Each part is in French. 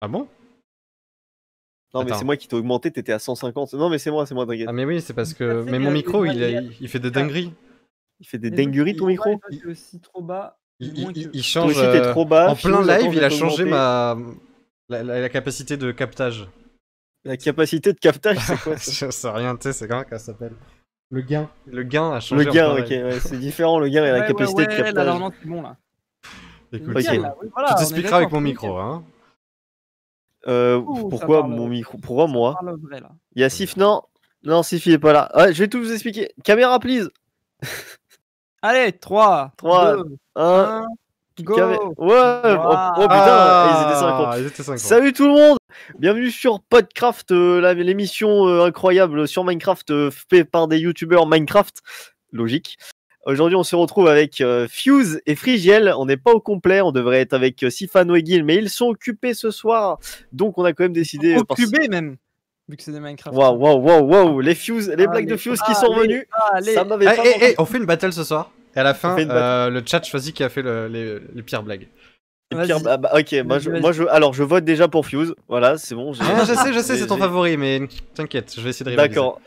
Ah bon non, mais c'est moi qui t'ai augmenté, t'étais à 150. Non, mais c'est moi, c'est moi, t'inquiète. Ah, mais oui, c'est parce que. Ah, mais mon micro, il, fait des dingueries. Il fait des dingueries, ton micro il... aussi trop bas. Il, euh, change. en plein live, il a changé ma. La, capacité de captage. La capacité de captage, c'est quoi ça Je sais rien, tu sais, c'est comment qu'elle s'appelle Le gain. Le gain a changé. Le gain, ok, c'est différent, le gain et la capacité de captage. bon, là. Écoute, tu t'expliqueras avec mon micro, hein. Euh, pourquoi mon micro Pourquoi moi Sif, non Non, Sif, il est pas là. Ouais, je vais tout vous expliquer. Caméra, please Allez, 3, 3 2, 1. go Ouais Oh, oh putain ils, étaient 50. Ah, Salut tout le monde Bienvenue sur Podcraft, euh, l'émission euh, incroyable sur Minecraft faite par des youtubeurs Minecraft. Logique. Aujourd'hui, on se retrouve avec euh, Fuse et Frigiel. On n'est pas au complet. On devrait être avec Siphano et Gil mais ils sont occupés ce soir. Donc, on a quand même décidé. Occupés même, vu que c'est des Minecraft. Waouh, waouh, waouh, waouh. Les Fuse, les blagues de Fuse qui sont venues. Ça m'avait eh, pas. Eh, eh, on fait une battle ce soir. Et à la fin, euh, le chat choisit qui a fait les, pires blagues. Bah, ok, moi je, moi alors je vote déjà pour Fuse. Voilà, c'est bon. Ah, je sais, je sais, c'est ton favori, mais t'inquiète, je vais essayer de rivaliser. D'accord.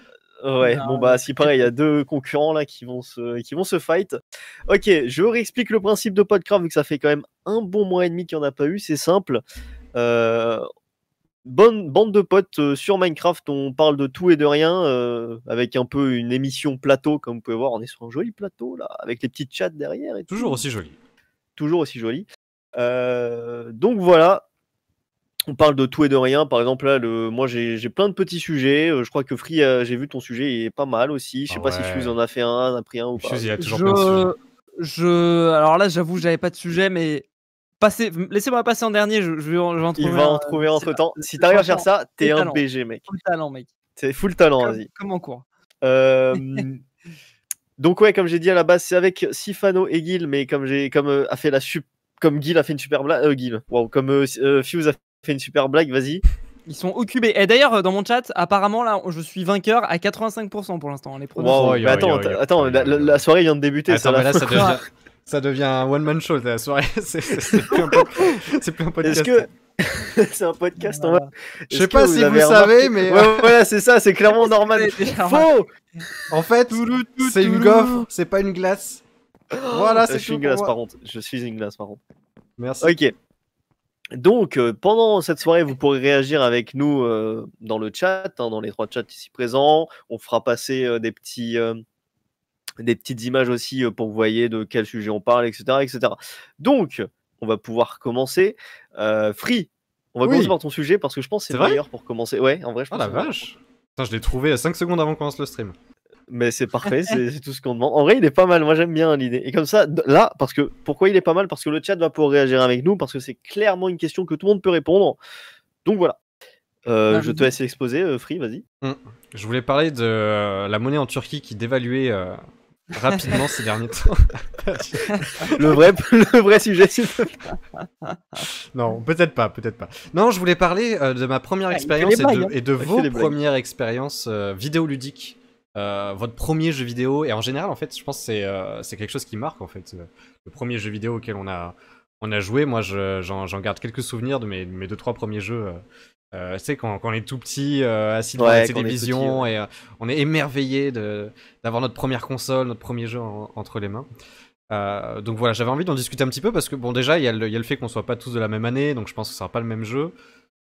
Ouais, bon bah si pareil, il y a deux concurrents là qui vont se, qui vont se fight. Ok, je réexplique le principe de Podcraft vu que ça fait quand même un bon mois et demi qu'il n'y en a pas eu, c'est simple. Euh, bonne bande de potes euh, sur Minecraft, on parle de tout et de rien, euh, avec un peu une émission plateau, comme vous pouvez voir, on est sur un joli plateau là, avec les petites chats derrière. Et Toujours aussi joli. Toujours aussi joli. donc voilà, on parle de tout et de rien. Par exemple, là, le, moi, j'ai plein de petits sujets. Euh, je crois que Free, j'ai vu ton sujet, il est pas mal aussi. Je sais pas si Fuse en a fait un, a pris un ou pas. Fuse, il a toujours je... plein Je... Alors là, j'avoue, j'avais pas de sujet, mais laissez-moi passer en dernier. Je, vais en, trouver. Il va en trouver entre temps. Si t'arrives à faire ça, t'es un BG, mec. Full talent, mec. C'est full talent, vas-y. Comme en cours. Euh, donc ouais, comme j'ai dit à la base, c'est avec Sifano et Gil, mais comme j'ai comme euh, a fait la comme Gil a fait une super blague, Gil, comme Fuse a fais une super blague, vas-y. Ils sont occupés. Et eh, d'ailleurs, dans mon chat, apparemment, là, je suis vainqueur à 85% pour l'instant. Les pronos. sont... mais oh, bah, attends, attends la, soirée vient de débuter. Attends, ça, mais ça devient, ça devient un one-man show, la soirée. C'est plus, plus, un podcast. Est-ce que. c'est un podcast en Je sais pas si vous savez, mais. Ouais, voilà, c'est ça, c'est clairement normal. Faux En fait, c'est une gaufre, c'est pas une glace. Voilà, c'est Je suis une glace, par contre. Je suis une glace, par contre. Merci. Ok. Donc, euh, pendant cette soirée, vous pourrez réagir avec nous euh, dans le chat, hein, dans les trois chats ici présents. On fera passer euh, des, petits, des petites images aussi pour que vous voyez de quel sujet on parle, etc. etc. Donc, on va pouvoir commencer. Free, on va commencer par ton sujet parce que je pense que c'est meilleur pour commencer. Ouais, en vrai, je ah pense. Ah la vache! je l'ai trouvé à 5 secondes avant qu'on commence le stream mais c'est parfait, c'est tout ce qu'on demande. En vrai, il est pas mal, moi j'aime bien l'idée. Et comme ça, là, parce que pourquoi il est pas mal Parce que le chat va pouvoir réagir avec nous, parce que c'est clairement une question que tout le monde peut répondre. Donc voilà. Euh, bah, je te laisse l'exposer, euh, Free, vas-y. Hum. Je voulais parler de euh, la monnaie en Turquie qui dévaluait rapidement ces derniers temps. le, vrai, le vrai sujet, Non, peut-être pas, peut-être pas. Non, je voulais parler de ma première ah, expérience et, et, de hein. vos premières expériences vidéoludiques euh, votre premier jeu vidéo et en général en fait je pense c'est euh, c'est quelque chose qui marque en fait euh, le premier jeu vidéo auquel on a on a joué moi j'en garde quelques souvenirs de mes, mes deux trois premiers jeux euh, tu sais quand, on est tout petit assis devant la télévision et on est émerveillé de d'avoir notre première console notre premier jeu entre les mains donc voilà j'avais envie d'en discuter un petit peu parce que bon déjà il y, a le, fait qu'on soit pas tous de la même année donc je pense que ce sera pas le même jeu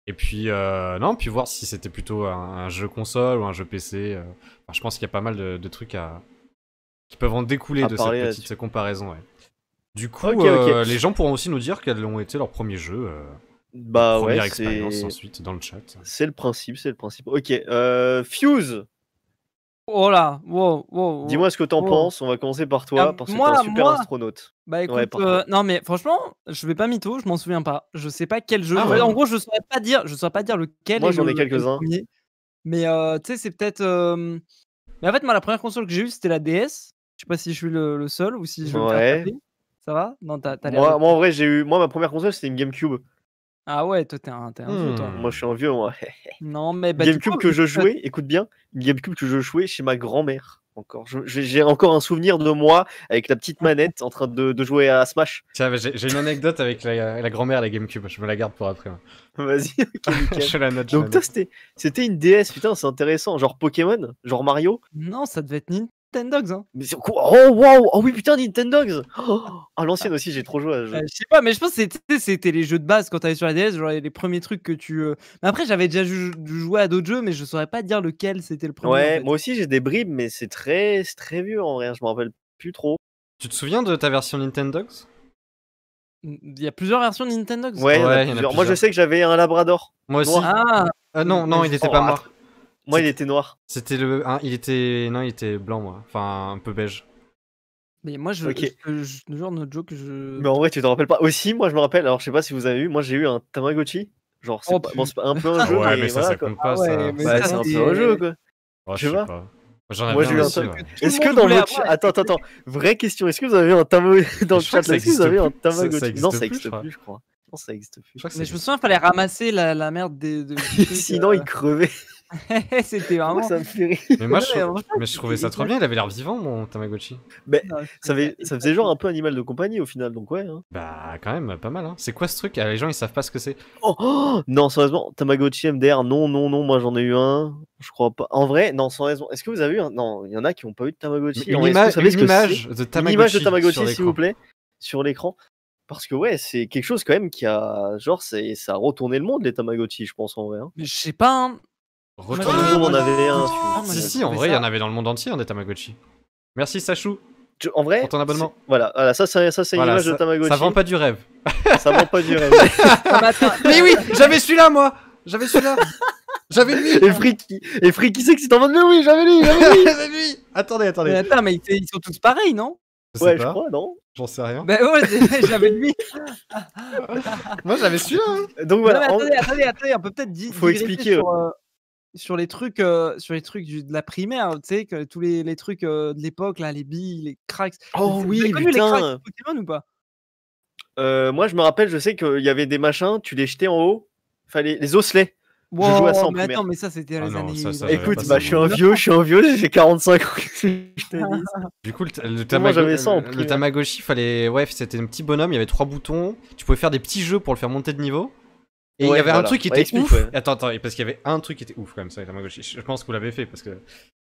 et puis, euh, non, puis voir si c'était plutôt un, jeu console ou un jeu PC. Euh. je pense qu'il y a pas mal de, trucs à... qui peuvent en découler de cette petite comparaison. Du coup, euh, les gens pourront aussi nous dire quels ont été leurs premiers jeux. bah première expérience ensuite dans le chat. C'est le principe, c'est le principe. Ok, Fuse, Oh là, wow, wow, Dis-moi ce que t'en penses, on va commencer par toi, ah, parce que t'es un super astronaute. Bah écoute, euh, non mais franchement, je vais pas mytho, je m'en souviens pas. Je sais pas quel jeu. Ah en gros, je saurais pas dire, je saurais pas dire lequel. Moi j'en ai quelques-uns. Mais euh, tu sais, c'est peut-être. Euh, mais en fait, moi, la première console que j'ai eue, c'était la DS. Je sais pas si je suis le, seul ou si je vais ouais. Ça va Non, t'as, l'air. moi, en vrai, j'ai eu. Moi, ma première console, c'était une GameCube. Ah ouais, toi t'es un, t'es un toi. Mmh, moi je suis un vieux, moi. Non, mais bah, GameCube que je jouais, écoute bien, GameCube que je jouais chez ma grand-mère. Encore, j'ai encore un souvenir de moi avec la petite manette en train de, jouer à Smash. Tiens, j'ai une anecdote avec la, grand-mère la GameCube. Je me la garde pour après. Vas-y. Donc toi c'était c'était une DS, putain, c'est intéressant, genre Pokémon, genre Mario. Non, ça devait être Nintendo. Nintendogs. Hein. Mais sur quoi Oh wow Oh oui putain Nintendogs oh Ah, l'ancienne aussi j'ai trop joué à euh, je sais pas mais je pense que c'était les jeux de base quand t'allais sur la DS, genre les premiers trucs que tu... Euh, mais après j'avais déjà joué à d'autres jeux mais je saurais pas dire lequel c'était le premier. Ouais moi aussi j'ai des bribes mais c'est très, très vieux en vrai, je m'en rappelle plus trop. Tu te souviens de ta version Nintendogs il y a plusieurs versions de Nintendo. Ouais, ouais y en a plusieurs. Moi, je sais que j'avais un Labrador. Moi aussi. Ah. Euh, non, non, il était pas mort. Moi, il était noir. C'était le. Hein, il était. Non, il était blanc, moi. Enfin, un peu beige. Mais moi, je. Ok. je, je, genre, notre joke, je. Mais en vrai, tu te rappelles pas. Aussi, moi, je me rappelle. Alors, je sais pas si vous avez eu. Moi, j'ai eu un Tamagotchi. Genre, c'est oh, pas... un peu un ah jeu. Ouais, mais, ça, voilà, ça compte pas, ah bah, ça. c'est un peu un jeu, quoi. Oh, je sais pas. J'en Moi, j'ai eu un Est-ce que dans le chat, attends, attends, attends, vraie question, est-ce que vous avez un Tamagotchi dans le chat Est-ce que vous avez un Tamagotchi Non, ça existe plus, je crois. Non, ça existe plus. Mais je me souviens, fallait ramasser la, la merde des. Sinon, euh, il crevait. C'était vraiment. ça me fait rire. Mais moi, je, trouvais ça trop bien. Il avait l'air vivant, mon Tamagotchi. ça, ça, faisait genre un peu animal de compagnie au final, donc ouais. Hein. Bah, quand même, pas mal. Hein. C'est quoi ce truc ah, Les gens, ils savent pas ce que c'est. Oh, oh non, sérieusement, Tamagotchi MDR, non, non, non, moi j'en ai eu un. Je crois pas. En vrai, non, raison Est-ce que vous avez eu un Non, il y en a qui ont pas eu de Tamagotchi. Une, ima une, image de Tamagotchi de Tamagotchi, s'il vous plaît, sur l'écran. Parce que ouais, c'est quelque chose quand même qui a, genre, ça a retourné le monde les Tamagotchi, je pense en vrai. Hein. Je sais pas, hein. Retourne. Ah, on avait un. si, ah, si, en vrai, il y en avait dans le monde entier, un des Tamagotchi. Merci, Sachou. en vrai Pour ton abonnement. Voilà, voilà, ça, ça, ça c'est une image de Tamagotchi. Ça vend pas du rêve. ça vend pas du rêve. Ah, mais oui, j'avais celui-là, moi J'avais celui-là J'avais lui Et Friki, et Friki sait que c'est en mode, mais oui, j'avais lui, j'avais lui, Attendez, attendez. Mais attends, mais ils, sont tous pareils, non je Ouais, pas. je crois, non J'en sais rien. Mais ben ouais, j'avais lui. Moi, j'avais celui-là. Hein. Donc voilà. Non, mais attendez, attendez, attendez, on peut peut-être dire. Faut expliquer. Euh, sur les trucs, euh, sur les trucs du, de la primaire, tu sais, que tous les, les trucs euh, de l'époque, là, les billes, les cracks. Oh oui, connu putain. les cracks Pokémon ou pas euh, Moi, je me rappelle, je sais qu'il y avait des machins, tu les jetais en haut, fallait les osselets. je jouais à ça en mais attends, mais ça c'était ah les années. Écoute, bah, je suis un vieux, je suis un vieux, j'ai 45 ans. du coup, le, Tamagotchi, fallait... ouais, c'était un petit bonhomme, il y avait trois boutons, tu pouvais faire des petits jeux pour le faire monter de niveau. Et il y avait un truc qui était ouf. Attends, attends, parce qu'il y avait un truc qui était ouf quand même, ça, avec Tamagotchi. Je pense que vous l'avez fait parce que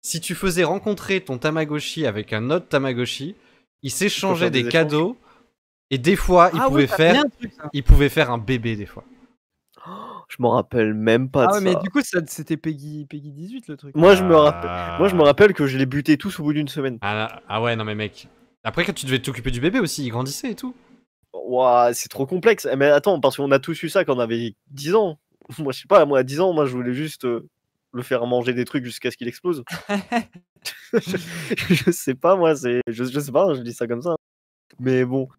si tu faisais rencontrer ton Tamagotchi avec un autre Tamagotchi, ils s'échangeaient des, cadeaux et des fois, ils, ah pouvait pouvaient faire, ils pouvaient faire un bébé des fois. Oh, je m'en rappelle même pas. Ah mais du coup, c'était Peggy, Peggy 18 le truc. Moi, je me rappelle. Ah. Moi, je me rappelle que je les butais tous au bout d'une semaine. ah, ouais, non mais mec. Après, quand tu devais t'occuper du bébé aussi, il grandissait et tout c'est trop complexe. Eh, mais attends, parce qu'on a tous eu ça quand on avait 10 ans. Moi, je sais pas, moi, à 10 ans, moi, je voulais juste le euh, faire manger des trucs jusqu'à ce qu'il explose. je, sais pas, moi, c'est. Je, je, sais pas, je dis ça comme ça. Mais bon.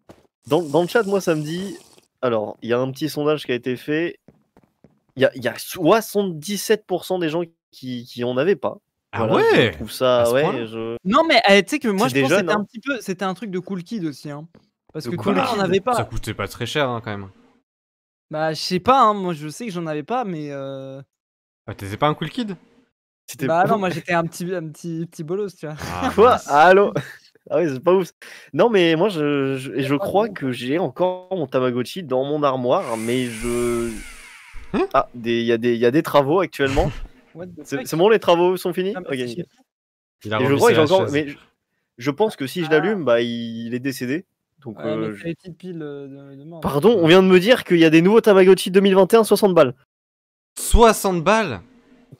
Dans, le chat, moi, ça me dit. Alors, il y a un petit sondage qui a été fait. Il y a, y 77% des gens qui, qui en avaient pas. Ah ouais, je ça, Non mais eh, tu sais que moi je pense que c'était un hein. petit peu, c'était un truc de cool kid aussi. Hein. Parce que cool, on pas. Ça coûtait pas très cher hein, quand même. Bah, je sais pas, hein, moi je sais que j'en avais pas, mais. Bah, t'étais pas un cool kid Bah, non, moi j'étais un petit, un petit, petit bolos, tu vois. Ah, Quoi Allô Ah ouais c'est pas ouf. Non, mais moi je, je, crois que j'ai encore mon Tamagotchi dans mon armoire, mais je. Hein ah, il y, y, a des travaux actuellement. c'est bon, les travaux sont finis ah, bah, je je pense que si je l'allume, ah. bah il est décédé. Pardon, on vient de me dire qu'il y a des nouveaux Tamagotchi 2021 60 balles. 60 balles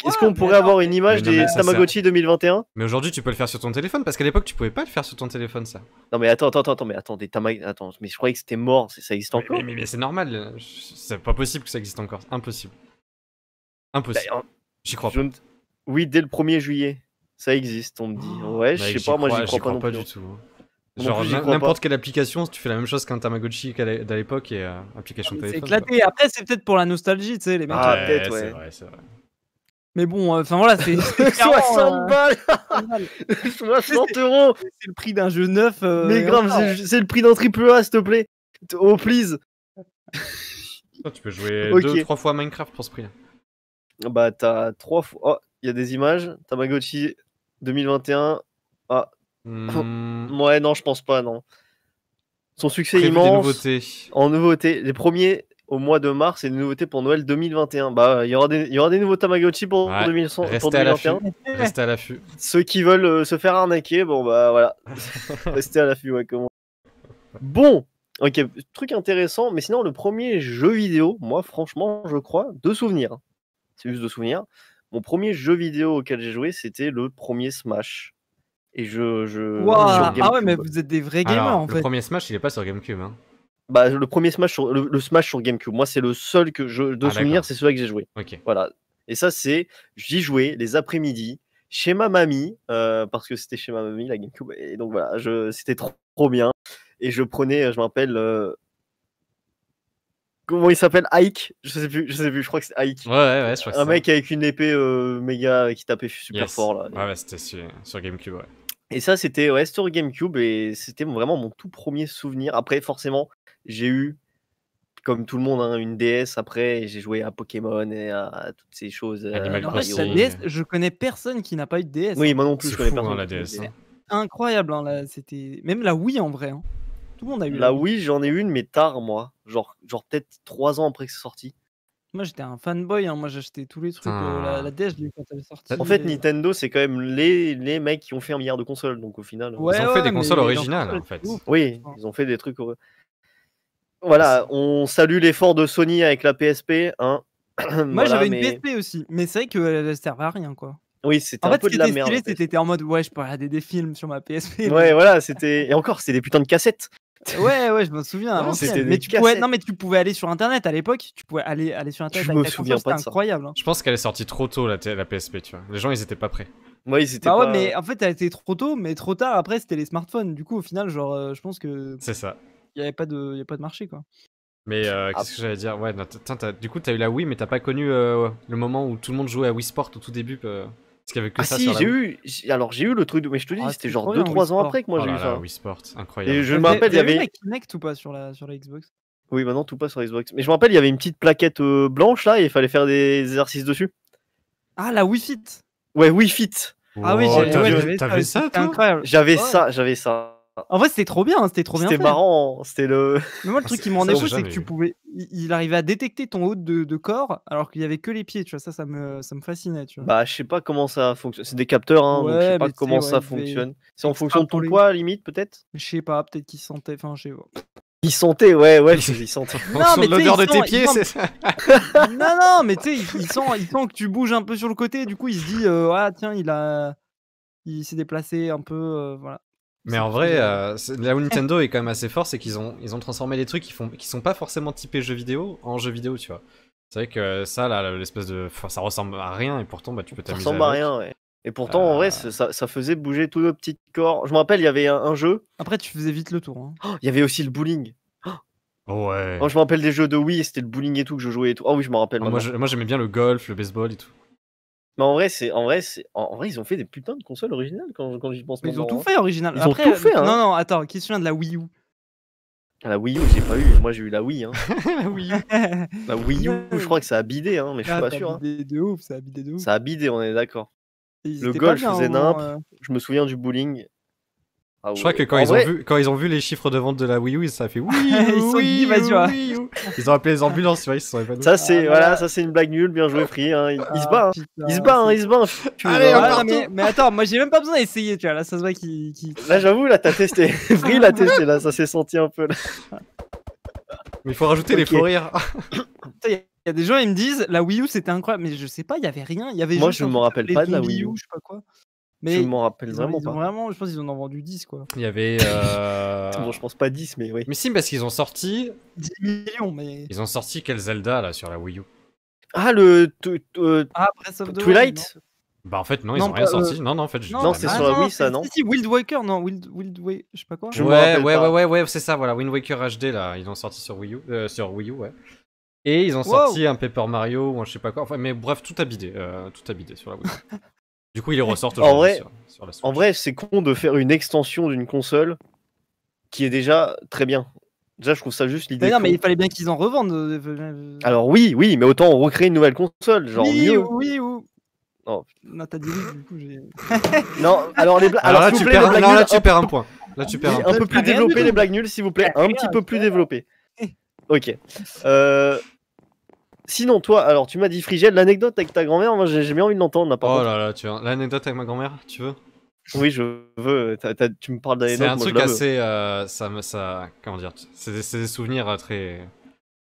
est-ce qu'on pourrait avoir une image des Tamagotchi 2021 Mais aujourd'hui, tu peux le faire sur ton téléphone parce qu'à l'époque, tu pouvais pas le faire sur ton téléphone, ça. Non, mais attends, attends, attends, mais attends, des Tamag... attends, mais je croyais que c'était mort, ça existe encore. Mais, c'est normal, euh, c'est pas possible que ça existe encore, impossible. Impossible. Bah, j'y crois pas. Oui, dès le 1er juillet, ça existe, on me dit. Oh. Ouais, je sais pas, moi j'y crois, pas, non plus. Hein. Hein. Genre n'importe quelle application, tu fais la même chose qu'un Tamagotchi d'à l'époque et euh, application ah, téléphone. C'est éclaté. Après, c'est peut-être pour la nostalgie, tu sais, les mecs. Ah, ouais, peut-être, C'est vrai, c'est vrai. Mais bon, euh, enfin voilà, c'est. 60 euh, balles 60 euros C'est le prix d'un jeu neuf. mais grave, c'est le prix d'un triple A, s'il te plaît. Oh, please Tu peux jouer 2 3 fois Minecraft pour ce prix Bah, t'as trois fois. Oh, il y a des images. Tamagotchi 2021. Ah, Hmm. ouais, non, je pense pas, non. Son succès immense. Des nouveautés. En nouveauté, les premiers au mois de mars et les nouveautés pour Noël 2021. Bah, il y aura des, il y aura des nouveaux Tamagotchi pour, 2100, restez pour 2021. À restez à l'affût. Ceux qui veulent euh, se faire arnaquer, bon bah voilà. restez à l'affût, ouais, comment. Bon, ok, truc intéressant, mais sinon le premier jeu vidéo, moi franchement, je crois, de souvenirs. C'est juste de souvenirs. Mon premier jeu vidéo auquel j'ai joué, c'était le premier Smash. Et je. je Ah ouais, mais vous êtes des vrais gamers en fait. Le premier Smash, il est pas sur GameCube. Hein. Bah, le premier Smash sur, le, Smash sur GameCube. Moi, c'est le seul que je. De ah, souvenir, c'est celui que j'ai joué. Voilà. Et ça, c'est. J'y jouais les après-midi chez ma mamie, euh, parce que c'était chez ma mamie la GameCube. Et donc voilà, je c'était trop, bien. Et je prenais, je m'appelle... Comment il s'appelle Ike Je sais plus, je sais plus, je crois que c'est Ike. Ouais, ouais, je crois que Un mec avec une épée euh, méga qui tapait super fort là. Ouais, ouais, c'était sur, GameCube, ouais. Et ça, c'était ouais, sur GameCube et c'était vraiment mon tout premier souvenir. Après, forcément, j'ai eu, comme tout le monde, hein, une DS après j'ai joué à Pokémon et à, toutes ces choses. Euh, Animal euh, Crossing. DS, je connais personne qui n'a pas eu de DS. Oui, hein. moi non plus, je connais hein, personne. la DS. Hein. Incroyable, c'était. Même la Wii en vrai. Tout le monde a eu. La Wii, hein. j'en ai une, mais tard, moi. Genre, genre peut-être 3 ans après que c'est sorti. Moi, j'étais un fanboy. Hein. Moi, j'achetais tous les trucs. de euh, la, la, DS, je quand elle est sortie. En fait, Nintendo, c'est quand même les, les mecs qui ont fait un milliard de consoles. Donc, au final. Euh, ils ont fait des consoles originales, en fait. Hein, oui, ils ont fait des trucs. heureux. Voilà, on salue l'effort de Sony avec la PSP. Hein. Moi, j'avais une PSP aussi. Mais c'est vrai qu'elle euh, ne servait à rien, quoi. Oui, c'était un peu de la merde. En fait, c'était en mode, ouais, je peux regarder des films sur ma PSP. Ouais, voilà, c'était. Et encore, c'était des putains de cassettes. Ouais, ouais, je m'en souviens. avant mais, tu pouvais, non, mais tu pouvais aller sur internet à l'époque. Tu pouvais aller, aller sur internet. Je souviens incroyable. Hein. Je pense qu'elle est sortie trop tôt, la, PSP, tu vois. Les gens, ils étaient pas prêts. Moi, ils étaient bah pas... ouais, mais en fait, elle était trop tôt, mais trop tard. Après, c'était les smartphones. Du coup, au final, genre, euh, je pense que. C'est ça. Il avait, pas de... a pas de marché, quoi. Mais euh, ah. qu'est-ce que j'allais dire Ouais, du coup, t'as eu la Wii, mais t'as pas connu euh, le moment où tout le monde jouait à Wii Sport au tout début ah si, j'ai eu. Alors j'ai eu le truc Mais je te dis, ah, c'était genre 2-3 ans après que moi oh j'ai eu ça. Wii Sport, incroyable. Et je me rappelle, il y avait. la Kinect ou pas sur la, sur la Xbox Oui, maintenant tout pas sur la Xbox. Mais je me rappelle, il y avait une petite plaquette euh, blanche là et il fallait faire des exercices dessus. Ah, la Wii Fit Ouais, Wii Fit. ah oui, oh, j'avais ça, toi J'avais ça, j'avais ça. En vrai, c'était trop bien, hein, c'était trop bien. C'était marrant, c'était le. Mais moi, le truc qui m'en est fou, c'est que tu pouvais. Il arrivait à détecter ton haut de, corps alors qu'il y avait que les pieds, tu vois. Ça, ça me, ça me fascinait, tu vois. Bah, je sais pas comment ça fonctionne. C'est des capteurs, hein, donc je sais pas comment ça fonctionne. C'est en fonction de ton poids, à limite, peut-être Je sais pas, peut-être qu'il sentait Enfin, je sais il sentait, ouais, ouais, il sentait Non, mais l'odeur de tes pieds, c'est ça. non, non, mais tu sais, il sent que tu bouges un peu sur le côté, du coup, il se dit, euh, ah, tiens, il a. Il s'est déplacé un peu, euh, voilà. Mais en vrai, euh, là où Nintendo est quand même assez fort, c'est qu'ils ont, ils ont transformé des trucs qui, font, qui sont pas forcément typés jeux vidéo en jeux vidéo, tu vois. C'est vrai que ça, là, l'espèce de. Enfin, ça ressemble à rien et pourtant, bah, tu peux t'amuser. Ça ressemble à rien, ouais. Et pourtant, en vrai, euh. ça, ça, faisait bouger tous nos petits corps. Je me rappelle, il y avait un, jeu. Après, tu faisais vite le tour. Hein. Oh, il y avait aussi le bowling. Oh, ouais. Moi, oh, je me rappelle des jeux de Wii, c'était le bowling et tout que je jouais et tout. Ah oui, je me rappelle. Ah, moi. moi, j'aimais bien le golf, le baseball et tout. Mais en vrai, c'est en vrai, c'est en vrai, ils ont fait des putains de consoles originales quand, quand j'y pense. ils ont tout fait original. Ils ont tout euh, fait. Hein. Non, non, attends, qui se souvient de la Wii U La Wii U, j'ai pas eu. Moi, j'ai eu la Wii. Hein. la Wii U. la Wii U, je crois que ça a bidé, hein, mais je suis pas sûr. Ça a bidé on est d'accord. Le golf, je faisais nimp. Euh. Je me souviens du bowling. Ah je crois que quand ils, ont vu, quand ils ont vu les chiffres de vente de la Wii U, ça a fait oui, ils sont oui, oui, oui, Ils ont appelé les ambulances, tu vois, ils se sont épanouis. Ça c'est ah, voilà, ça c'est une blague nulle, bien joué Free. Hein. Il, se bat, hein. Ah, il se bat, se mais, attends, moi j'ai même pas besoin d'essayer, tu vois. Là, ça se voit qu'il. là, j'avoue, là t'as testé. Free l'a testé, là, ça s'est senti un peu. Là. Mais il faut rajouter les faux rires. Il y a des gens, ils me disent la Wii U c'était incroyable, mais je sais pas, il y avait rien, y avait. Moi, je me rappelle pas de la Wii U. Je sais pas quoi. Mais je m'en rappelle vraiment pas. Vraiment, je pense qu'ils en ont vendu 10 quoi. Il y avait. Euh... bon, je pense pas 10, mais oui. Mais si, parce qu'ils ont sorti. 10 millions, mais. Ils ont sorti quel Zelda là sur la Wii U Ah, le. Euh, ah, Breath of the Twilight Bah en fait, non, ils ont rien euh, sorti. Non, non, en fait. Non, c'est ah, sur la Wii ça, non Si, Wild Waker, non, Wild, Wild je sais pas quoi. ouais, ouais, ouais, ouais, c'est ça, voilà, Wind Waker HD là, ils ont sorti sur Wii U, euh, sur Wii U, ouais. Et ils ont sorti un Paper Mario ou je sais pas quoi. Enfin, mais bref, tout a bidé, tout a bidé sur la Wii. Du coup, ils ressortent en vrai, sur, En vrai, c'est con de faire une extension d'une console qui est déjà très bien. Déjà, je trouve ça juste l'idée. Mais non, mais il fallait bien qu'ils en revendent. Euh, euh, euh. Alors oui, oui, mais autant on recrée une nouvelle console, genre oui, mieux. Oui, ou... Oh. Non, t'as dit du coup j'ai. non, alors les blagues. Alors, là, tu perds, tu perds un point. tu perds un, un peu plus développé les blagues nulles, s'il vous plaît. Un petit peu plus développé. Ok. Euh, Sinon, toi, alors tu m'as dit Frigel, l'anecdote avec ta grand-mère, moi j'ai bien envie de l'entendre. Oh là là, tu l'anecdote avec ma grand-mère, tu veux Oui, je veux. tu me parles d'anecdote. C'est un truc assez, euh, ça, ça, comment dire, c'est des, souvenirs euh, très,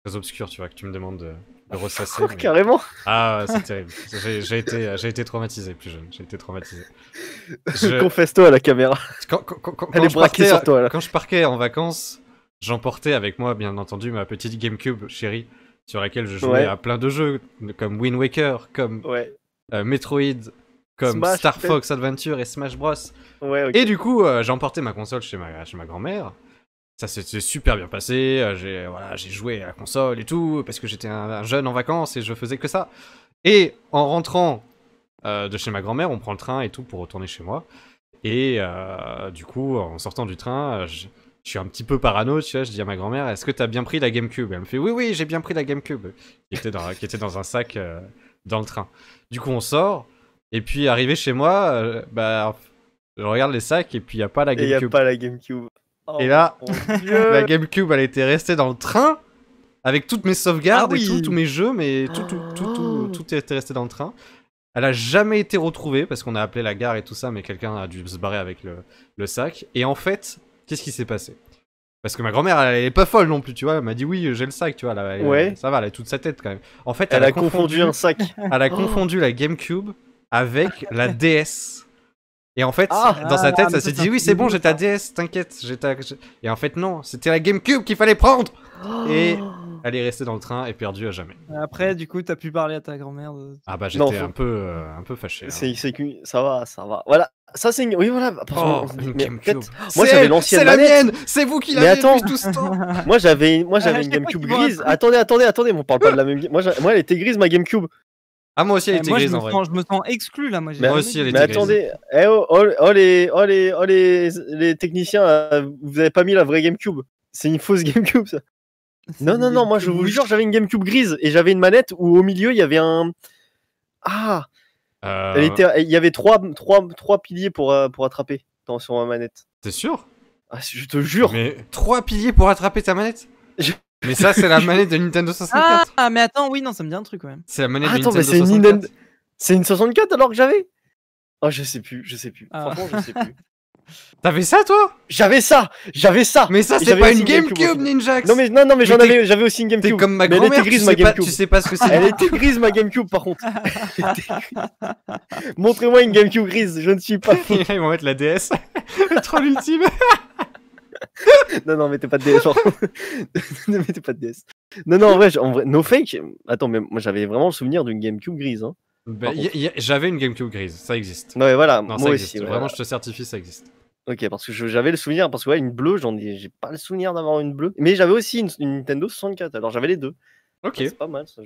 très obscurs, tu vois, que tu me demandes de, ressasser. Oh, carrément. Ah, c'est terrible. J'ai été, euh, été traumatisé plus jeune. J'ai été traumatisé. Je... Confesse-toi à la caméra. Elle est braquée sur toi. Là. Quand je parquais en vacances, j'emportais avec moi, bien entendu, ma petite GameCube chérie sur laquelle je jouais à plein de jeux, comme Wind Waker, comme ouais. Euh, Metroid, comme Star Fox Adventure et Smash Bros. Et du coup, euh, j'ai emporté ma console chez ma, chez ma grand-mère. Ça s'est super bien passé. Euh, j'ai joué à la console et tout, parce que j'étais un, jeune en vacances et je faisais que ça. Et en rentrant de chez ma grand-mère, on prend le train et tout pour retourner chez moi. Et du coup, en sortant du train, je suis un petit peu parano, tu vois, je dis à ma grand-mère, est-ce que t'as bien pris la GameCube Elle me fait, oui, oui, j'ai bien pris la GameCube, qui était dans, qui était dans un sac euh, dans le train. Du coup, on sort, et puis arrivé chez moi, euh, bah, je regarde les sacs, et puis il n'y a pas la GameCube. Il a pas la GameCube. Oh, et là, la GameCube, elle était restée dans le train, avec toutes mes sauvegardes ah et tous mes jeux, mais tout, tout, tout, ah. tout, était resté dans le train. Elle a jamais été retrouvée parce qu'on a appelé la gare et tout ça, mais quelqu'un a dû se barrer avec le sac. Et en fait, Qu'est-ce qui s'est passé parce que ma grand-mère, elle, est pas folle non plus, tu vois. Elle m'a dit oui, j'ai le sac, tu vois. Là, ouais. Ça va, elle a toute sa tête quand même. En fait, elle, a, confondu, un sac. Elle a oh. confondu la GameCube avec la DS. Et en fait, ah. dans sa ah, tête, Elle ça s'est dit oui, c'est bon, j'ai ta DS, t'inquiète. Et en fait, non, c'était la GameCube qu'il fallait prendre. Oh. Et elle est restée dans le train et perdue à jamais. Après, du coup, t'as pu parler à ta grand-mère. De... Ah bah, j'étais un peu, euh, un peu fâché. Hein. C'est que ça va, ça va. Voilà, ça, c'est une... Oui, voilà. Oh, moi, j'avais l'ancienne C'est la mienne C'est vous qui l'avez depuis tout ce temps Moi, j'avais moi, j'avais une Gamecube grise. Attendez, attendez, attendez, on parle pas de la même... Moi, moi, elle était grise, ma Gamecube. Ah, moi aussi, elle euh, était grise, en vrai. Je me sens exclu, là. Moi, aussi, elle était grise. Mais attendez, eh, oh, oh, oh, les, oh, oh, les, les, techniciens, euh, vous avez pas mis la vraie Gamecube. C'est une fausse Gamecube, ça. Non, non, non, moi, je vous jure, j'avais une Gamecube grise et j'avais une manette où, au milieu, il y avait un... Ah euh, il y avait trois, trois, trois piliers pour, euh, pour attraper dans, sur ma manette. T'es sûr ah, Je te jure. Mais trois piliers pour attraper ta manette Mais ça, c'est la manette de Nintendo 64. Ah, ah, mais attends, oui, non, ça me dit un truc quand même. C'est la manette ah, de Nintendo 64. Une... C'est une 64 alors que j'avais Oh, je sais plus, je sais plus. Franchement, je sais plus. T'avais ça toi J'avais ça, j'avais ça. Mais ça c'est pas une GameCube, Ninjax. Non mais non non mais j'en avais j'avais aussi une GameCube. comme ma elle était grise ma GameCube. tu sais pas ce que c'est. elle était grise ma GameCube par contre. Montrez-moi une GameCube grise, je ne suis pas Ils vont mettre la DS. Trop troll non non, mettez pas de DS. Genre... ne mettez pas de DS. Non non, en vrai, en vrai no fake. Attends, mais moi j'avais vraiment le souvenir d'une GameCube grise hein. Bah, j'avais une GameCube grise, ça existe. Non, mais voilà, Vraiment, je te certifie, ça existe. Ok, parce que j'avais le souvenir, parce que ouais, une bleue, j'en ai, j'ai pas le souvenir d'avoir une bleue. Mais j'avais aussi une, Nintendo 64, alors j'avais les deux. Ok. c'est pas mal, ça.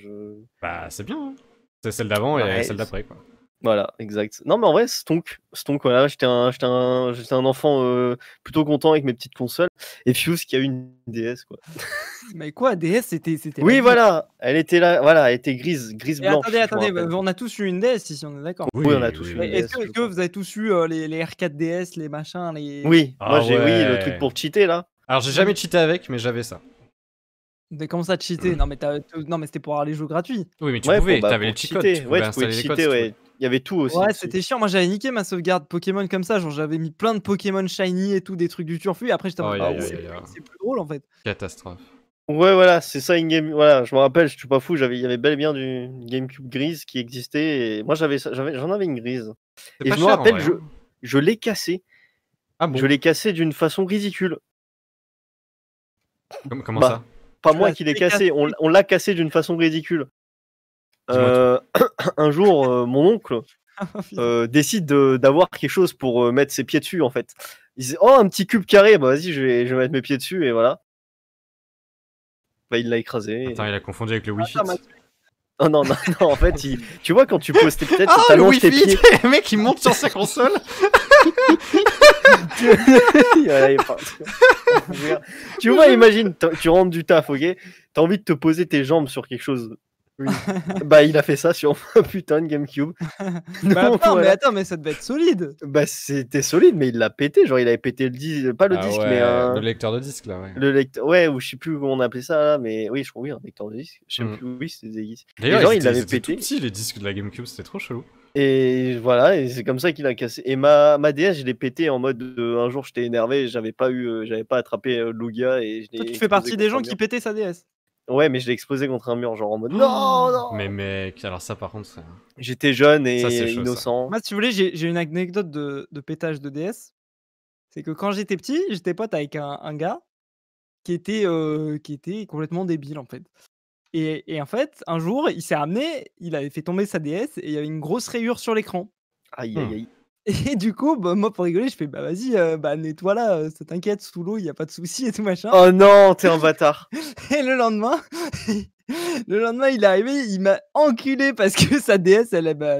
Bah, c'est bien. Hein. C'est celle d'avant et bah, celle d'après, quoi. Voilà, exact. Non, mais en vrai, Stonk, Stonk voilà, j'étais un, un, un, enfant euh, plutôt content avec mes petites consoles. Et Fuse qui a eu une DS, quoi. mais quoi, DS, c'était. Oui, voilà, elle était là, voilà, elle était grise, grise blanche. attendez, attendez, on a tous eu une DS ici, on est d'accord. Oui, on a tous eu DS. Est-ce que, vous avez tous eu euh, les, les, R4 DS, les machins, les. Oui, moi ah j'ai oui, le truc pour cheater, là. Alors, j'ai jamais cheaté avec, mais j'avais ça. On comment ça cheater mmh. Non mais, non, mais c'était pour avoir les jeux gratuits. Oui mais tu bah, pouvais, tu bah, t'avais les Ouais, tu pouvais, cheater, ouais. Il y avait tout aussi. Ouais, c'était chiant. Moi, j'avais niqué ma sauvegarde Pokémon comme ça. Genre, j'avais mis plein de Pokémon shiny et tout, des trucs du turfu. Et après, j'étais en mode, ah, c'est plus drôle en fait. Catastrophe. Ouais, voilà, c'est ça une game. Voilà, je me rappelle, je suis pas fou, j'avais, il y avait bel et bien du GameCube grise qui existait. Et moi, j'avais, j'en avais une grise. Et je me rappelle, je, hein. je l'ai cassé. Ah bon je l'ai cassé d'une façon ridicule. Comment, bah, ça Pas moi qui l'ai cassé. on, on l'a cassé d'une façon ridicule. Euh, un jour, euh, mon oncle ah, euh, décide d'avoir quelque chose pour mettre ses pieds dessus, en fait. Il dit Oh, un petit cube carré, bah vas-y, je vais, mettre mes pieds dessus, et voilà. Bah, il l'a écrasé. Attends, il a confondu avec le ah, Wi-Fi. non, non, non, en fait, tu vois, quand tu poses tes peut ah, le wifi, le mec, il monte sur sa console. tu vois, imagine, tu rentres du taf, ok T'as envie de te poser tes jambes sur quelque chose bah, il a fait ça sur putain de GameCube. bah, mais attends, mais ça devait être solide. Bah, c'était solide, mais il l'a pété. Genre, il avait pété le disque, pas le ah disque, mais le lecteur de disque là. Ouais. Le lecteur, ouais, ou je sais plus comment on appelait ça là, mais oui, je crois oui, un lecteur de disque. Je sais mm. plus oui, c'était des D'ailleurs, il l'avait pété. les disques de la GameCube, c'était trop chelou. Et voilà, et c'est comme ça qu'il a cassé. Et ma, DS, je l'ai pété en mode euh, un jour j'étais énervé, j'avais pas eu, euh, j'avais pas attrapé euh, Lugia et Toi, tu fais partie des gens qui pétaient sa DS. Ouais, mais je l'ai explosé contre un mur, genre en mode oh non, non Mais mec, alors ça par contre. J'étais jeune et innocent. Moi, si vous voulez, j'ai une anecdote de, pétage de DS. C'est que quand j'étais petit, j'étais pote avec un, gars qui était, euh, qui était complètement débile en fait. Et, et en fait, un jour, il s'est amené, il avait fait tomber sa DS et il y avait une grosse rayure sur l'écran. Aïe, aïe, hmm. aïe. Et du coup, bah, moi, pour rigoler, je fais bah vas-y, euh, bah nettoie là euh, ça t'inquiète, sous l'eau, il n'y a pas de souci et tout machin. Oh non, t'es un bâtard. et le lendemain, le lendemain, il est arrivé, il m'a enculé parce que sa déesse, elle est. Bah,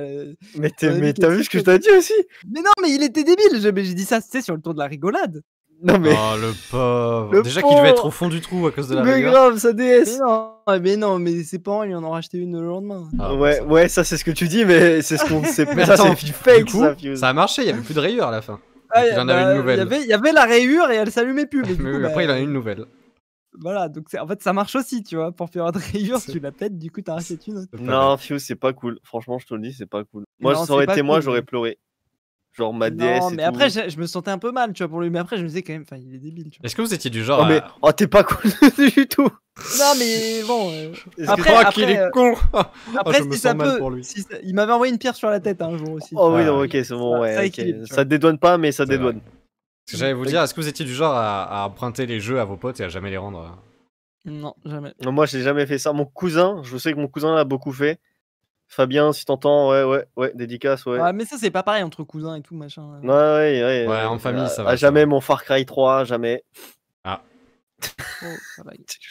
mais t'as vu ce que je t'ai dit aussi Mais non, mais il était débile. J'ai dit ça, c'est sur le tour de la rigolade. Non mais. Oh le pauvre. Déjà qu'il devait être au fond du trou à cause de la. Mais grave, sa DS. Mais non, eh, mais non, mais ses parents ils en ont racheté une le lendemain. Ah, bah, ouais, ça... ouais, ça c'est ce que tu dis, mais c'est ce qu'on sait pas. Ça c'est fake. Coup, ça, ça a marché, il y avait plus de rayures à la fin. Ah, il y en avait bah, une nouvelle. il y avait la rayure et elle s'allumait plus. Mais, mais après il en a bah, une nouvelle. Voilà, donc en fait ça marche aussi, tu vois. Pour faire une rayure, tu la pètes, du coup t'as racheté une autre. Non, Fuse, c'est pas cool. Franchement, je te le dis, c'est pas cool. Moi, ça aurait été moi, j'aurais pleuré. Genre ma DS. Non, mais après, je, me sentais un peu mal, tu vois, pour lui. Mais après, je me disais quand même, enfin, il est débile. tu vois Est-ce que vous étiez du genre. mais oh, t'es pas cool du tout. Non, mais bon. Euh, après, après qu'il est euh, con. après, c'est ah, si ça Pour lui. Il m'avait envoyé une pierre sur la tête un jour aussi. Oh, oui, non, ok, c'est bon, ouais. Ça, okay. dédouane pas, mais ça dédouane. Ce que j'allais vous dire, est-ce que vous étiez du genre à, emprunter les jeux à vos potes et à jamais les rendre Non, jamais. moi, j'ai jamais fait ça. Mon cousin, je sais que mon cousin l'a beaucoup fait. Fabien, si t'entends, ouais, ouais, ouais, dédicace, ouais. Ah, mais ça, c'est pas pareil entre cousins et tout, machin. Ouais, ouais, ouais. ouais en euh, famille, ça va. jamais mon Far Cry 3, jamais. Ah. Oh, je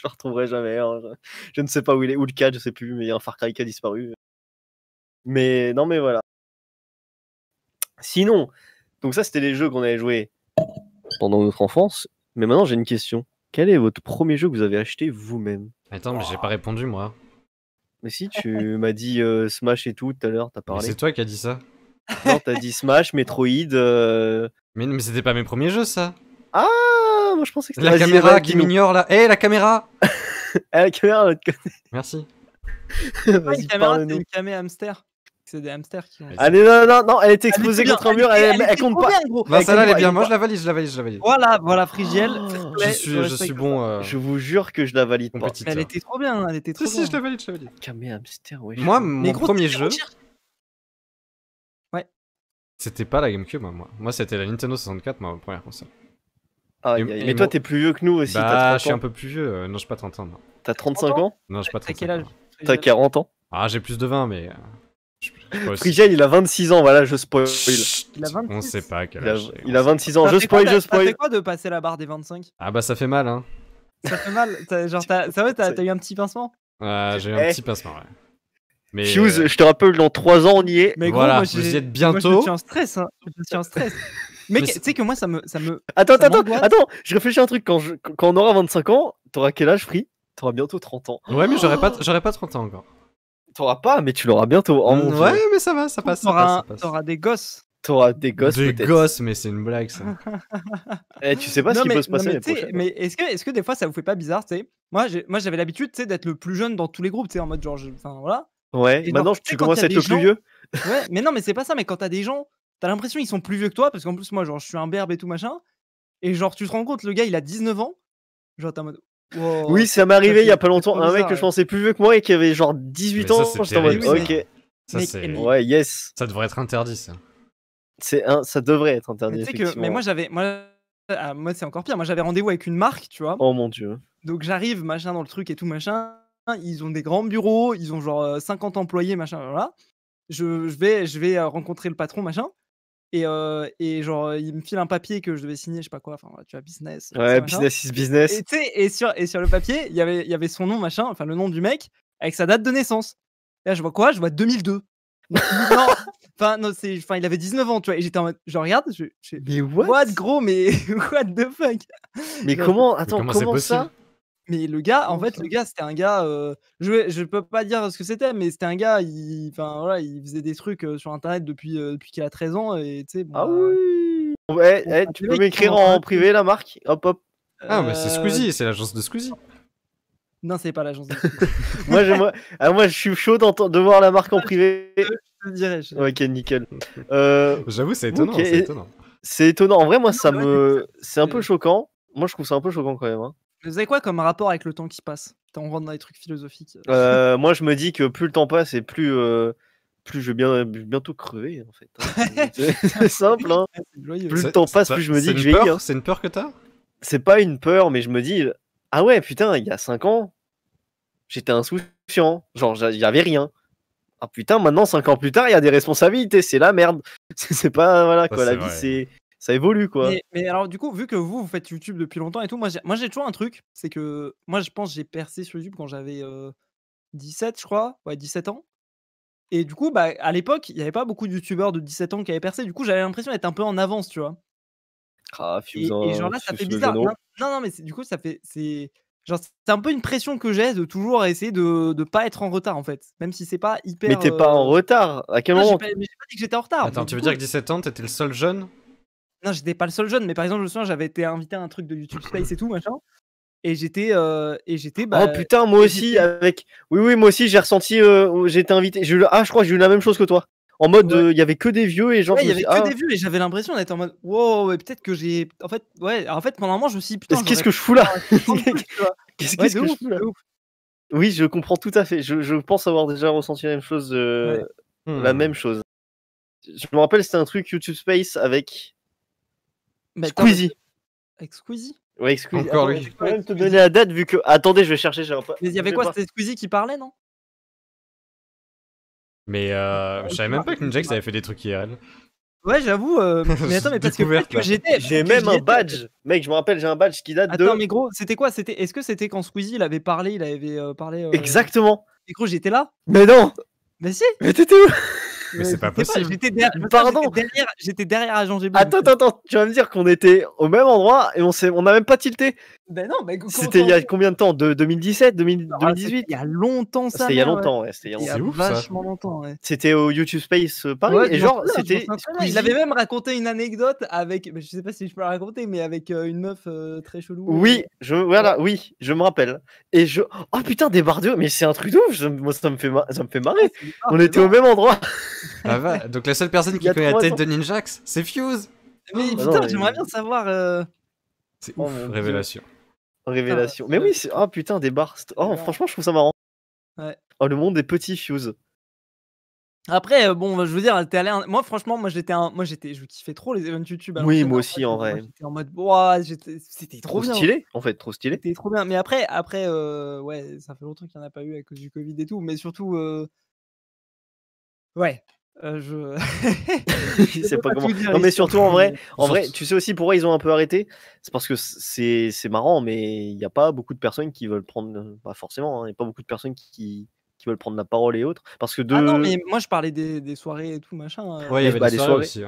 le retrouverai jamais. Hein, je ne sais pas où il est, où le 4, je sais plus, mais il y a un Far Cry qui a disparu. Mais non, mais voilà. Sinon, donc ça, c'était les jeux qu'on avait joués pendant notre enfance. Mais maintenant, j'ai une question. Quel est votre premier jeu que vous avez acheté vous-même Attends, mais j'ai pas répondu, moi. Mais si, tu m'as dit euh, Smash et tout tout à l'heure, t'as parlé. C'est toi qui as dit ça. Non, t'as dit Smash, Metroid. Euh. Mais, mais c'était pas mes premiers jeux, ça. Ah, moi je pensais que c'était La caméra qui m'ignore là. Eh, la caméra Eh la caméra, l'autre côté. Merci. vas Une caméra, c'est une camé hamster c'est des hamsters qui Allez, non, non, non, elle était explosée contre un mur, elle, compte pas. Bah, celle-là, elle est bien. Moi, je la valide, je la valide, je la valide. Voilà, voilà, Frigiel. Oh. je suis, je, suis bon. Euh, je vous jure que je la valide pas. Elle était trop bien, elle était trop. Si, bien. si, je la valide, je la valide. Camé hamster, ouais. Moi, mon premier jeu. Ouais. C'était pas la GameCube, hein, moi. Moi, c'était la Nintendo 64, ma première console. Ah, mais toi, t'es plus vieux que nous aussi. Bah, je suis un peu plus vieux. Euh, non, j'ai pas 30 ans. T'as 35 ans Non, j'ai pas 30 ans. T'as 40 ans Ah, j'ai plus de 20, mais. Euh, Frigel, il a 26 ans, voilà, je spoil. il On sait pas quel Il a, 26 ans, je spoil, je spoil. Ça fait quoi de passer la barre des 25 Ah bah ça fait mal, hein. Ça fait mal, genre, t'as eu un petit pincement j'ai eu un eh. petit pincement, ouais. Euh, je te rappelle, dans 3 ans, on y est. Mais vous y êtes bientôt. je suis en stress, hein. Je suis stress. Mais tu sais que moi, ça me. Ça me attends, attends, attends, je réfléchis à un truc. Quand, on aura 25 ans, t'auras quel âge, Free T'auras bientôt 30 ans. Ouais, mais j'aurais pas 30 ans encore. T'auras pas, mais tu l'auras bientôt. en mm, ouais, mais ça va, ça passe. T'auras des gosses. T'auras des gosses. Des gosses, mais c'est une blague ça. Eh, tu sais pas ce qui mais, peut se passer. mais, est-ce que, des fois ça vous fait pas bizarre tu sais Moi j'avais l'habitude d'être le plus jeune dans tous les groupes, tu sais en mode genre. Enfin voilà. Ouais, maintenant tu commences à être le plus vieux. ouais, mais non, mais c'est pas ça, mais quand t'as des gens, t'as l'impression qu'ils sont plus vieux que toi, parce qu'en plus moi genre je suis un berbe et tout machin. Et genre tu te rends compte, le gars il a 19 ans. Genre t'as en mode oui, ça m'est arrivé il y a pas longtemps. Un mec que je pensais plus vieux que moi et qui avait genre 18 ans. Ça, j'étais ok. Ça, yes. Ça devrait être interdit, ça. C'est un... Ça devrait être interdit. Mais, moi, j'avais. Ah, moi, c'est encore pire. Moi, j'avais rendez-vous avec une marque, tu vois. Oh mon dieu. Donc, j'arrive, machin, dans le truc et tout, machin. Ils ont des grands bureaux, ils ont genre 50 euh, employés, machin, voilà. Je, je vais, je vais euh, rencontrer le patron, machin. Et, et, genre, il me file un papier que je devais signer, je sais pas quoi, enfin, tu vois, business. Euh, ouais, business is business. Et, et, sur, et sur le papier, y il y avait son nom, machin, enfin, le nom du mec, avec sa date de naissance. Et là, je vois quoi Je vois 2002. non, enfin, non, c'est, enfin, il avait 19 ans, tu vois. Et j'étais en mode, je regarde, je, je mais what, what, gros, mais what the fuck Mais comment, attends, comment ça mais le gars, en mmh, fait, le gars, c'était un gars. je peux pas dire ce que c'était, mais c'était un gars. Il, enfin voilà, il faisait des trucs sur internet depuis depuis qu'il a 13 ans et tu sais. ah bah, oui. Eh, eh, tu peux m'écrire en privé la marque. Hop hop. Ah mais bah, c'est euh, Squeezie, c'est l'agence de Squeezie. Non, c'est pas l'agence. De Squeezie. moi, je, moi, ah, moi, je suis chaud de voir la marque en privé. Je dirais. Ok, nickel. Euh, J'avoue, c'est étonnant. C'est étonnant. En vrai, moi, ça me, c'est un peu choquant. Moi, je trouve ça un peu choquant quand même. Hein. Vous avez quoi comme rapport avec le temps qui passe On rentre dans des trucs philosophiques. Euh. Euh, moi, je me dis que plus le temps passe et plus, euh, plus je vais bien, bientôt crever, en fait. Hein. c'est simple, hein. Plus le temps passe, plus je me dis que je vais hein. C'est une peur que as C'est pas une peur, mais je me dis, ah ouais, putain, il y a 5 ans, j'étais insouciant. Genre, j'avais rien. Ah putain, maintenant, 5 ans plus tard, il y a des responsabilités, c'est la merde. c'est pas, voilà, quoi, la vie, c'est ça évolue quoi. Mais, alors du coup, vu que vous, vous faites YouTube depuis longtemps et tout, moi j'ai toujours un truc, c'est que moi je pense j'ai percé sur YouTube quand j'avais 17 euh, je crois, ouais 17 ans. Et du coup, bah, à l'époque, il n'y avait pas beaucoup de youtubeurs de 17 ans qui avaient percé. Du coup, j'avais l'impression d'être un peu en avance, tu vois. Ah, et, genre là, ça fait bizarre. Non, non, mais du coup, ça fait. C'est genre c'est un peu une pression que j'ai de toujours essayer de ne pas être en retard en fait, même si c'est pas hyper. Mais t'es pas en euh, retard À quel moment Mais j'ai pas dit que j'étais en retard. Attends, tu veux dire que 17 ans, t'étais le seul jeune non, j'étais pas le seul jeune, mais par exemple, je me souviens, j'avais été invité à un truc de YouTube Space et tout, machin. Et j'étais. Euh, et j'étais bah, oh putain, moi aussi, avec. Oui, oui, moi aussi, j'ai ressenti. Euh, j'ai été invité. Ah, je crois que j'ai eu la même chose que toi. En mode, euh, il y avait que des vieux et genre. il y avait que ah. des vieux et j'avais l'impression d'être en mode, wow, ouais, peut-être que j'ai. En fait, ouais, en fait, pendant un moment, je me suis putain. Qu'est-ce que je fous là Qu'est-ce que je fous là Oui, je comprends tout à fait. Je, pense avoir déjà ressenti la même chose. Mmh. la même chose. Je me rappelle, c'était un truc YouTube Space avec bah, Squeezie. Avec Squeezie Ouais, Squeezie. Encore lui. Je peux même te donner la date vu que. Attendez, je vais chercher. J'ai un. Mais il y avait quoi C'était Squeezie qui parlait, non Mais euh, je savais même pas que Ninjax avait fait des trucs IRL. Ouais, j'avoue. Euh, mais attends, mais parce que, que j'étais. J'ai même un badge. Mec, je me rappelle, j'ai un badge qui date de. Attends, mais gros, c'était quoi C'était. Est-ce que c'était quand Squeezie il avait parlé, il avait euh, parlé. Euh, Exactement. Et gros, j'étais là. Mais non. Mais si. Mais t'étais où mais, c'est pas possible. J'étais derrière, Pardon. derrière, derrière Attends, attends, Tu vas me dire qu'on était au même endroit et on s'est, on n'a même pas tilté. Ben non, mais c'était il y a combien de temps De 2017, 2018 Il y a longtemps ça. C'était il y a longtemps, c'était il y a vachement longtemps. C'était au YouTube Space euh, Paris genre c'était. Il avait même raconté une anecdote avec, je sais pas si je peux la raconter, mais avec euh, une meuf euh, très chelou. Oui, je voilà, oui, je me rappelle. Et je, oh putain, des bardeaux, mais c'est un truc de ouf. Moi, ça me fait, ça me fait marrer. Ah, on était au même endroit. Ah donc la seule personne qui connaît la tête de Ninjax, c'est Fuse. Mais ah putain, j'aimerais bien savoir. Euh... C'est oh, ouf, révélation. Révélation. Ah, mais oui, c'est... ah putain, des bars. Oh, franchement, je trouve ça marrant. Ouais. Oh, le monde des petits Fuse. Après, euh, bon, je veux dire, t'es allé. Moi, franchement, moi, j'étais, un... moi, j'étais, je kiffais trop les events YouTube. oui, moi aussi, en euh, vrai. J'étais en mode, c'était trop, stylé, en fait, trop stylé. C'était trop bien. Mais après, après, euh, ouais, ça fait longtemps qu'il n'y en a pas eu à cause du Covid et tout. Mais surtout, ouais, euh, je. sais pas, comment. non, mais surtout en vrai, en vrai, tu sais aussi pourquoi ils ont un peu arrêté C'est parce que c'est marrant, mais il n'y a pas beaucoup de personnes qui veulent prendre. Euh, pas forcément, hein, il a pas beaucoup de personnes qui, qui veulent prendre la parole et autres. Parce que ah de... Ah non, mais moi je parlais des, des soirées et tout machin. Euh. Ouais, il y eh avait bah, des, soirées, aussi.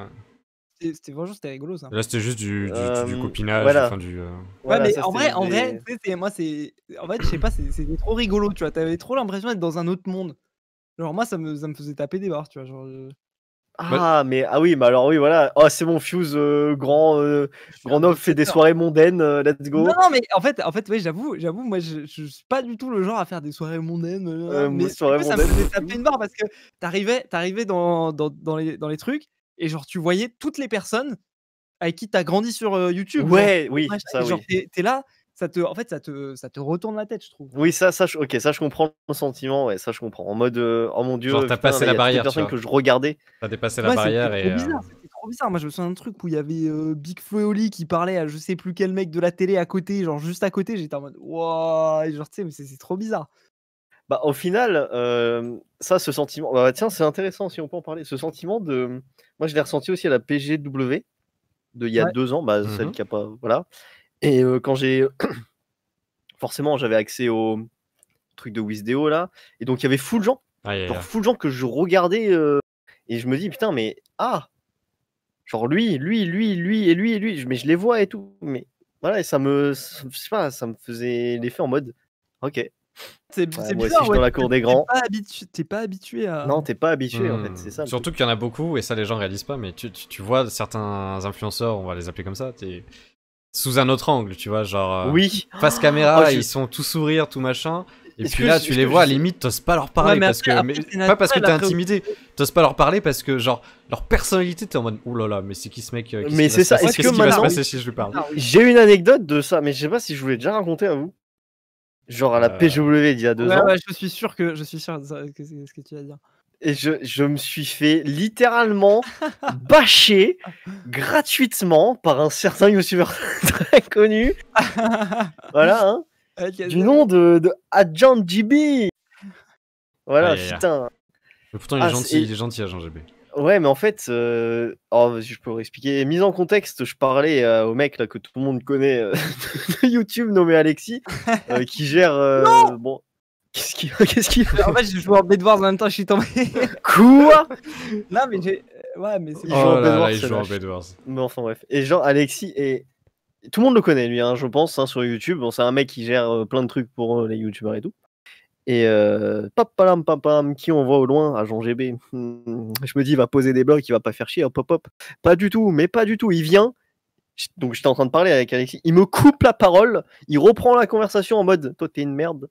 C'était vraiment c'était rigolo ça. Là, c'était juste du, du, copinage. Enfin, du, Ouais, mais en, vrai, en vrai, moi, c'est. En fait, je sais pas, c'est trop rigolo, tu vois. T'avais trop l'impression d'être dans un autre monde. Genre, moi, ça me, ça me faisait taper des barres, tu vois. Genre, bah Ah, mais ah oui, mais alors oui, voilà. Oh, c'est mon Fuse euh, grand euh, grand homme fait des soirées mondaines. Euh, let's go. Non, mais en fait, en fait, ouais, j'avoue, j'avoue, moi, je, je, suis pas du tout le genre à faire des soirées mondaines. mais ça me faisait taper une barre parce que t'arrivais, t'arrivais dans, dans, dans, les, dans les trucs et genre tu voyais toutes les personnes avec qui t'as grandi sur YouTube. Ouais, oui. ça, oui. T'es, là, ça te, en fait, ça te, ça te retourne la tête, je trouve. Oui, ça, ça, je, ok, ça, je comprends le sentiment, ouais, ça, je comprends. En mode, euh, oh mon dieu, tu t'as passé la barrière. personne que je regardais. T'as dépassé la barrière et. Trop euh, bizarre, trop bizarre. Moi, je me souviens d'un truc où il y avait euh, Big Flo qui parlait à je sais plus quel mec de la télé à côté, genre juste à côté. J'étais en mode, waouh, genre, tu sais, mais c'est, trop bizarre. Bah, au final, ça, ce sentiment. Bah, tiens, c'est intéressant si on peut en parler. Ce sentiment de. Moi, je l'ai ressenti aussi à la PGW de il y a deux ans, bah, celle mmh qui a pas. Voilà. Et euh, quand j'ai. Forcément, j'avais accès au truc de Wizdeo, là. Et donc, il y avait full gens. Full de genre, gens que je regardais. Euh, et je me dis, putain, mais. Ah Genre, lui, lui, lui, lui, et lui, et lui. Mais je les vois et tout. Mais voilà, et ça me. Je sais pas, ça me faisait l'effet en mode. Ok. C'est bon, bizarre. Si ouais, la cour des grands. T'es pas, habitué à. Non, t'es pas habitué en fait, hmm. c'est ça. Surtout qu'il y en a beaucoup, et ça les gens réalisent pas, mais tu, vois certains influenceurs, on va les appeler comme ça, t'es sous un autre angle, tu vois, genre euh, face ah. caméra, oh, ils sont tout sourire, tout machin. Et puis là, tu les vois, à je... limite, t'oses pas leur parler parce que. pas parce que t'es intimidé, t'oses pas leur parler parce que, genre, leur personnalité, t'es en mode, oh là là, mais c'est qui ce mec euh, Mais c'est ça, est-ce que passer si je lui Si ah J'ai une anecdote de ça, mais je sais pas si je voulais déjà raconter à vous. Genre à la euh, PGW d'il y a deux ans. je suis sûr que. Je suis sûr de ce que tu vas dire et je, me suis fait littéralement bâcher gratuitement par un certain youtubeur très connu. voilà, hein, Du nom de, Agent GB. Voilà, putain. Mais pourtant, il est, ah, gentil, Agent GB. Ouais, mais en fait, euh, oh, je peux vous expliquer. Mise en contexte, je parlais euh, au mec que tout le monde connaît euh, de YouTube nommé Alexis, qui gère. bon, Qu'est-ce qu'il fait En fait, je joue en Bedwars en même temps, je suis tombé. Quoi Non, mais j'ai. Ouais, mais c'est oh en Bedwars, il joue en Bedwars. Mais enfin, bref. Et genre, Alexis et Tout le monde le connaît, lui, hein, je pense, hein, sur YouTube. Bon, c'est un mec qui gère euh, plein de trucs pour euh, les YouTubers et tout. Et euh, pam, papam, qui on voit au loin à Jean GB. Hmm, je me dis, il va poser des blogs il va pas faire chier, hop, hop, hop. Pas du tout, mais pas du tout. Il vient, donc j'étais en train de parler avec Alexis, il me coupe la parole, il reprend la conversation en mode toi t'es une merde,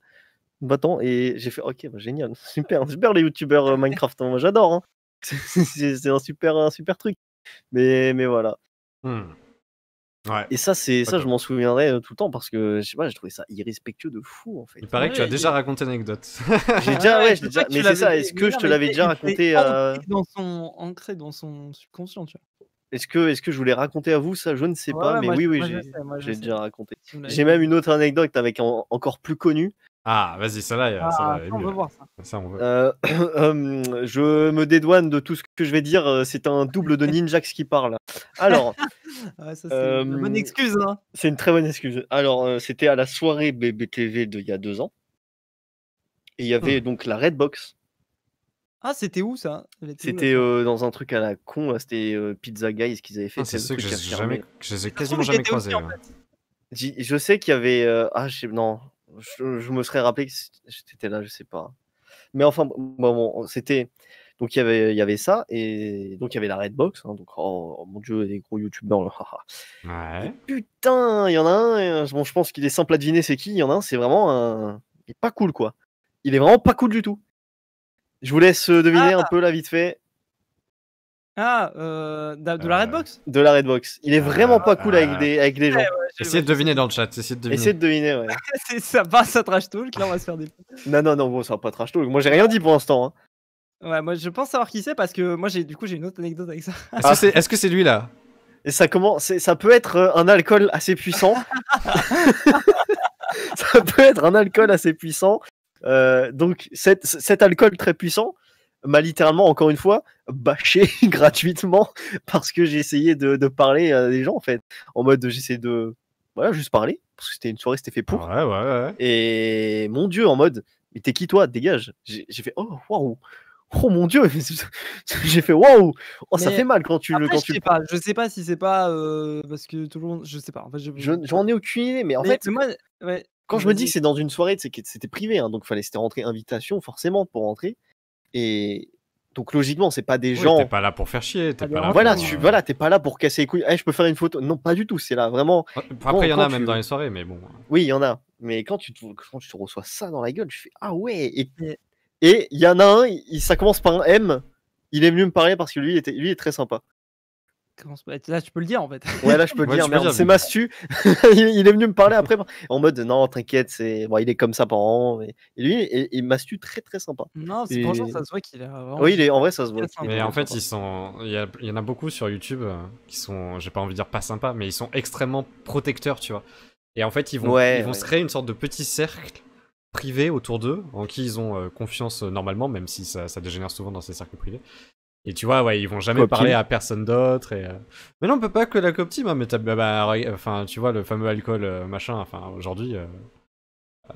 et j'ai fait ok bah, génial super super les youtubeurs euh, Minecraft moi j'adore hein». c'est un super un super truc mais mais voilà mmh. ouais. et ça c'est ça je m'en souviendrai euh, tout le temps parce que je sais pas j'ai trouvé ça irrespectueux de fou en fait il paraît que tu as déjà raconté l'anecdote j'ai déjà ah ouais, mais c'est ça est-ce que je te l'avais déjà raconté euh? dans son ancré dans son subconscient tu vois est-ce que, est que je voulais raconter à vous ça Je ne sais pas, mais oui, oui, j'ai déjà raconté. J'ai même une autre anecdote avec un, encore plus connu ah, vas-y, euh, ah, ça là ça, on veut voir euh, ça. Hum, je me dédouane de tout ce que je vais dire. Euh, c'est un double de Ninjax qui parle. Alors, c'est une hum, excuse. Hein. C'est une très bonne excuse. Alors, c'était à la soirée BBTV d'il y a deux ans. Et il y avait hum. donc la Redbox. Ah, c'était où ça C'était dans un truc à la con, c'était Pizza Guys qu'ils avaient fait. Ah, c'est ceux que je, ah, jamais, quasiment jamais croisés. Je sais qu'il y avait. ah, non, je, me serais rappelé que j'étais là, je sais pas. Mais enfin, bon, c'était. Donc il y avait, y avait ça, et donc il y avait la Redbox. Hein, donc oh, oh, mon dieu, les gros youtubeurs. ouais. Putain, il y en a un. je pense qu'il est simple à deviner c'est qui. Il y en a un, c'est vraiment un. Il est pas cool quoi. Il est vraiment pas cool du tout. Je vous laisse euh, deviner un ah! peu là vite fait. Ah, euh, de, la euh, Redbox De la Redbox. Il est vraiment pas cool avec euh, des, avec les gens. Essayez de deviner dans le chat. Essayez de deviner. Essayez de deviner, ouais. ça trash talk, là on va se faire des. Non, non, non, bon, ça va pas trash talk. Moi, j'ai rien dit pour l'instant. Hein. Ouais, moi je pense savoir qui c'est parce que moi j'ai du coup j'ai une autre anecdote avec ça. Est-ce que c'est lui là Et ça commence, ça peut être un alcool assez puissant. ça peut être un alcool assez puissant. donc cet alcool très puissant m'a littéralement, encore une fois, bâché gratuitement parce que j'ai essayé de, parler à des gens, en fait. En mode, j'essaie de. Voilà, juste parler. Parce que c'était une soirée, c'était fait pour. Et mon Dieu, en mode, mais t'es qui toi Dégage. J'ai fait, oh, waouh Oh mon dieu, j'ai fait waouh, oh, ça fait mal quand tu le je sais pas, je sais pas si c'est pas euh, parce que tout le monde, je sais pas. En fait, j'en ai aucune idée, mais en fait, moi, quand je me dis que c'est dans une soirée, c'était privé, hein, donc fallait c'était rentrer invitation forcément pour rentrer. Et donc logiquement, c'est pas des gens. T'es pas là pour faire chier. T'es pas là voilà, pour... tu euh, voilà, t'es pas là pour casser les couilles. Eh, je peux faire une photo. Non, pas du tout. C'est là vraiment. Après, il y en a même dans les soirées, mais bon. Oui, il y en a. Mais quand tu, te... reçois ça dans la gueule, je fais ah ouais. Et il y en a un, ça commence par un M. Il est venu me parler parce que lui, était... lui est très sympa. Bah, là, tu peux le dire en fait. Ouais, là, je peux le dire. c'est Mastu. il est venu me parler après en mode non, t'inquiète, c'est bon, il est comme ça par Mais... Et lui, il Mastu très très sympa. Non, c'est et... ça se voit qu'il est. Oui, il est en vrai, ça se voit. Mais en fait, ils sont. Il y, en a beaucoup sur YouTube euh, qui sont, j'ai pas envie de dire pas sympa mais ils sont extrêmement protecteurs, tu vois. Et en fait, ils vont, se créer une sorte de petit cercle privé autour d'eux, en qui ils ont euh, confiance euh, normalement, même si ça, ça dégénère souvent dans ces cercles privés. Et tu vois, ouais, ils vont jamais parler à personne d'autre. Et, euh. Mais non, on peut pas que la cop hein, mais bah, bah, enfin, tu vois, le fameux alcool euh, machin, enfin, aujourd'hui, euh,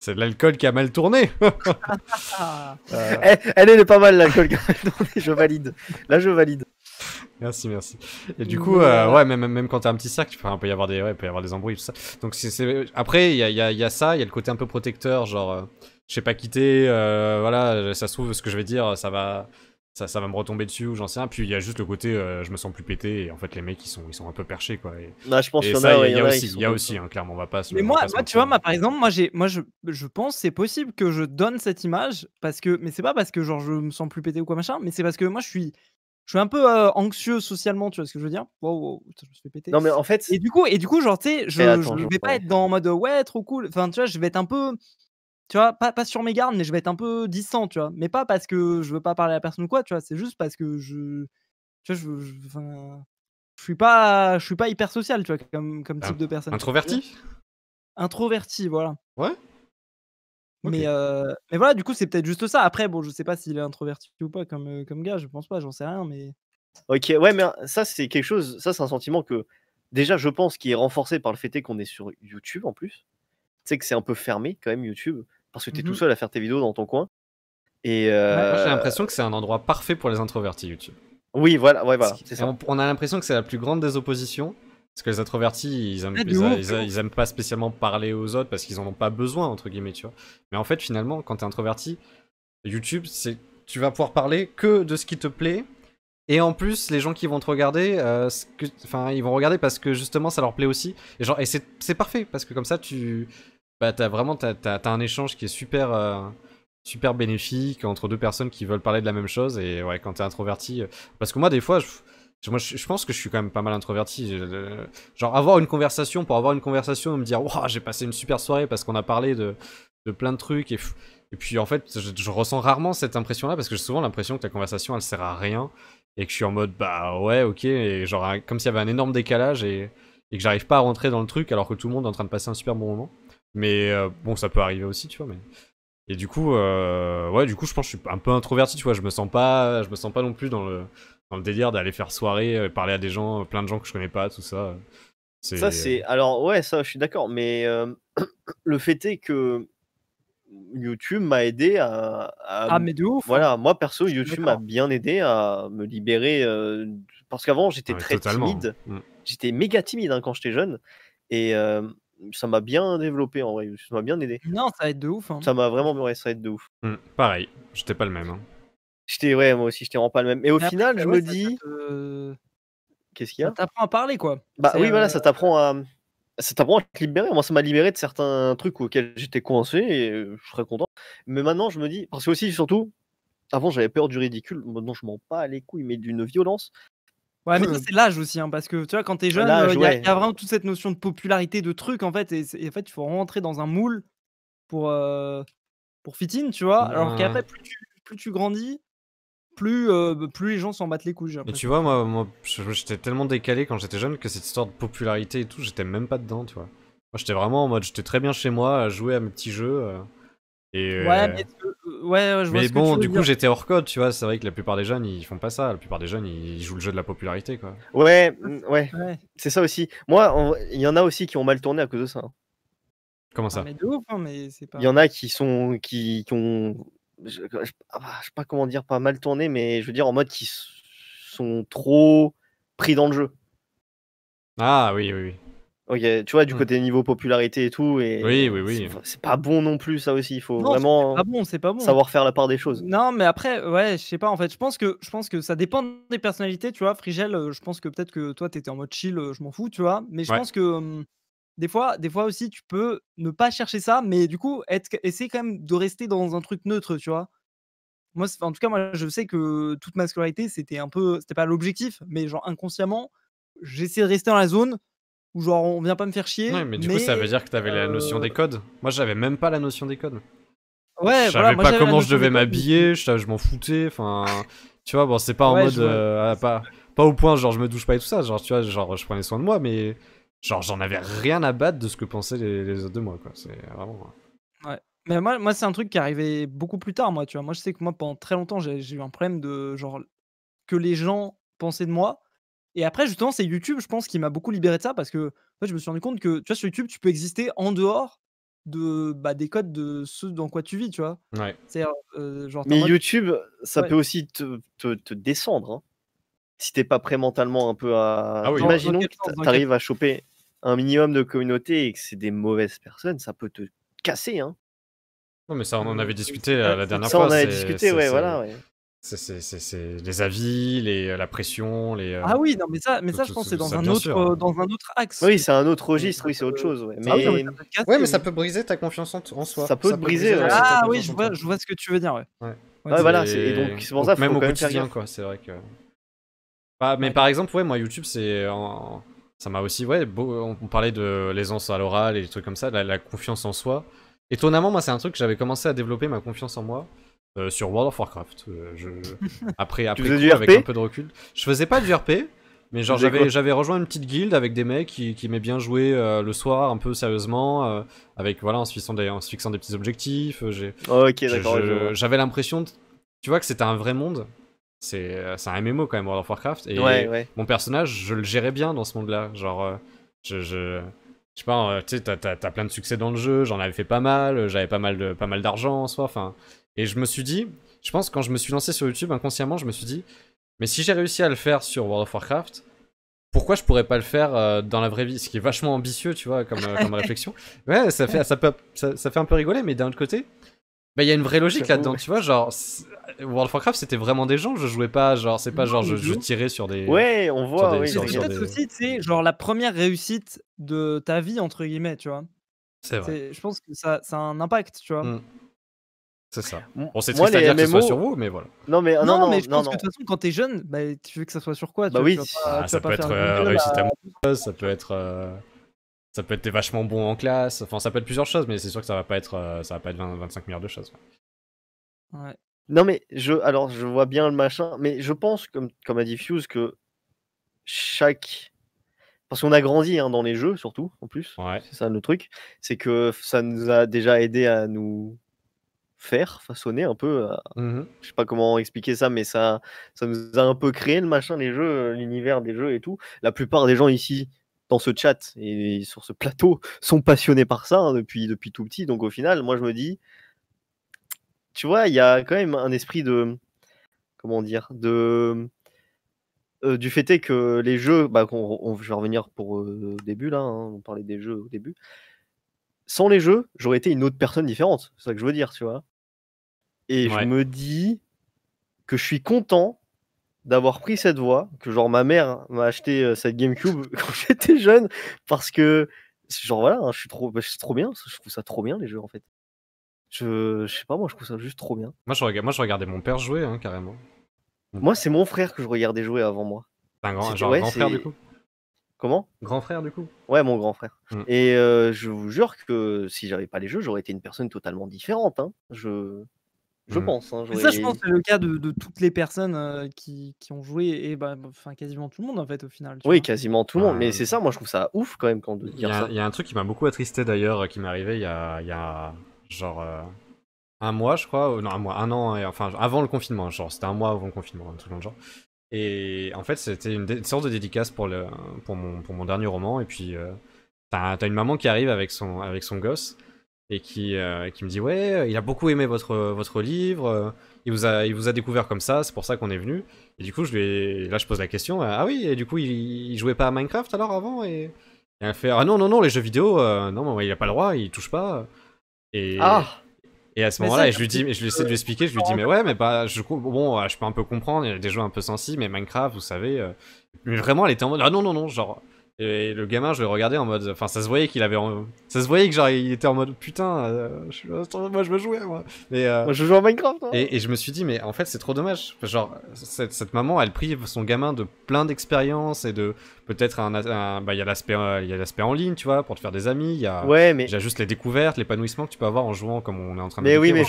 c'est de l'alcool qui a mal tourné. Eh, elle, elle, est pas mal, l'alcool qui a mal tourné, je valide. Là, je valide. Merci, merci. Et du coup, ouais, même, même quand t'es un petit cercle, il peut y avoir des, ouais, peut y avoir des embrouilles, tout ça. Donc, c'est, après, il y a, ça, il y a le côté un peu protecteur, genre, je je sais pas quitter, voilà, ça se trouve, ce que je vais dire, ça va, ça, va me retomber dessus ou j'en sais rien. Puis il y a juste le côté euh, je me sens plus pété et en fait les mecs ils sont, ils sont un peu perchés quoi. Et, bah, je pense y, a, aussi, hein, clairement on va pas se, Mais moi, moi tu vois, moi, par exemple, moi, j'ai, moi je, je pense c'est possible que je donne cette image parce que, mais c'est pas parce que genre je me sens plus pété ou quoi machin, mais c'est parce que moi je suis. Je suis un peu euh, anxieux socialement, tu vois ce que je veux dire Wow, je me suis en fait. Et du coup, et du coup, genre eh, je, vais pas être dans le mode ouais trop cool. Enfin tu vois, je vais être un peu tu vois, pas, pas sur mes gardes, mais je vais être un peu distant, tu vois. Mais pas parce que je veux pas parler à la personne ou quoi, tu vois. C'est juste parce que je. Tu vois, je. je, je suis pas, je suis pas hyper social, tu vois, comme, comme ah, type de personne. Introverti Introverti, voilà. Ouais. Mais, euh, mais voilà, du coup, c'est peut-être juste ça. Après, bon, je sais pas s'il est introverti ou pas comme, euh, comme gars, je pense pas, j'en sais rien, mais. Ok, ouais, mais hein, ça, c'est quelque chose, ça, c'est un sentiment que, déjà, je pense, qu'il est renforcé par le fait qu'on est sur YouTube en plus. Tu sais que c'est un peu fermé quand même, YouTube parce que tu es mmh tout seul à faire tes vidéos dans ton coin. Et j'ai euh, l'impression que c'est un endroit parfait pour les introvertis YouTube. Oui, voilà, ouais, voilà, On, a l'impression que c'est la plus grande des oppositions. Parce que les introvertis, ah, ils aiment, pas spécialement parler aux autres parce qu'ils en ont pas besoin, entre guillemets, tu vois. Mais en fait, finalement, quand t'es introverti, YouTube, c'est tu vas pouvoir parler que de ce qui te plaît. Et en plus, les gens qui vont te regarder, euh, ils vont regarder parce que justement, ça leur plaît aussi. Et, et c'est parfait parce que comme ça, tu bah, t'as vraiment t'as, un échange qui est super, euh, super bénéfique entre deux personnes qui veulent parler de la même chose. Et ouais, quand t'es introverti. Euh, parce que moi, des fois, je, pense que je suis quand même pas mal introverti. Genre, avoir une conversation pour avoir une conversation et me dire, waouh, j'ai passé une super soirée parce qu'on a parlé de, de plein de trucs. Et, et puis, en fait, je, ressens rarement cette impression-là parce que j'ai souvent l'impression que la conversation, elle sert à rien. Et que je suis en mode, bah ouais, ok. Et genre, comme s'il y avait un énorme décalage et que j'arrive pas à rentrer dans le truc alors que tout le monde est en train de passer un super bon moment. Mais euh, bon, ça peut arriver aussi, tu vois. Mais... Et du coup, euh, ouais, du coup, je pense que je suis un peu introverti, tu vois. Je me sens pas, je me sens pas non plus dans le, dans le délire d'aller faire soirée, euh, parler à des gens, plein de gens que je connais pas, tout ça. Ça, c'est. Alors, ouais, ça, je suis d'accord. Mais le fait est que YouTube m'a aidé à. Ah, mais de ouf hein. Voilà, moi, perso, YouTube m'a bien aidé à me libérer. parce qu'avant, j'étais très timide. Mm. J'étais méga timide hein, quand j'étais jeune. Et ça m'a bien développé en vrai, ça m'a bien aidé. Non, ça va être de ouf. Hein. Ça m'a vraiment ouais, ça être de ouf. Mmh, pareil, j'étais pas le même. Hein. J'étais ouais, moi aussi, j'étais vraiment pas le même. Et au final, je me dis, qu'est-ce qu'il y a Ça t'apprend à parler quoi. Bah oui, voilà, euh, ça t'apprend à, ça t'apprend à te libérer. Moi, ça m'a libéré de certains trucs auxquels j'étais coincé et euh, je serais content. Mais maintenant, je me dis, parce que aussi, surtout, avant, j'avais peur du ridicule. Maintenant, je m'en pas les couilles, mais d'une violence. Ouais, mais ça, c'est l'âge aussi, hein, parce que tu vois, quand t'es jeune, euh, il y, a vraiment toute cette notion de popularité, de truc, en fait, et, en fait, il faut rentrer dans un moule pour, euh, pour fit tu vois, alors bah qu'après, plus tu, grandis, plus, euh, bah, plus les gens s'en battent les couilles. Mais tu vois, moi, moi j'étais tellement décalé quand j'étais jeune que cette histoire de popularité et tout, j'étais même pas dedans, tu vois. Moi, j'étais vraiment en mode, j'étais très bien chez moi, à jouer à mes petits jeux. Euh, ouais, mais, euh, ouais, je mais bon, du coup, j'étais hors code, tu vois. C'est vrai que la plupart des jeunes, ils font pas ça. La plupart des jeunes, ils jouent le jeu de la popularité, quoi. Ouais, ouais. Mm, c'est ça aussi. Moi, il y en a aussi qui ont mal tourné à cause de ça. Hein. Comment ah, ça hein, Il y en a qui sont. qui, qui ont. Je, ah, bah, je, sais pas comment dire, pas mal tourné, mais je veux dire en mode qui sont trop pris dans le jeu. Ah oui, oui, oui. Ok, tu vois, du mm. côté niveau popularité et tout. Et oui, oui, oui. C'est pas bon non plus, ça aussi. Il faut vraiment bon, pas bon. savoir faire la part des choses. Non, mais après, ouais, je sais pas. En fait, je pense que je pense que ça dépend des personnalités, tu vois. Frigel, euh, je pense que peut-être que toi, t'étais en mode chill, euh, je m'en fous, tu vois. Mais je pense que hum, des fois, des fois aussi, tu peux ne pas chercher ça, mais du coup, être, essayer quand même de rester dans un truc neutre, tu vois. Moi, en tout cas, moi, je sais que toute ma scolarité, c'était un peu, c'était pas l'objectif, mais genre inconsciemment, j'essaie de rester dans la zone genre on vient pas me faire chier. mais du coup, ça veut dire que t'avais avais la euh, notion des codes. Moi, j'avais même pas la notion des codes. Ouais, je savais pas comment je devais m'habiller, je, m'en foutais. Enfin, tu vois, bon, c'est pas en mode. Euh, ah, pas, pas au point, genre, je me douche pas et tout ça. Genre, tu vois, genre, je prenais soin de moi, mais genre, j'en avais rien à battre de ce que pensaient les, autres de moi, quoi. C'est vraiment. Hein. Ouais. Mais moi, moi c'est un truc qui arrivait beaucoup plus tard, moi, tu vois. Moi, je sais que moi, pendant très longtemps, j'ai eu un problème de genre que les gens pensaient de moi et après, justement, c'est YouTube, je pense, qui m'a beaucoup libéré de ça parce que je me suis rendu compte que tu vois, sur YouTube, tu peux exister en dehors de, bah, des codes de ce dans quoi tu vis, tu vois. Euh, mais YouTube, ça peut aussi te, descendre. Hein. Si t'es pas prêt mentalement un peu à. Ah imaginons que t'arrives à choper un minimum de communauté et que c'est des mauvaises personnes, ça peut te casser. Hein. Non, mais ça, on en euh, avait discuté euh, la, la dernière fois. Ça, on en avait discuté, ouais, voilà. Ouais. C'est les avis, la pression, les. Euh, ah oui, non, mais ça, mais ça, je pense, c'est dans un autre, euh, dans un autre axe. Oui, c'est un autre registre, oui, c'est autre chose. Ah mais... oui, mais, ça peut briser ta confiance en, soi. Ça peut, briser. Ah oui, je vois, je vois ce que tu veux dire, ouais. voilà, donc pour ça. même au quotidien, quoi. C'est vrai que. Bah, mais par exemple, ouais, moi YouTube, c'est ça m'a aussi, ouais, on parlait de l'aisance à l'oral et des trucs comme ça, la, la confiance en soi. Étonnamment, moi, c'est un truc que j'avais commencé à développer ma confiance en moi euh, sur World of Warcraft. Euh, après, après avec un peu de recul. Je faisais pas du RP, mais j'avais, rejoint une petite guilde avec des mecs qui, qui aimaient bien jouer euh, le soir un peu sérieusement, avec voilà en se fixant des, petits objectifs. J'ai, ah, j'avais l'impression, tu vois, que c'était un vrai monde. C'est, un MMO quand même World of Warcraft et mon personnage, je le gérais bien dans ce monde-là. Genre, je... sais pas, tu as t'as, plein de succès dans le jeu, j'en avais fait pas mal, j'avais pas mal, de, pas mal d'argent en soi, enfin, et je me suis dit, je pense quand je me suis lancé sur YouTube, inconsciemment, je me suis dit, mais si j'ai réussi à le faire sur World of Warcraft, pourquoi je pourrais pas le faire euh, dans la vraie vie Ce qui est vachement ambitieux, tu vois, comme, euh, comme réflexion. Ouais, ça fait, ça, peut, ça, fait un peu rigoler, mais d'un autre côté, bah, il y a une vraie logique là-dedans, tu vois, genre, World of Warcraft, c'était vraiment des gens, je jouais pas, genre, c'est pas genre, je, mhm. tirais sur des... Ouais, on voit, des, oui. C'est peut-être aussi, tu sais, genre, la première réussite de ta vie, entre guillemets, tu vois. C'est vrai. Je pense que ça, ça a un impact, tu vois. Mm. C'est ça. on c'est triste à dire soit sur vous, mais voilà. Non, mais, non, mais je pense que de toute façon, quand t'es jeune, bah, tu veux que ça soit sur quoi ça peut être réussite euh, à ça peut être. Ça peut être t'es vachement bon en classe, enfin ça peut être plusieurs choses, mais c'est sûr que ça va pas être, euh, ça va pas être 25 milliards de choses. Ouais. Non mais je, alors je vois bien le machin, mais je pense comme, a dit Fuse que chaque parce qu'on a grandi hein, dans les jeux surtout en plus ouais. c'est ça le truc c'est que ça nous a déjà aidé à nous faire, façonner un peu. Euh, mmh je sais pas comment expliquer ça, mais ça, ça nous a un peu créé le machin, les jeux, euh, l'univers des jeux et tout. La plupart des gens ici, dans ce chat et sur ce plateau, sont passionnés par ça hein, depuis, depuis tout petit. Donc au final, moi je me dis, tu vois, il y a quand même un esprit de. Comment dire de, euh, Du fait est que les jeux, bah, on, je vais revenir pour le début là, hein, on parlait des jeux au début sans les jeux, j'aurais été une autre personne différente. C'est ça que je veux dire, tu vois. Et je me dis que je suis content d'avoir pris cette voie, que genre ma mère m'a acheté euh, cette GameCube quand j'étais jeune, parce que genre voilà, hein, je suis trop, bah, trop bien, je trouve ça trop bien les jeux en fait. Je, je sais pas moi, je trouve ça juste trop bien. Moi je, moi, je regardais mon père jouer hein, carrément. Moi c'est mon frère que je regardais jouer avant moi. C'est un grand frère du coup. Comment Grand frère, du coup Ouais, mon grand frère. Mm. Et euh, je vous jure que si j'avais pas les jeux, j'aurais été une personne totalement différente. Hein. Je, je mm. pense. Hein, ça, je pense que c'est le cas de, toutes les personnes euh, qui, ont joué, et bah, bah, enfin, quasiment tout le monde, en fait, au final. Oui, quasiment tout le monde. Mais euh, c'est ça, moi, je trouve ça ouf quand même quand Il y a un truc qui m'a beaucoup attristé d'ailleurs, qui m'est arrivé il y a, y a genre un mois, je crois, non, un mois, un an, et, enfin, avant le confinement, genre, c'était un mois avant le confinement, un truc dans genre. Et en fait, c'était une, sorte de dédicace pour, le, pour, mon, pour mon dernier roman. Et puis, euh, t'as une maman qui arrive avec son, avec son gosse et qui, euh, qui me dit Ouais, il a beaucoup aimé votre, votre livre, il vous, a, il vous a découvert comme ça, c'est pour ça qu'on est venu. Et du coup, je lui là, je pose la question euh, Ah oui, et du coup, il, jouait pas à Minecraft alors avant et, elle fait Ah non, non, non, les jeux vidéo, Non non, il a pas le droit, il touche pas. Et, ah et à ce moment-là, je lui dis, je de lui expliquer, je lui dis, mais ouais, mais bah, je, bon, euh, je peux un peu comprendre, il y a des jeux un peu sensibles, mais Minecraft, vous savez, euh, mais vraiment, elle était en mode, ah non, non, non, genre, et le gamin, je le regardais en mode. Enfin, ça se voyait qu'il avait. Ça se voyait que genre, il était en mode putain, euh, moi je veux jouer, moi. Euh, moi je joue en Minecraft, hein. et, je me suis dit, mais en fait, c'est trop dommage. genre, cette, maman, elle prive son gamin de plein d'expériences et de. Peut-être un. Bah, euh, il y a l'aspect en ligne, tu vois, pour te faire des amis. Il y a. Ouais, mais. juste les découvertes, l'épanouissement que tu peux avoir en jouant comme on est en train de mais oui, mais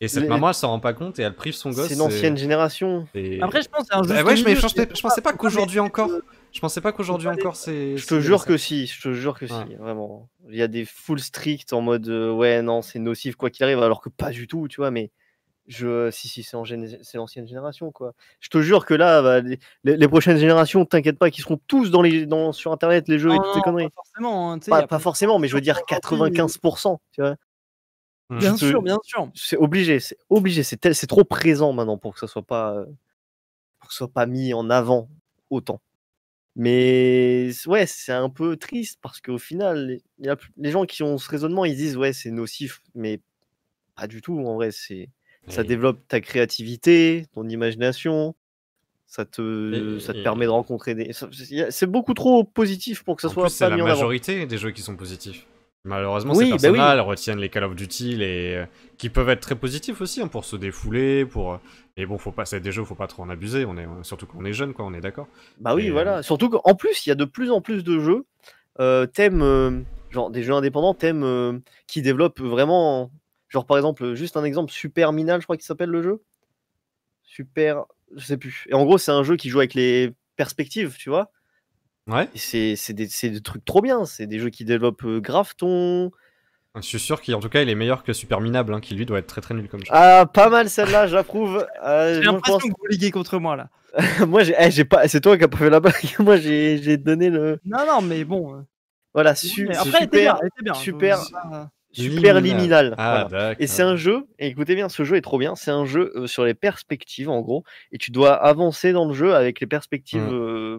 Et cette maman, elle s'en rend pas compte et elle prive son gosse. C'est une ancienne génération. Après, je pense bah c'est un jeu. je, pensais pas qu'aujourd'hui encore, je pensais pas qu'aujourd'hui encore c'est. Je te jure que si, je te jure que si, vraiment. Il y a des full strict en mode euh, ouais, non, c'est nocif quoi qu'il arrive, alors que pas du tout, tu vois, mais je, si, si, c'est c'est l'ancienne génération quoi. Je te jure que là, bah, les... prochaines générations, t'inquiète pas, qu'ils seront tous dans les, dans, sur internet, les jeux et toutes ces conneries. Pas hein, forcément, mais je veux dire 95%, tu vois. Bien sûr, bien sûr. C'est obligé, c'est obligé, c'est trop présent maintenant pour que ça soit pas, pour que ça soit pas mis en avant autant. Mais ouais, c'est un peu triste parce qu'au final, les, gens qui ont ce raisonnement, ils disent ouais, c'est nocif, mais pas du tout en vrai. C'est ça développe ta créativité, ton imagination, ça te, permet de rencontrer des. C'est beaucoup trop positif pour que ça en soit. C'est la majorité des jeux qui sont positifs. Malheureusement, ces bah personnes retiennent les Call of Duty, euh, qui peuvent être très positifs aussi, hein, pour se défouler, pour... Mais euh, bon, faut pas... c'est des jeux, faut pas trop en abuser, on est... surtout qu'on est jeune, quoi, on est d'accord. Bah oui, voilà. Euh, surtout qu'en plus, il y a de plus en plus de jeux, thèmes, genre des jeux indépendants, thèmes qui développent vraiment... Genre par exemple, juste un exemple, Super Minal, je crois qu'il s'appelle le jeu. Super... Je sais plus. Et en gros, c'est un jeu qui joue avec les perspectives, tu vois Ouais. C'est des, des, trucs trop bien. C'est des jeux qui développent euh, Grafton. Je suis sûr qu'en tout cas, il est meilleur que Super Minable, hein, qui lui doit être très très nul comme jeu. Ah, pas mal celle-là, j'approuve. Euh, j'ai l'impression pense... que vous liguez contre moi là. moi, eh, j'ai pas. C'est toi qui as pas fait la blague. moi, j'ai donné le. Non, non, mais bon. Voilà, super, super, euh, super liminal. Ah, et c'est un jeu. écoutez bien, ce jeu est trop bien. C'est un jeu sur les perspectives en gros, et tu dois avancer dans le jeu avec les perspectives. Mmh.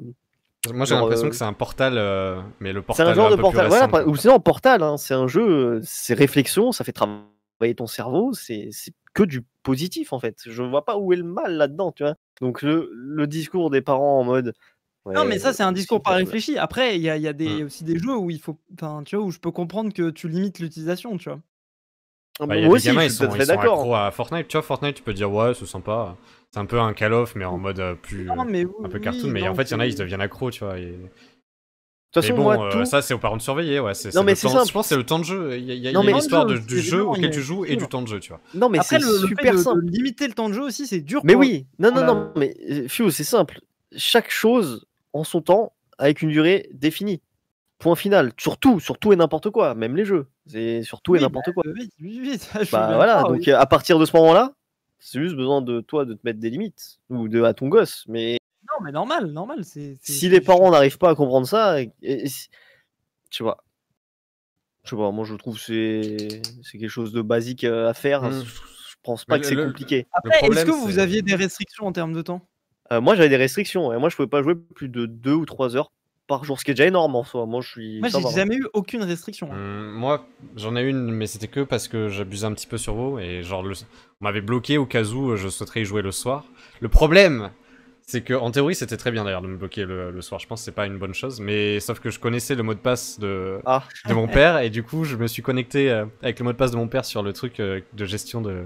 Moi j'ai l'impression euh, que c'est un portal, euh, mais le portal. C'est un genre de portal, voilà, ou sinon portal, hein, c'est un jeu, c'est réflexion, ça fait travailler ton cerveau, c'est que du positif en fait. Je vois pas où est le mal là-dedans, tu vois. Donc le, discours des parents en mode. non mais ça euh, c'est un discours pas réfléchi. Après il y a, des, mmh. aussi des jeux où il faut, tu vois, où je peux comprendre que tu limites l'utilisation, tu vois. Bah, il y a gamins, ils sont, d'accord. à Fortnite. Tu vois, Fortnite, tu peux dire ouais, c'est sympa. C'est un peu un Call of, mais en mode euh, plus un peu cartoon. mais en fait, il y en a, ils deviennent accro tu vois. Et... De bon, moi, euh, tout... ça c'est aux parents de surveiller, ouais. C'est, non, mais c'est temps... Je pense que c'est le temps de jeu. Il y a, a l'histoire du jeu auquel tu joues et du temps de jeu, tu vois. Non, mais Après, le, super fait limiter le temps de jeu aussi, c'est dur. Mais oui, non, non, non, mais euh, Fiu, c'est simple. Chaque chose en son temps, avec une durée définie. Point final. Surtout, surtout et n'importe quoi, même les jeux. C'est surtout et n'importe bah, quoi. bah, voilà, donc euh, à partir de ce moment-là, c'est juste besoin de toi de te mettre des limites ou de à ton gosse. Mais non, mais normal, normal. C'est, si les parents n'arrivent pas à comprendre ça, tu vois. Je sais moi je trouve c'est c'est quelque chose de basique euh, à faire. Mmh. Je pense pas que c'est compliqué. Après, est-ce que vous aviez des restrictions en termes de temps euh, Moi j'avais des restrictions et moi je pouvais pas jouer plus de 2 ou 3 heures par jour, ce qui est déjà énorme en soi. Moi, je suis. Moi, j'ai hein. jamais eu aucune restriction. Hein. Mmh, moi, j'en ai une, mais c'était que parce que j'abusais un petit peu sur vous, et genre, on m'avait bloqué au cas où euh, je souhaiterais y jouer le soir. Le problème, c'est que en théorie, c'était très bien d'ailleurs de me bloquer le, soir. Je pense que c'est pas une bonne chose, mais sauf que je connaissais le mot de passe de, ah. de mon père et du coup, je me suis connecté euh, avec le mot de passe de mon père sur le truc euh, de gestion de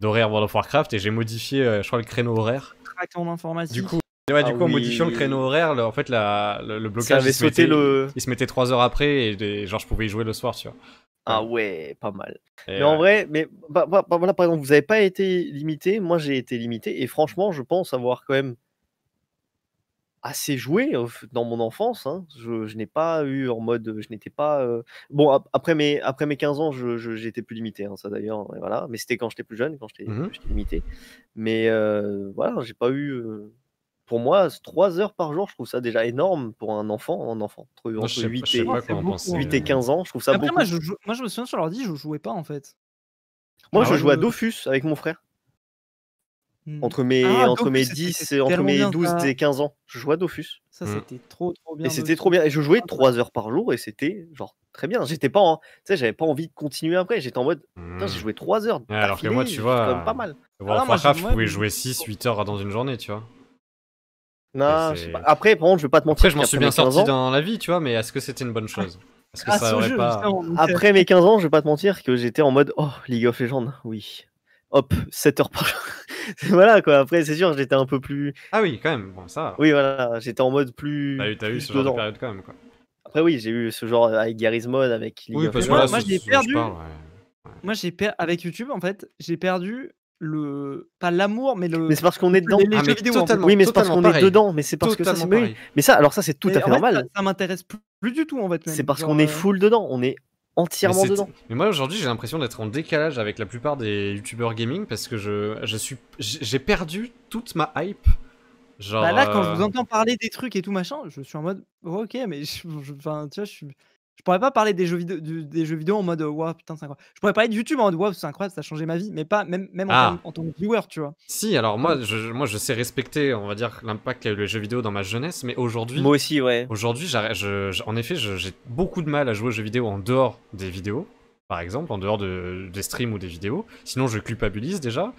d'horaire World of Warcraft et j'ai modifié, je crois, le créneau horaire. Du coup, ah du coup, en modifiant le créneau horaire, en fait, le, blocage. il se mettait, 3 heures après et, genre, je pouvais y jouer le soir, tu vois. Ah ouais, pas mal. mais en vrai, mais bah, bah, bah, voilà, par exemple, vous n'avez pas été limité, moi j'ai été limité, et franchement, je pense avoir quand même assez joué euh, dans mon enfance. Hein. Je, n'ai pas eu en mode, je n'étais pas. Euh, bon, après mes, après mes 15 ans, j'étais plus limité, hein, ça d'ailleurs, voilà. Mais c'était quand j'étais plus jeune, quand j'étais mhm. limité. Mais euh, voilà, j'ai pas eu pour moi, 3 heures par jour, je trouve ça déjà énorme pour un enfant. Un enfant entre, 8, et, 8 et, 15 ans, je trouve ça beaucoup. Moi je, moi je, me souviens sur l'ordi, je jouais pas en fait. Moi, bah je jouais à Dofus avec mon frère. Mmh. Entre mes, ah, entre mes 10 et entre mes 12 et 15 ans, je jouais à Dofus. Ça, mmh. c'était trop, trop bien. Et c'était trop bien. Et je jouais 3 ah, heures par jour et c'était genre très bien. J'étais pas en... Tu sais, j'avais pas envie de continuer après. J'étais en mode, putain, j'ai mmh. joué 3 heures. alors que moi, tu vois, en pas mal. Warcraft, euh, ah, je pouvais jouer 6, 8 heures dans une journée, tu vois. Après, par contre, je vais pas te mentir. Après, je m'en suis bien sorti dans la vie, tu vois, mais est-ce que c'était une bonne chose ah, euh. Après mes 15 ans, je vais pas te mentir que j'étais en mode oh League of Legends, oui. Hop, 7 heures par jour. voilà quoi. Après, c'est sûr, j'étais un peu plus. Ah oui, quand même. Bon, ça. Oui, voilà, j'étais en mode plus. T'as eu, as eu ce genre de période quand même quoi. Après oui, j'ai eu ce genre avec Garry's mode avec League oui, of Legends. Moi, j'ai perdu. Moi j'ai perdu avec YouTube en fait, j'ai perdu le pas l'amour mais le mais c'est parce qu'on est dedans ah, mais oui mais c'est parce qu'on est dedans mais c'est parce que ça c'est mais ça alors ça c'est tout à fait normal ça, m'intéresse plus, du tout en fait c'est parce qu'on est euh, full dedans on est entièrement dedans mais moi aujourd'hui j'ai l'impression d'être en décalage avec la plupart des youtubeurs gaming parce que je je suis j'ai perdu toute ma hype genre bah là quand je euh, vous entends parler des trucs et tout machin je suis en mode ok mais Enfin, tu vois je suis je pourrais pas parler des jeux vidéo, des jeux vidéo en mode euh, waouh, putain, c'est incroyable. Je pourrais parler de YouTube en mode waouh, c'est incroyable, ça a changé ma vie, mais pas même, même en, ah. tant que viewer, tu vois. Si, alors moi je, moi, je sais respecter, on va dire, l'impact qu'a eu les jeux vidéo dans ma jeunesse, mais aujourd'hui. Moi aussi, ouais. Aujourd'hui, en effet, j'ai beaucoup de mal à jouer aux jeux vidéo en dehors des vidéos par exemple, en dehors de, des streams ou des vidéos. Sinon, je culpabilise déjà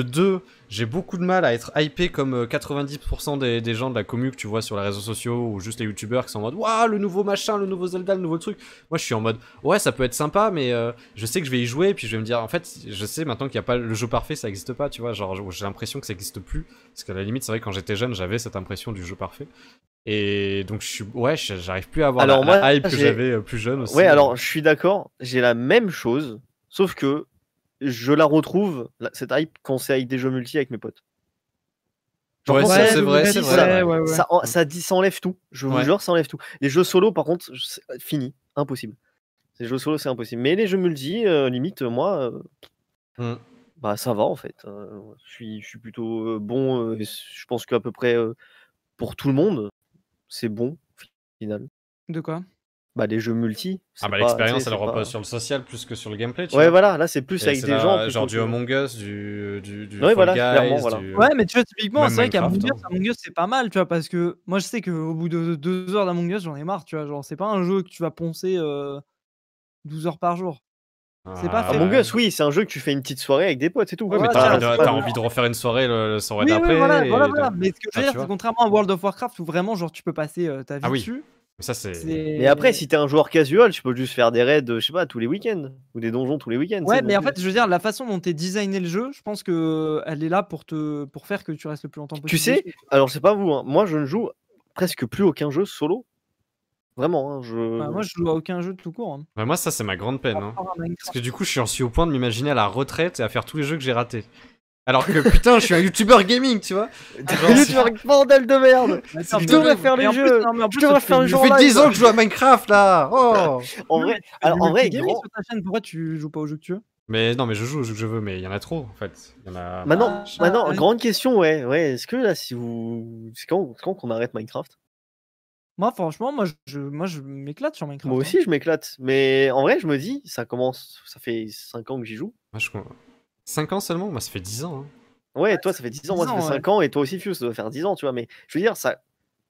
deux, j'ai beaucoup de mal à être hypé comme 90% euh, des, gens de la commu que tu vois sur les réseaux sociaux ou juste les youtubeurs qui sont en mode Waouh, le nouveau machin, le nouveau Zelda, le nouveau truc. Moi, je suis en mode Ouais, ça peut être sympa, mais euh, je sais que je vais y jouer. Et puis je vais me dire En fait, je sais maintenant qu'il n'y a pas le jeu parfait, ça n'existe pas, tu vois. Genre, j'ai l'impression que ça n'existe plus. Parce qu'à la limite, c'est vrai, quand j'étais jeune, j'avais cette impression du jeu parfait. Et donc, je suis, ouais, j'arrive plus à avoir alors, hype que j'avais euh, plus jeune aussi. Ouais, alors, je suis d'accord, j'ai la même chose, sauf que je la retrouve, cette hype, quand c'est avec des jeux multi avec mes potes. ça, c'est vrai, Ça, dit, ça enlève tout. Je vous jure, ça enlève tout. Les jeux solo, par contre, euh, fini, impossible. Les jeux solo, c'est impossible. Mais les jeux multi, euh, limite, euh, moi, mm. bah ça va en fait. Hein. je, suis, je suis plutôt bon. je pense qu'à peu près pour tout le monde, c'est bon au final. De quoi bah, des jeux multi. Ah bah l'expérience elle repose sur le social plus que sur le gameplay. ouais voilà, là c'est plus avec des gens. Genre du Among Us, du, du, du ouais, Fall Ouais mais tu vois typiquement c'est vrai qu'Among Us, hein. Among Us c'est pas mal tu vois parce que moi je sais qu'au bout de deux heures d'Among Us j'en ai marre tu vois genre c'est pas un jeu que tu vas poncer 12 euh, heures par jour. C'est pas ah, Among Us, oui, c'est un jeu que tu fais une petite soirée avec des potes, c'est tout. Ouais, mais t'as envie de refaire une soirée le, soir soirée d'après. voilà, voilà, Mais ce que je veux ah, dire, c'est contrairement à World of Warcraft où vraiment, genre, tu peux passer euh, ta vie ah dessus. Mais après, si t'es un joueur casual, tu peux juste faire des raids, je sais pas, tous les week-ends ou des donjons tous les week-ends. Ouais, mais en fait, je veux dire, la façon dont t'es designé le jeu, je pense que euh, elle est là pour te, pour faire que tu restes le plus longtemps possible. Tu sais, alors c'est pas vous, hein. moi je ne joue presque plus aucun jeu solo. Vraiment, hein, je... Bah, moi je joue à aucun jeu de tout court. Hein. Bah, moi ça c'est ma grande peine. Parce que du coup je suis, suis au point de m'imaginer à la retraite et à faire tous les jeux que j'ai ratés. Alors que putain, je suis un youtubeur gaming, tu vois. Un youtubeur bordel de merde. je devrais faire les jeux. je devrais faire le jeu. Ça fait 10 ans que je joue à Minecraft là. Oh. en vrai, alors en vrai, ta chaîne, pourquoi tu joues pas aux jeux que tu veux mais non, mais je joue au jeu que je veux, mais il y en a trop en fait. Maintenant, ah, maintenant grande question, ouais. ouais Est-ce que là, si vous. C'est quand, qu'on arrête Minecraft Moi, franchement, moi je, moi, je m'éclate sur Minecraft. Moi hein. aussi, je m'éclate. Mais en vrai, je me dis, ça commence. Ça fait 5 ans que j'y joue. Moi, je... 5 ans seulement Moi, ça fait 10 ans. Hein. Ouais, toi, ça fait 10 ans. moi, ça fait 5 ans. Et toi aussi, Fuse, ça doit faire 10 ans, tu vois. Mais je veux dire, ça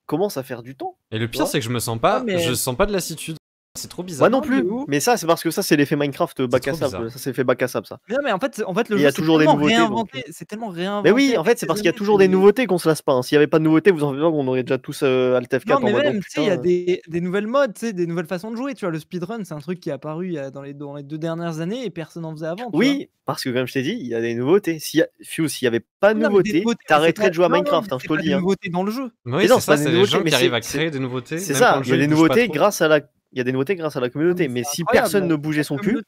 commence à faire du temps. Et le pire, c'est que je me sens pas, je sens pas de lassitude. C'est trop bizarre. Moi non plus. Mais ça, c'est parce que ça, c'est l'effet Minecraft euh, bac à Ça, c'est fait bac ça. non, mais en fait, en fait le jeu, il y a toujours des euh. C'est tellement réinventé. Mais oui, en fait, c'est parce qu'il y a toujours des nouveautés qu'on se lasse pas. Hein. S'il n'y avait pas de nouveautés, vous en faites pas, on aurait déjà tous euh, Alt F4. Non, mais même, tu sais, il y a des, nouvelles modes, des nouvelles façons de jouer. Tu vois, le speedrun, c'est un truc qui est apparu dans les, deux dernières années et personne n'en faisait avant. Oui, parce que comme je t'ai dit, il y a des nouveautés. Si s'il y avait pas de nouveautés, t'arrêterais de jouer à Minecraft. Hein, je te le dis. Hein. Nouveautés dans le jeu. Mais non, c'est des gens qui à créer des nouveautés. C'est ça. Il y a des nouveautés grâce à la il y a des nouveautés grâce à la ah, communauté. Mais si personne ne bougeait son cul.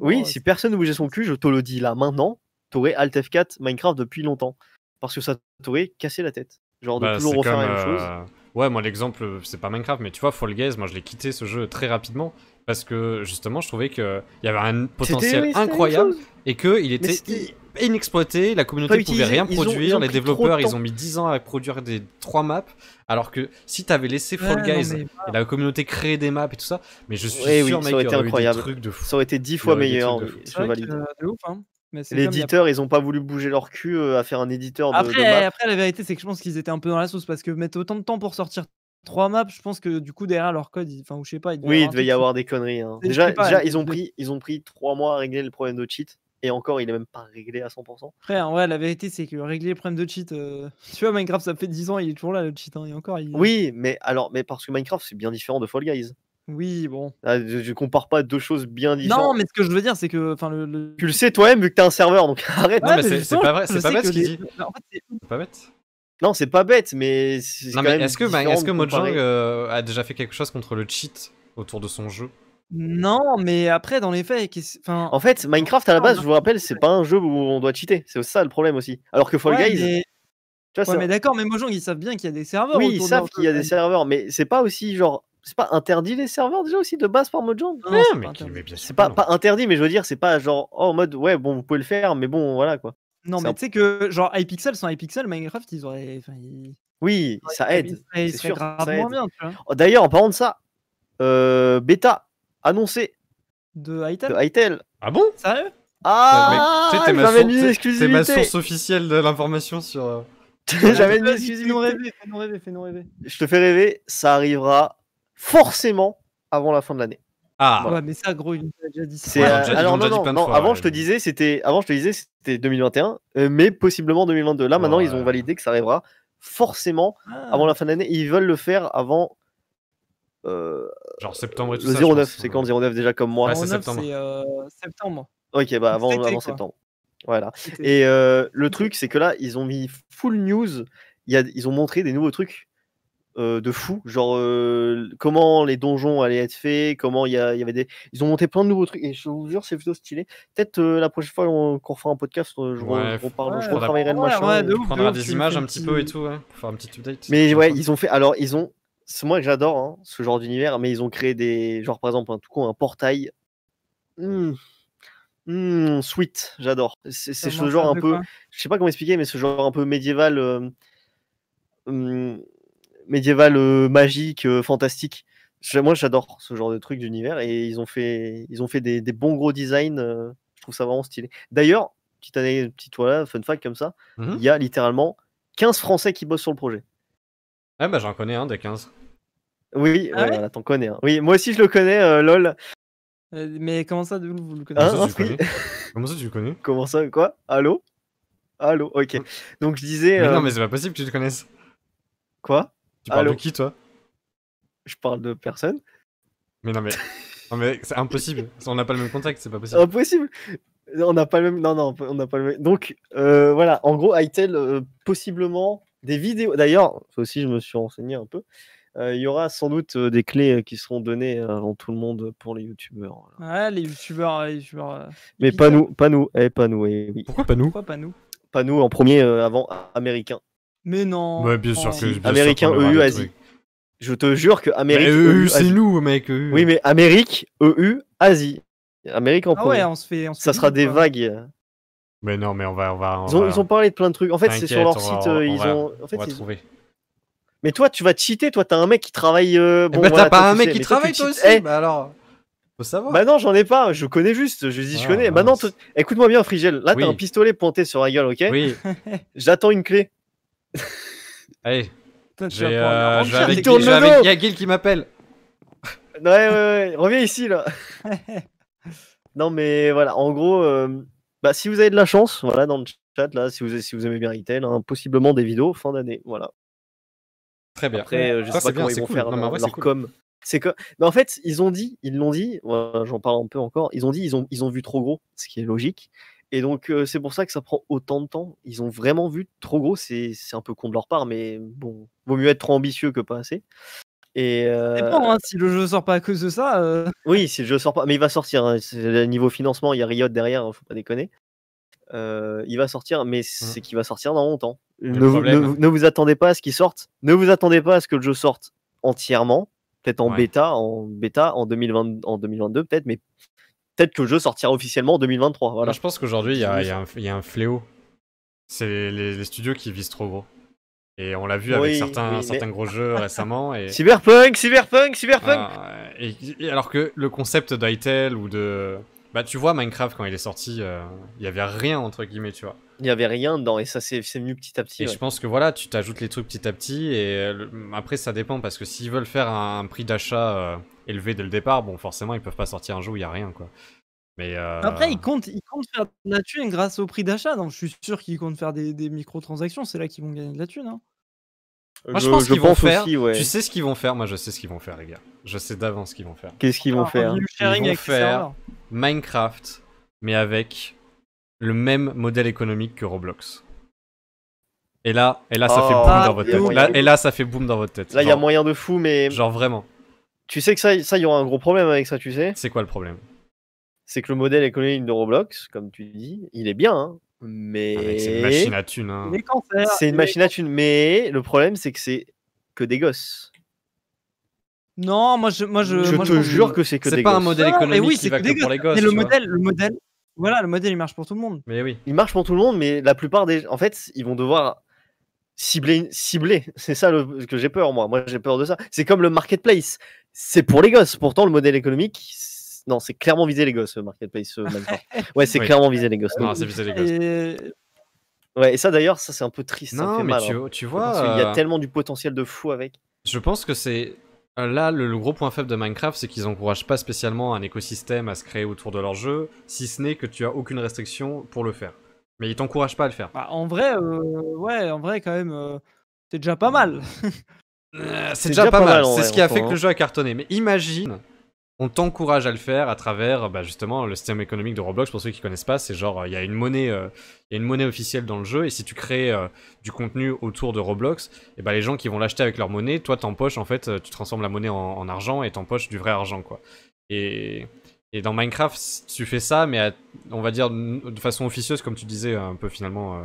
Oui, si personne ne bougeait son cul, je te le dis là maintenant, t'aurais Alt F4 Minecraft depuis longtemps. Parce que ça t'aurait cassé la tête. Genre de bah, toujours refaire la même chose. Euh, ouais, moi l'exemple, c'est pas Minecraft, mais tu vois, Fall Guys, moi je l'ai quitté ce jeu très rapidement parce que justement je trouvais qu'il y avait un potentiel incroyable et qu'il était inexploité, la communauté pouvait rien produire, les développeurs ils ont mis 10 ans à produire des trois maps, alors que si t'avais laissé Fall Guys et la communauté créer des maps et tout ça, mais je suis sûr ça aurait été incroyable, de ça aurait été 10 fois meilleur, L'éditeur, ils ont pas voulu bouger leur cul euh, à faire un éditeur de, après, Après, la vérité, c'est que je pense qu'ils étaient un peu dans la sauce parce que mettre autant de temps pour sortir trois maps, je pense que du coup derrière leur code, enfin, je sais pas. oui, il devait y avoir des conneries. Hein. Déjà, déjà ils ont pris, ils ont pris trois mois à régler le problème de cheat encore, il est même pas réglé à 100%. Frère, ouais, la vérité, c'est que régler le problème de cheat, euh, tu vois, Minecraft, ça fait 10 ans, il est toujours là, le cheat. Hein, et encore, il... Oui, mais alors, mais parce que Minecraft, c'est bien différent de Fall Guys. Oui, bon. Ah, je, compare pas deux choses bien différentes. Non, mais ce que je veux dire, c'est que. enfin le, Tu le sais toi-même, vu que t'as un serveur, donc arrête. Non, c'est pas vrai, c'est pas, bête qu'il dit. c'est pas bête. Non, c'est pas bête, mais. Est-ce que, bah, que Mojang euh, a déjà fait quelque chose contre le cheat autour de son jeu non, mais après, dans les faits. En fait, Minecraft à la base, je vous rappelle, c'est pas un jeu où on doit cheater. C'est ça le problème aussi. Alors que Fall ouais, mais d'accord, mais Mojang ils savent bien qu'il y a des serveurs. Oui, ils savent qu'il y a des serveurs, mais c'est pas aussi genre. C'est pas interdit les serveurs déjà aussi de base par Mojang Non, mais c'est pas, interdit. pas, interdit, mais je veux dire, c'est pas genre oh, en mode ouais, bon, vous pouvez le faire, mais bon, voilà quoi. Non, mais tu sais que genre iPixel sans iPixel, Minecraft, ils auraient. Oui, ça aide. C'est sûr. Oh, d'ailleurs, en parlant de ça, euh, bêta, annoncé de Hytel. Ah bon Sérieux Ah ma, source... ma source officielle de l'information sur. Euh, J'avais une exclusivité. Fais-nous rêver, fais-nous rêver, Je te fais rêver, ça arrivera forcément avant la fin de l'année. Ah. mais ça, gros, il déjà dit euh, Alors, non, avant, je te disais, c'était, avant, je te disais, c'était 2021, euh, mais possiblement 2022. Là, maintenant, ils ont validé que ça arrivera forcément ah. avant la fin de l'année. Ils veulent le faire avant euh, genre septembre et tout le ça. Le 09, c'est quand 09 déjà comme moi ah, C'est euh, septembre. Ok, bah avant, septembre. Voilà. Et euh, le truc, c'est que là, ils ont mis full news. Y a, ils ont montré des nouveaux trucs de fou, genre comment les donjons allaient être faits, comment il y, y, avait des. Ils ont monté plein de nouveaux trucs et je vous jure, c'est plutôt stylé. Peut-être la prochaine fois qu'on fera un podcast, je, reparlerai le machin. On des images un petit peu et tout, faire un petit update. Mais ouais, ils ont fait. Alors, ils ont c'est moi que j'adore hein, ce genre d'univers, mais ils ont créé des, genre par exemple un tout con, un portail. Mmh. Mmh, sweet, j'adore. C'est ce genre un peu, je sais pas comment expliquer, mais ce genre un peu médiéval, euh, mmh, médiéval euh, magique, euh, fantastique. Moi, j'adore ce genre de truc d'univers et ils ont fait, ils ont fait des, des bons gros designs. je trouve ça vraiment stylé. D'ailleurs, petite année, petite voilà, fun fact comme ça, il y a littéralement 15 Français qui bossent sur le projet. Ah bah j'en connais un des 15. Oui, ah voilà, t'en connais. Hein. Oui, moi aussi je le connais, euh, lol. Euh, mais comment ça, vous, vous le connaissez hein, Comment ça, tu le connais Comment ça, quoi Allô Allô, ok. Hein donc je disais. non, euh, mais c'est pas possible que tu te connaisses. Quoi Tu parles de qui, toi Je parle de personne. Mais non, mais. mais c'est impossible. On n'a pas le même contact, c'est pas possible. Impossible on n'a pas le même. Non, non, on n'a pas le même. Donc, voilà, en gros, Itel, possiblement des vidéos. D'ailleurs, ça aussi, je me suis renseigné un peu. Euh, il y aura sans doute euh, des clés euh, qui seront données avant tout le monde pour les youtubeurs. Ouais, les youtubeurs. Mais pas nous, pas nous, eh, pas nous. Eh, oui. Pourquoi pas nous Pourquoi pas nous Pas nous en premier avant américain. Mais non. Ouais, bien sûr oh. que. américain, EU, Asie. Je te jure que Amérique. EU, e c'est nous, mec. E oui, mais Amérique, EU, Asie. Amérique en ah premier. Ouais, on se fait. ça sera des vagues. Mais non, mais on va, on va. ils, ont, parlé de plein de trucs. En fait, c'est sur leur site. on ont. Va, trouver. Mais toi, tu vas cheater. Toi, t'as un mec qui travaille. Euh, eh bon, ben, t'as pas un mec qui travaille, toi, aussi. Eh bah alors. Faut savoir. Bah non, j'en ai pas. Je connais juste. Je dis, je ah, connais. Bah non, écoute-moi bien, Frigel. Là, t'as un pistolet pointé sur la gueule, ok Oui. J'attends une clé. Allez. Euh, je vais Il y a Guil qui m'appelle. ouais, ouais, ouais. Reviens ici, là. non, mais voilà. En gros, euh, bah, si vous avez de la chance, voilà, dans le chat, là, si vous, si vous aimez bien Retail, hein, possiblement des vidéos fin d'année. Voilà. Très bien. Après, euh, je sais pas comment ils vont faire leur com. C'est mais en fait, ils ont dit, ils l'ont dit. J'en parle un peu encore. Ils ont dit, ils ont, ils ont vu trop gros, ce qui est logique. Et donc, euh, c'est pour ça que ça prend autant de temps. Ils ont vraiment vu trop gros. C'est un peu con de leur part, mais bon, vaut mieux être trop ambitieux que pas assez. Et euh, hein, si le jeu sort pas à cause de ça. Oui, si le jeu sort pas, mais il va sortir. Hein, niveau financement, il y a Riot derrière, hein, faut pas déconner. Euh, il va sortir, mais mmh. c'est qu'il va sortir dans longtemps. Ne vous, attendez pas à ce qu'il sorte. Ne vous attendez pas à ce que le jeu sorte entièrement. Peut-être en bêta, en bêta en, en 2022 peut-être, mais peut-être que le jeu sortira officiellement en 2023. Voilà. je pense qu'aujourd'hui il y, y, a un fléau. C'est les, studios qui visent trop gros. Et on l'a vu avec certains, certains gros jeux récemment. Cyberpunk, Cyberpunk, Cyberpunk. Ah, alors que le concept d'ITEL ou de bah, tu vois, Minecraft, quand il est sorti, euh, il n'y y avait rien, entre guillemets, tu vois. Il n'y avait rien dedans, et ça, c'est venu petit à petit. Et je pense que voilà, tu t'ajoutes les trucs petit à petit, et après, ça dépend, parce que s'ils veulent faire un, prix d'achat euh, élevé dès le départ, bon, forcément, ils peuvent pas sortir un jeu où il n'y a rien, quoi. Mais euh, Après, ils comptent, ils comptent faire de la thune grâce au prix d'achat, donc je suis sûr qu'ils comptent faire des, des microtransactions, c'est là qu'ils vont gagner de la thune. Hein. Moi, je, pense qu'ils vont faire. Tu sais ce qu'ils vont faire Moi, je sais ce qu'ils vont faire, les gars. Je sais d'avance ce qu'ils vont faire. Qu'est-ce qu'ils vont faire Ils vont faire Minecraft, mais avec le même modèle économique que Roblox. Et là, et là, ça fait oh. boum dans ah, votre tête. Là, et là, ça fait boom dans votre tête. Là, il y a moyen de fou, mais genre vraiment. Tu sais que ça, ça, il y aura un gros problème avec ça, tu sais. C'est quoi le problème C'est que le modèle économique de Roblox, comme tu dis, il est bien, hein mais c'est une machine à thunes. Hein. C'est une machine à thunes, mais le problème c'est que c'est que des gosses. Non, moi je, moi je, te jure que c'est que des gosses. C'est pas un modèle économique que, pour les gosses. Mais le modèle, le modèle, voilà, le modèle il marche pour tout le monde. Mais oui. Il marche pour tout le monde, mais la plupart des, en fait, ils vont devoir cibler, cibler. C'est ça que j'ai peur moi. Moi j'ai peur de ça. C'est comme le marketplace. C'est pour les gosses. Pourtant le modèle économique non, c'est clairement visé les gosses, euh, Marketplace euh, Ouais, c'est clairement visé les gosses. Non, c'est visé les gosses. Ouais, et ça d'ailleurs, ça c'est un peu triste. Non, ça fait mais mal, tu, hein. tu, vois. Il y a euh, tellement du potentiel de fou avec. Je pense que c'est. Là, le, gros point faible de Minecraft, c'est qu'ils n'encouragent pas spécialement un écosystème à se créer autour de leur jeu, si ce n'est que tu as aucune restriction pour le faire. Mais ils t'encouragent pas à le faire. Bah, en vrai, ouais, en vrai, quand même, c'est déjà pas mal. c'est déjà, pas, mal, mal c'est ce qui a fait que le hein. jeu a cartonné. Mais imagine on t'encourage à le faire à travers bah, justement le système économique de Roblox. Pour ceux qui connaissent pas, c'est genre euh, il y a une monnaie, euh, une monnaie officielle dans le jeu et si tu crées euh, du contenu autour de Roblox, et bah, les gens qui vont l'acheter avec leur monnaie, toi t'empoches en fait, tu transformes la monnaie en, argent et t'empoches du vrai argent quoi. Et, dans Minecraft, tu fais ça, mais on va dire de façon officieuse, comme tu disais un peu finalement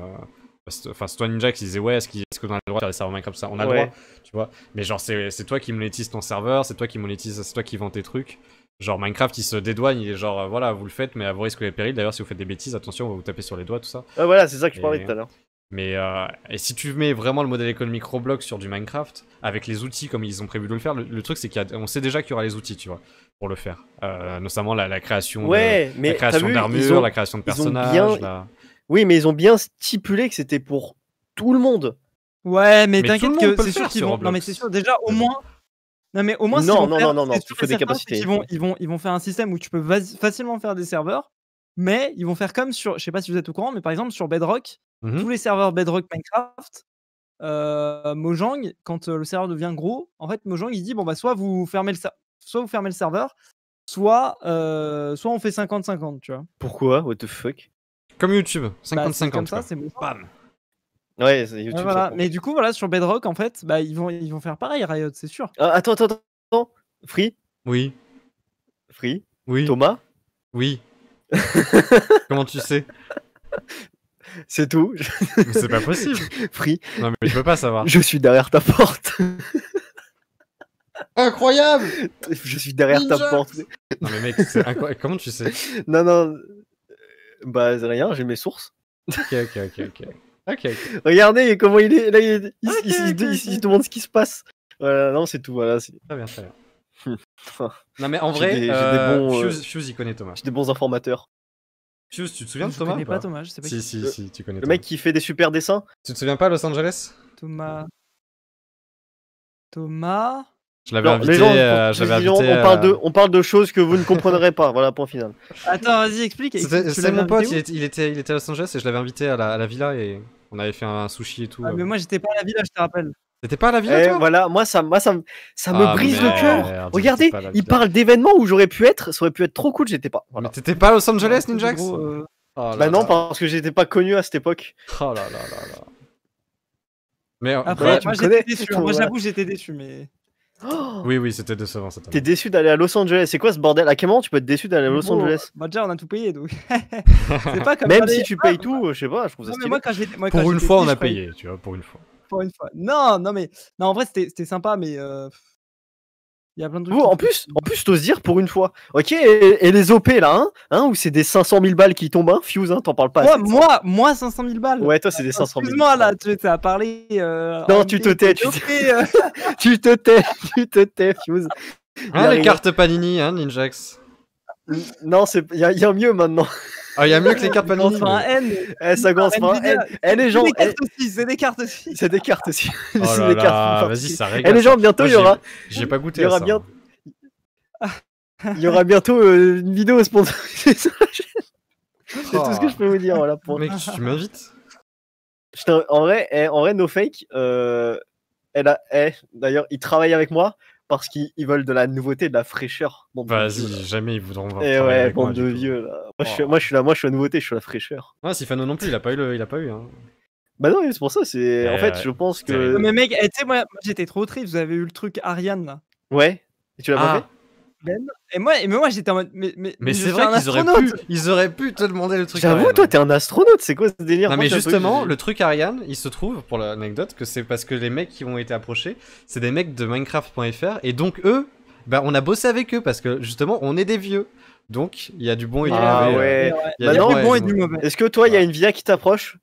Enfin, c'est toi Ninja qui disait ouais, est-ce que est qu'on a le droit de faire des serveurs Minecraft ça On a le droit, tu vois. Mais genre, c'est toi qui monétise ton serveur, c'est toi qui monétise, c'est toi qui vends tes trucs. Genre Minecraft, il se dédouane, il est genre voilà, vous le faites, mais à vos risques et périls. D'ailleurs, si vous faites des bêtises, attention, on va vous taper sur les doigts, tout ça. Ouais ah, voilà, c'est ça que je parlais tout à l'heure. Mais euh, si tu mets vraiment le modèle économique Roblox sur du Minecraft, avec les outils comme ils ont prévu de le faire, le, truc c'est qu'on sait déjà qu'il y aura les outils, tu vois, pour le faire. Euh, notamment la, création, ouais, la création d'armures, la création de personnages. Oui, mais ils ont bien stipulé que c'était pour tout le monde. Ouais, mais, t'inquiète que c'est sûr qu'ils vont. Non, mais c'est sûr, déjà, au moins. Non, mais au moins, non, non, non, non, non, des capacités. Ils vont, faire un système où tu peux facilement faire des serveurs, mais ils vont faire comme sur. Je sais pas si vous êtes au courant, mais par exemple, sur Bedrock, mhm. tous les serveurs Bedrock Minecraft, euh, Mojang, quand euh, le serveur devient gros, en fait, Mojang, il dit bon, bah, soit vous fermez le, soit vous fermez le serveur, soit, euh, soit on fait 50-50, tu vois. Pourquoi What the fuck comme YouTube, 50-50. Bah, ça, c'est bon. Bam. Ouais, YouTube. Mais du coup, voilà, sur Bedrock, en fait, bah, ils, vont, ils vont faire pareil, Riot, c'est sûr. Ah, attends, attends, attends. Free Oui. Free Oui. Thomas Oui. Comment tu sais C'est tout. c'est pas possible. Free. Non, mais je peux pas savoir. Je suis derrière ta porte. Incroyable Je suis derrière ta porte. Non mais mec, Comment tu sais Non, non, bah rien, j'ai mes sources. Ok, ok, ok, ok. Regardez comment il est. Là, il, est... se demande ce qui se passe. Voilà, non, c'est tout. Voilà, c'est... Très bien, très bien. non mais en vrai, euh, euh, Fuse, il connaît Thomas. J'ai des bons informateurs. Fuse, tu te souviens de Thomas Je connais pas Thomas, je sais pas. Si, si, si, tu connais Le mec qui fait des super dessins. Tu te souviens pas Los Angeles Thomas. Thomas. Je l'avais invité. Gens, euh, euh, on, parle de, choses que vous ne comprendrez pas. Voilà, point final. Attends, vas-y, explique. C'est mon pote, il, était, il était à Los Angeles et je l'avais invité à la, villa et on avait fait un, sushi et tout. Ah, mais moi, j'étais pas à la villa, je te rappelle. T'étais pas à la villa, eh, toi Voilà, moi, ça, moi, ça, ça me ah, brise le cœur. Regardez, il parle d'événements où j'aurais pu être. Ça aurait pu être trop cool, j'étais pas. Mais t'étais pas à Los Angeles, Ninjax euh, oh Bah non, parce que j'étais pas connu à cette époque. Oh là là là là. Mais après, moi j'étais déçu. Moi j'avoue, j'étais déçu, mais. Oh oui, oui, c'était décevant. T'es déçu d'aller à Los Angeles. C'est quoi ce bordel À quel moment tu peux être déçu d'aller à Los Angeles Bah déjà, on a tout payé, donc. pas Même si tu payes tout, euh, je sais pas, je trouve ça pour une fois, on a payé, tu vois, pour une fois. Pour une fois. Non, non, mais non, en vrai, c'était sympa, mais euh, en plus, en plus, t'oses dire pour une fois. Ok, et, les OP là, hein, hein où c'est des 500 000 balles qui tombent, hein, Fuse, hein, t'en parles pas. Moi, moi, 500 000 balles. Ouais, toi, c'est des 500 000. Excuse-moi là, tu as parlé. parler. Euh, non, tu te tais, tu, euh, tu te tais, tu te tais, Fuse. Hein, les cartes Panini, hein, Ninjax. Non, il y, y a mieux maintenant. Ah, il y a mieux que les cartes Panini. Eh, ça commence N. ça commence par N. Eh, les gens. C'est des cartes eh, aussi. C'est des cartes aussi. C'est des cartes aussi. Oh là Vas-y, ça régale. Eh, les gens, bientôt, il y aura. J'ai pas goûté. Il y aura bientôt. Euh, une vidéo sponsorisée C'est tout ce que je peux vous dire. Voilà, pour... Mec, tu m'invites en... vrai, eh, en vrai, No Fake, euh, elle a... d'ailleurs, il travaille avec moi parce qu'ils veulent de la nouveauté, de la fraîcheur. Vas-y, jamais ils voudront. Et eh ouais, bande de vieux. Oh. Moi, je suis, là, moi, je suis la nouveauté, je suis la fraîcheur. Ouais Sifano non plus, il a pas eu, il a pas eu. Hein. Bah non, c'est pour ça. C'est eh en fait, je pense que. Mais mec, eh, tu moi, j'étais trop triste. Vous avez eu le truc Ariane Ouais. Et tu l'as ah. pas fait ben, et moi, mais moi j'étais en mode. Mais, c'est vrai qu'ils auraient, pu, ils auraient pu te demander le truc. J'avoue, toi, t'es un astronaute, c'est quoi ce délire Non, mais justement, le truc Ariane, il se trouve, pour l'anecdote, que c'est parce que les mecs qui ont été approchés, c'est des mecs de Minecraft.fr, et donc eux, bah, on a bossé avec eux parce que justement, on est des vieux. Donc, il y a du bon et du ah mauvais. Ouais. Euh, y a bah du bon et du mauvais. Est-ce que toi, il y a une VIA qui t'approche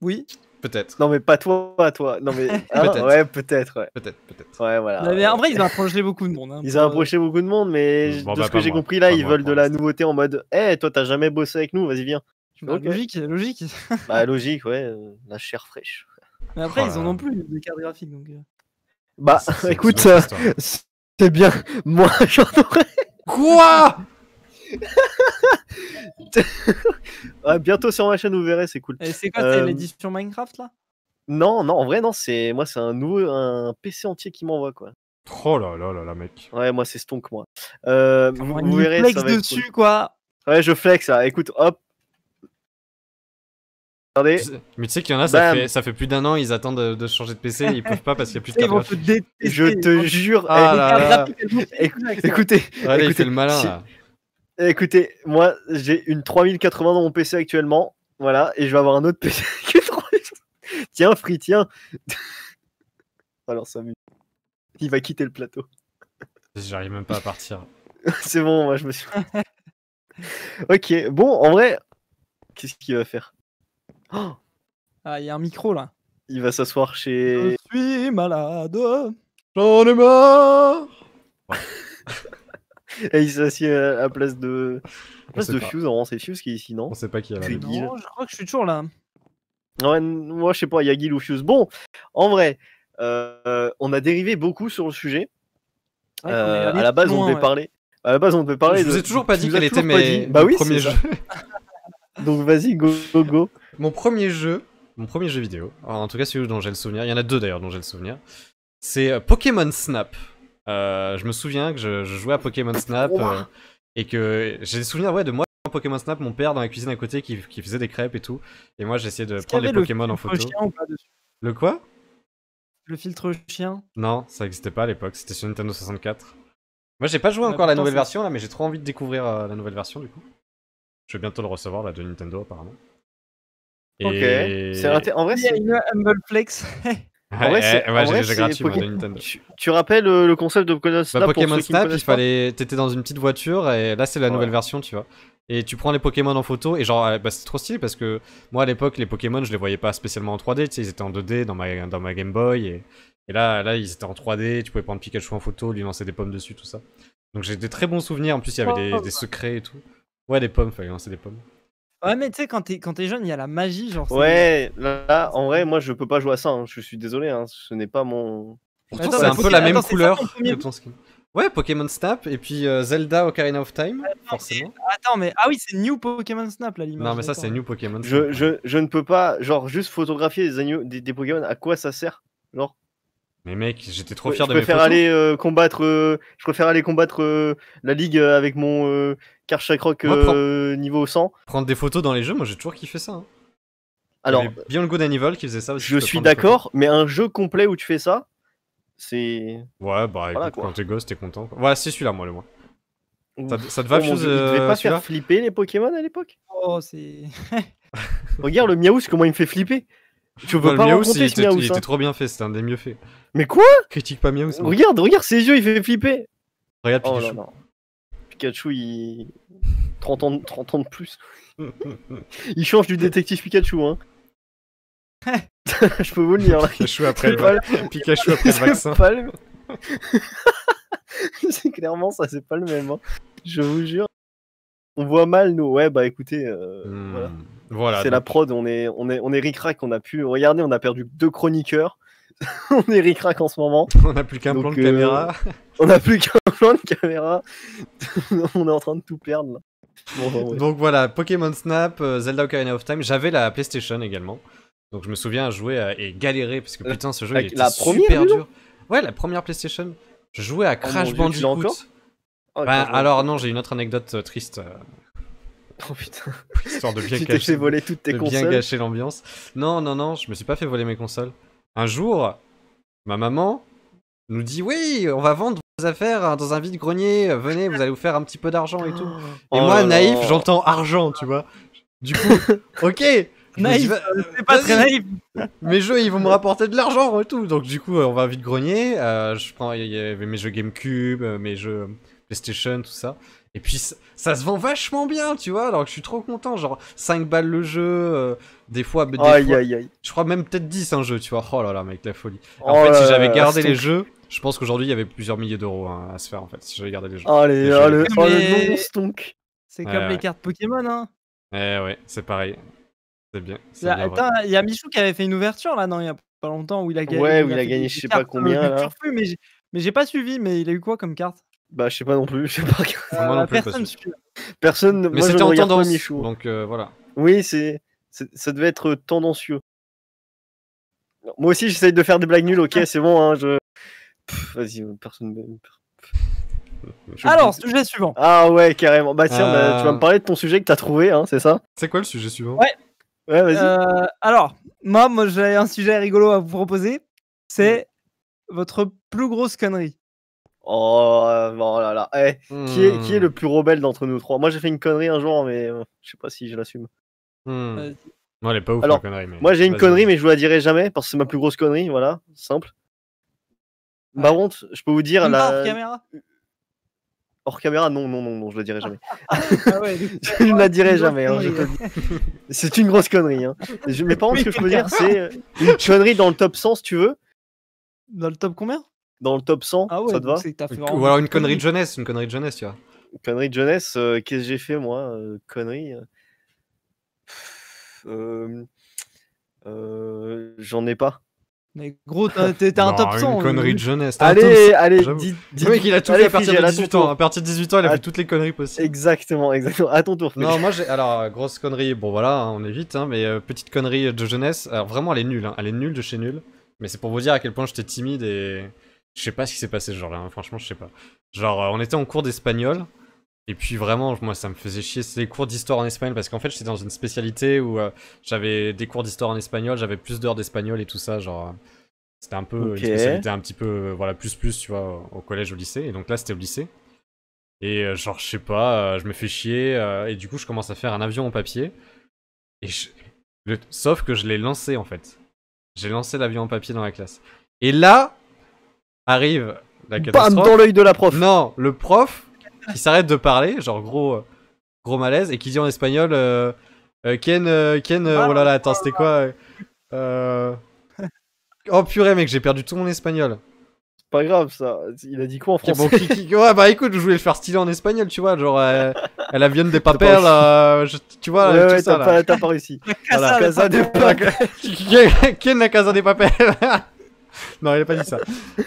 Oui. Peut-être. Non, mais pas toi, toi. Non, mais. Hein, peut-être. Ouais, peut-être. Ouais. Peut-être, peut-être. Ouais, voilà. Mais, en vrai, ils ont approché beaucoup de monde. Hein. ils ont approché beaucoup de monde, mais bah, de ce que j'ai compris là, ils veulent de la nouveauté en mode Eh, toi, t'as jamais bossé avec nous, vas-y, viens. Logique, logique. bah, logique, ouais. Euh, la chair fraîche. Mais après, oh ils en ont plus de cartes graphiques, donc. Euh. Bah, écoute, euh, c'est bien. Moi, j'en aurais. Quoi bientôt sur ma chaîne, vous verrez, c'est cool. Et c'est quoi, euh, l'édition Minecraft là Non, non, en vrai, non, c'est moi, c'est un nouveau, un PC entier qui m'envoie quoi. Oh là là là mec. Ouais, moi, c'est Stonk, moi. Euh, vous, verrez. Flex dessus, quoi. Ouais, je flex. Là. Écoute, hop. Regardez. Mais tu sais qu'il y en a, ça fait, ça fait, plus d'un an, ils attendent de, changer de PC, ils peuvent pas parce qu'il y a plus de carte Je te jure. Ah eh, écoutez, écoutez, le malin. Écoutez, moi, j'ai une 3080 dans mon PC actuellement. Voilà, et je vais avoir un autre PC Tiens, Free, tiens. Alors, ça Il va quitter le plateau. J'arrive même pas à partir. C'est bon, moi, je me suis. ok, bon, en vrai, qu'est-ce qu'il va faire Ah, il y a un micro là. Il va s'asseoir chez. Je suis malade. J'en ai marre. Et il s'assied à, la place de. place de c'est Fuse qui est ici, non On sait pas qui est là. je crois que je suis toujours là. Ouais, moi, je sais pas, il y a Guile ou Fuse. Bon, en vrai, euh, on a dérivé beaucoup sur le sujet. Euh, à la base, on devait parler. À la base, on devait parler. Je vous ai toujours pas dit quel était mes... bah oui, Donc vas-y, go, go, go. Mon premier jeu, mon premier jeu vidéo. en tout cas, celui dont j'ai le souvenir. Il y en a deux d'ailleurs dont j'ai le souvenir. C'est euh, Pokémon Snap. Euh, je me souviens que je, jouais à Pokémon Snap euh, et que j'ai des souvenirs ouais, de moi Pokémon Snap, mon père dans la cuisine à côté qui, faisait des crêpes et tout. Et moi, j'essayais de prendre les Pokémon en photo. le quoi Le filtre chien Non, ça n'existait pas à l'époque, c'était sur Nintendo 64. Moi, j'ai pas joué ah, encore la nouvelle version là, mais j'ai trop envie de découvrir euh, la nouvelle version du coup. Je vais bientôt le recevoir là de Nintendo apparemment. Et... Ok. En vrai, c'est une Humble Flex. Tu, rappelles euh, le concept de Pokémon Snap bah, Snap, il fallait. T'étais dans une petite voiture et là, c'est la nouvelle version, tu vois. Et tu prends les Pokémon en photo et genre, euh, bah, c'est trop stylé parce que moi à l'époque, les Pokémon, je les voyais pas spécialement en 3D, tu sais, ils étaient en 2D dans ma, dans ma Game Boy et, là, là, ils étaient en 3D, tu pouvais prendre Pikachu en photo, lui lancer des pommes dessus, tout ça. Donc j'ai des très bons souvenirs, en plus, il y avait oh. des, secrets et tout. Ouais, des pommes, fallait lancer des pommes. Ouais, mais tu sais, quand t'es, quand jeune, il y a la magie, genre. Ouais, là, en vrai, moi, je peux pas jouer à ça. Hein. Je suis désolé, hein, ce n'est pas mon. c'est un peu la même couleur Ouais, Pokémon Snap et puis euh, Zelda Ocarina of Time, Attends, mais ah oui, c'est New Pokémon Snap là l'image. Non, mais ça, c'est New Pokémon. Je, je, ne peux pas, genre, juste photographier des, agneaux- des Pokémon, à quoi ça sert Genre, mais mec, j'étais trop fier je de préfère mes aller, euh, combattre, euh, Je préfère aller combattre euh, la ligue avec mon Karchakroc niveau 100. Prendre des photos dans les jeux, moi j'ai toujours kiffé ça. Hein. Alors, le Good d'Annivol qui faisait ça aussi. Je suis d'accord, mais un jeu complet où tu fais ça, c'est. Ouais, bah écoute, quand t'es gosse, t'es content. Ouais, c'est celui-là, moi, le moins. Ça, te va, oh, ne euh, pas faire flipper les Pokémon à l'époque Oh, c'est. Regarde le Miaouz, comment il me fait flipper tu veux le bah, il, était, trop bien fait, c'était un des mieux faits. Mais quoi Critique pas Miaus. aussi. Regarde, regarde ses yeux, il fait flipper. Regarde oh Pikachu. Pikachu, il. 30 ans, de plus. il change du détective Pikachu, hein. je peux vous le dire. Là. Pikachu après le, Pikachu après le vaccin. c'est clairement ça, c'est pas le même. Hein. Je vous jure. On voit mal, nous. Ouais, bah écoutez, euh, hmm. voilà c'est la prod, on est, on est, on est ricrac, on a pu. Regardez, on a perdu deux chroniqueurs. on est ricrac en ce moment. On n'a plus qu'un plan de caméra. Euh, on n'a plus qu'un plan de caméra. on est en train de tout perdre. Donc voilà, Pokémon Snap, euh, Zelda Ocarina of Time. J'avais la PlayStation également. Donc je me souviens jouer et galérer parce que euh, putain, ce jeu il était super dur. Ouais, la première PlayStation. Je jouais à oh, ah, bah, Crash Bandicoot. alors non, j'ai une autre anecdote triste. Oh putain. Histoire de bien voler toutes tes gâcher l'ambiance. Non, non, non, je me suis pas fait voler mes consoles. Un jour, ma maman nous dit Oui, on va vendre vos affaires hein, dans un vide-grenier. Venez, vous allez vous faire un petit peu d'argent et tout. Et oh moi, naïf, j'entends argent, tu vois. Du coup, ok. Naïf, euh, c'est pas très naïf. mes jeux, ils vont me rapporter de l'argent et tout. Donc, du coup, euh, on va vide grenier. Euh, je prends, mes jeux GameCube, mes jeux PlayStation, tout ça. Et puis ça, se vend vachement bien, tu vois, alors que je suis trop content, genre 5 balles le jeu, euh, des fois, des aïe, aïe. je crois même peut-être 10 un jeu, tu vois. Oh là là, mec, la folie. en oh fait, si j'avais gardé les jeux, je pense qu'aujourd'hui il y avait plusieurs milliers d'euros hein, à se faire en fait, si j'avais gardé les jeux. Allez, oh, le Oh, stonk. C'est comme les cartes Pokémon, hein. Eh ouais, c'est pareil. C'est bien. Il y a Michou qui avait fait une ouverture là, non, il y a pas longtemps où il a gagné. Ouais, il a, gagné, je sais pas euh, combien. mais j'ai pas suivi, mais il a eu quoi comme carte bah, je sais pas non plus. Je sais pas. Euh, personne. personne mais c'était en tendance. Hein. Donc euh, voilà. Oui, c'est, ça devait être tendancieux. moi aussi, j'essaye de faire des blagues nulles. Ok, ah. c'est bon. Hein, Vas-y, euh, personne. Alors, sujet suivant. Ah ouais, carrément. Bah tiens, bah, tu vas me parler de ton sujet que t'as trouvé, hein, c'est ça C'est quoi le sujet suivant Ouais. Ouais, vas-y. alors, moi, moi j'ai un sujet rigolo à vous proposer. C'est votre plus grosse connerie. Oh, voilà. Euh, oh là là. Eh, qui, est, qui, est, hmm. le plus rebelle d'entre nous trois Moi, j'ai fait une connerie un jour, mais euh, je sais pas si je l'assume. Hmm. moi, elle est pas ouf, Alors, la connerie. Mais... Moi, j'ai une connerie, mais je vous la dirai jamais parce que c'est ma plus grosse connerie. Voilà, simple. Bah honte je peux vous dire. la... Hors caméra Hors caméra, non, non, non, non, je la dirai jamais. ah ouais, bah je ne la dirai jamais. Hein, c'est une grosse connerie. Hein. Mais par contre, ce que je peux dire, c'est une connerie dans le top 100, si tu veux. Dans le top combien dans le top 100. Ah ça te va Ou alors une connerie de jeunesse, une connerie de jeunesse, tu vois. Une connerie de jeunesse, euh, qu'est-ce que j'ai fait moi euh, Connerie. Euh. J'en ai pas. Mais gros, t'es un top 100. Une connerie de jeunesse. Allez, allez, dis, Le mec, il a tout fait à partir de 18 ans. À partir de 18 ans, il a fait toutes les conneries possibles. Exactement, exactement. À ton tour. Non, moi, Alors, grosse connerie, bon voilà, hein, on évite, hein, mais petite connerie de jeunesse. Alors, vraiment, elle est nulle. Hein. Elle est nulle de chez nulle. Mais c'est pour vous dire à quel point j'étais timide et. Je sais pas ce qui s'est passé ce là hein, franchement, je sais pas. Genre, euh, on était en cours d'espagnol, et puis vraiment, moi, ça me faisait chier. C'était les cours d'histoire en espagnol, parce qu'en fait, j'étais dans une spécialité où euh, j'avais des cours d'histoire en espagnol, j'avais plus d'heures d'espagnol et tout ça, genre. Euh, c'était un peu une spécialité un petit peu, voilà, plus plus, tu vois, au collège, au lycée. Et donc là, c'était au lycée. Et genre, je sais pas, je me fais chier, et du coup, je commence à faire un avion en papier. Et Sauf que je l'ai lancé, en fait. J'ai lancé l'avion en papier dans la classe. Et là, Arrive la catastrophe. Bam dans l'œil de la prof. Non, le prof qui s'arrête de parler, genre gros euh, gros malaise et qui dit en espagnol euh, euh Ken euh, Ken oh là là, attends, c'était quoi Oh purée mec, j'ai perdu tout mon espagnol. C'est pas grave ça. Il a dit quoi en français Ouais bah écoute, je voulais le faire stylé en espagnol, tu vois, genre elle viande des papères là... tu vois, ouais, tout ouais, ça, t'as, Pas, pas réussi. La casa, la casa des Ken la casa des papiers non, il a pas dit ça.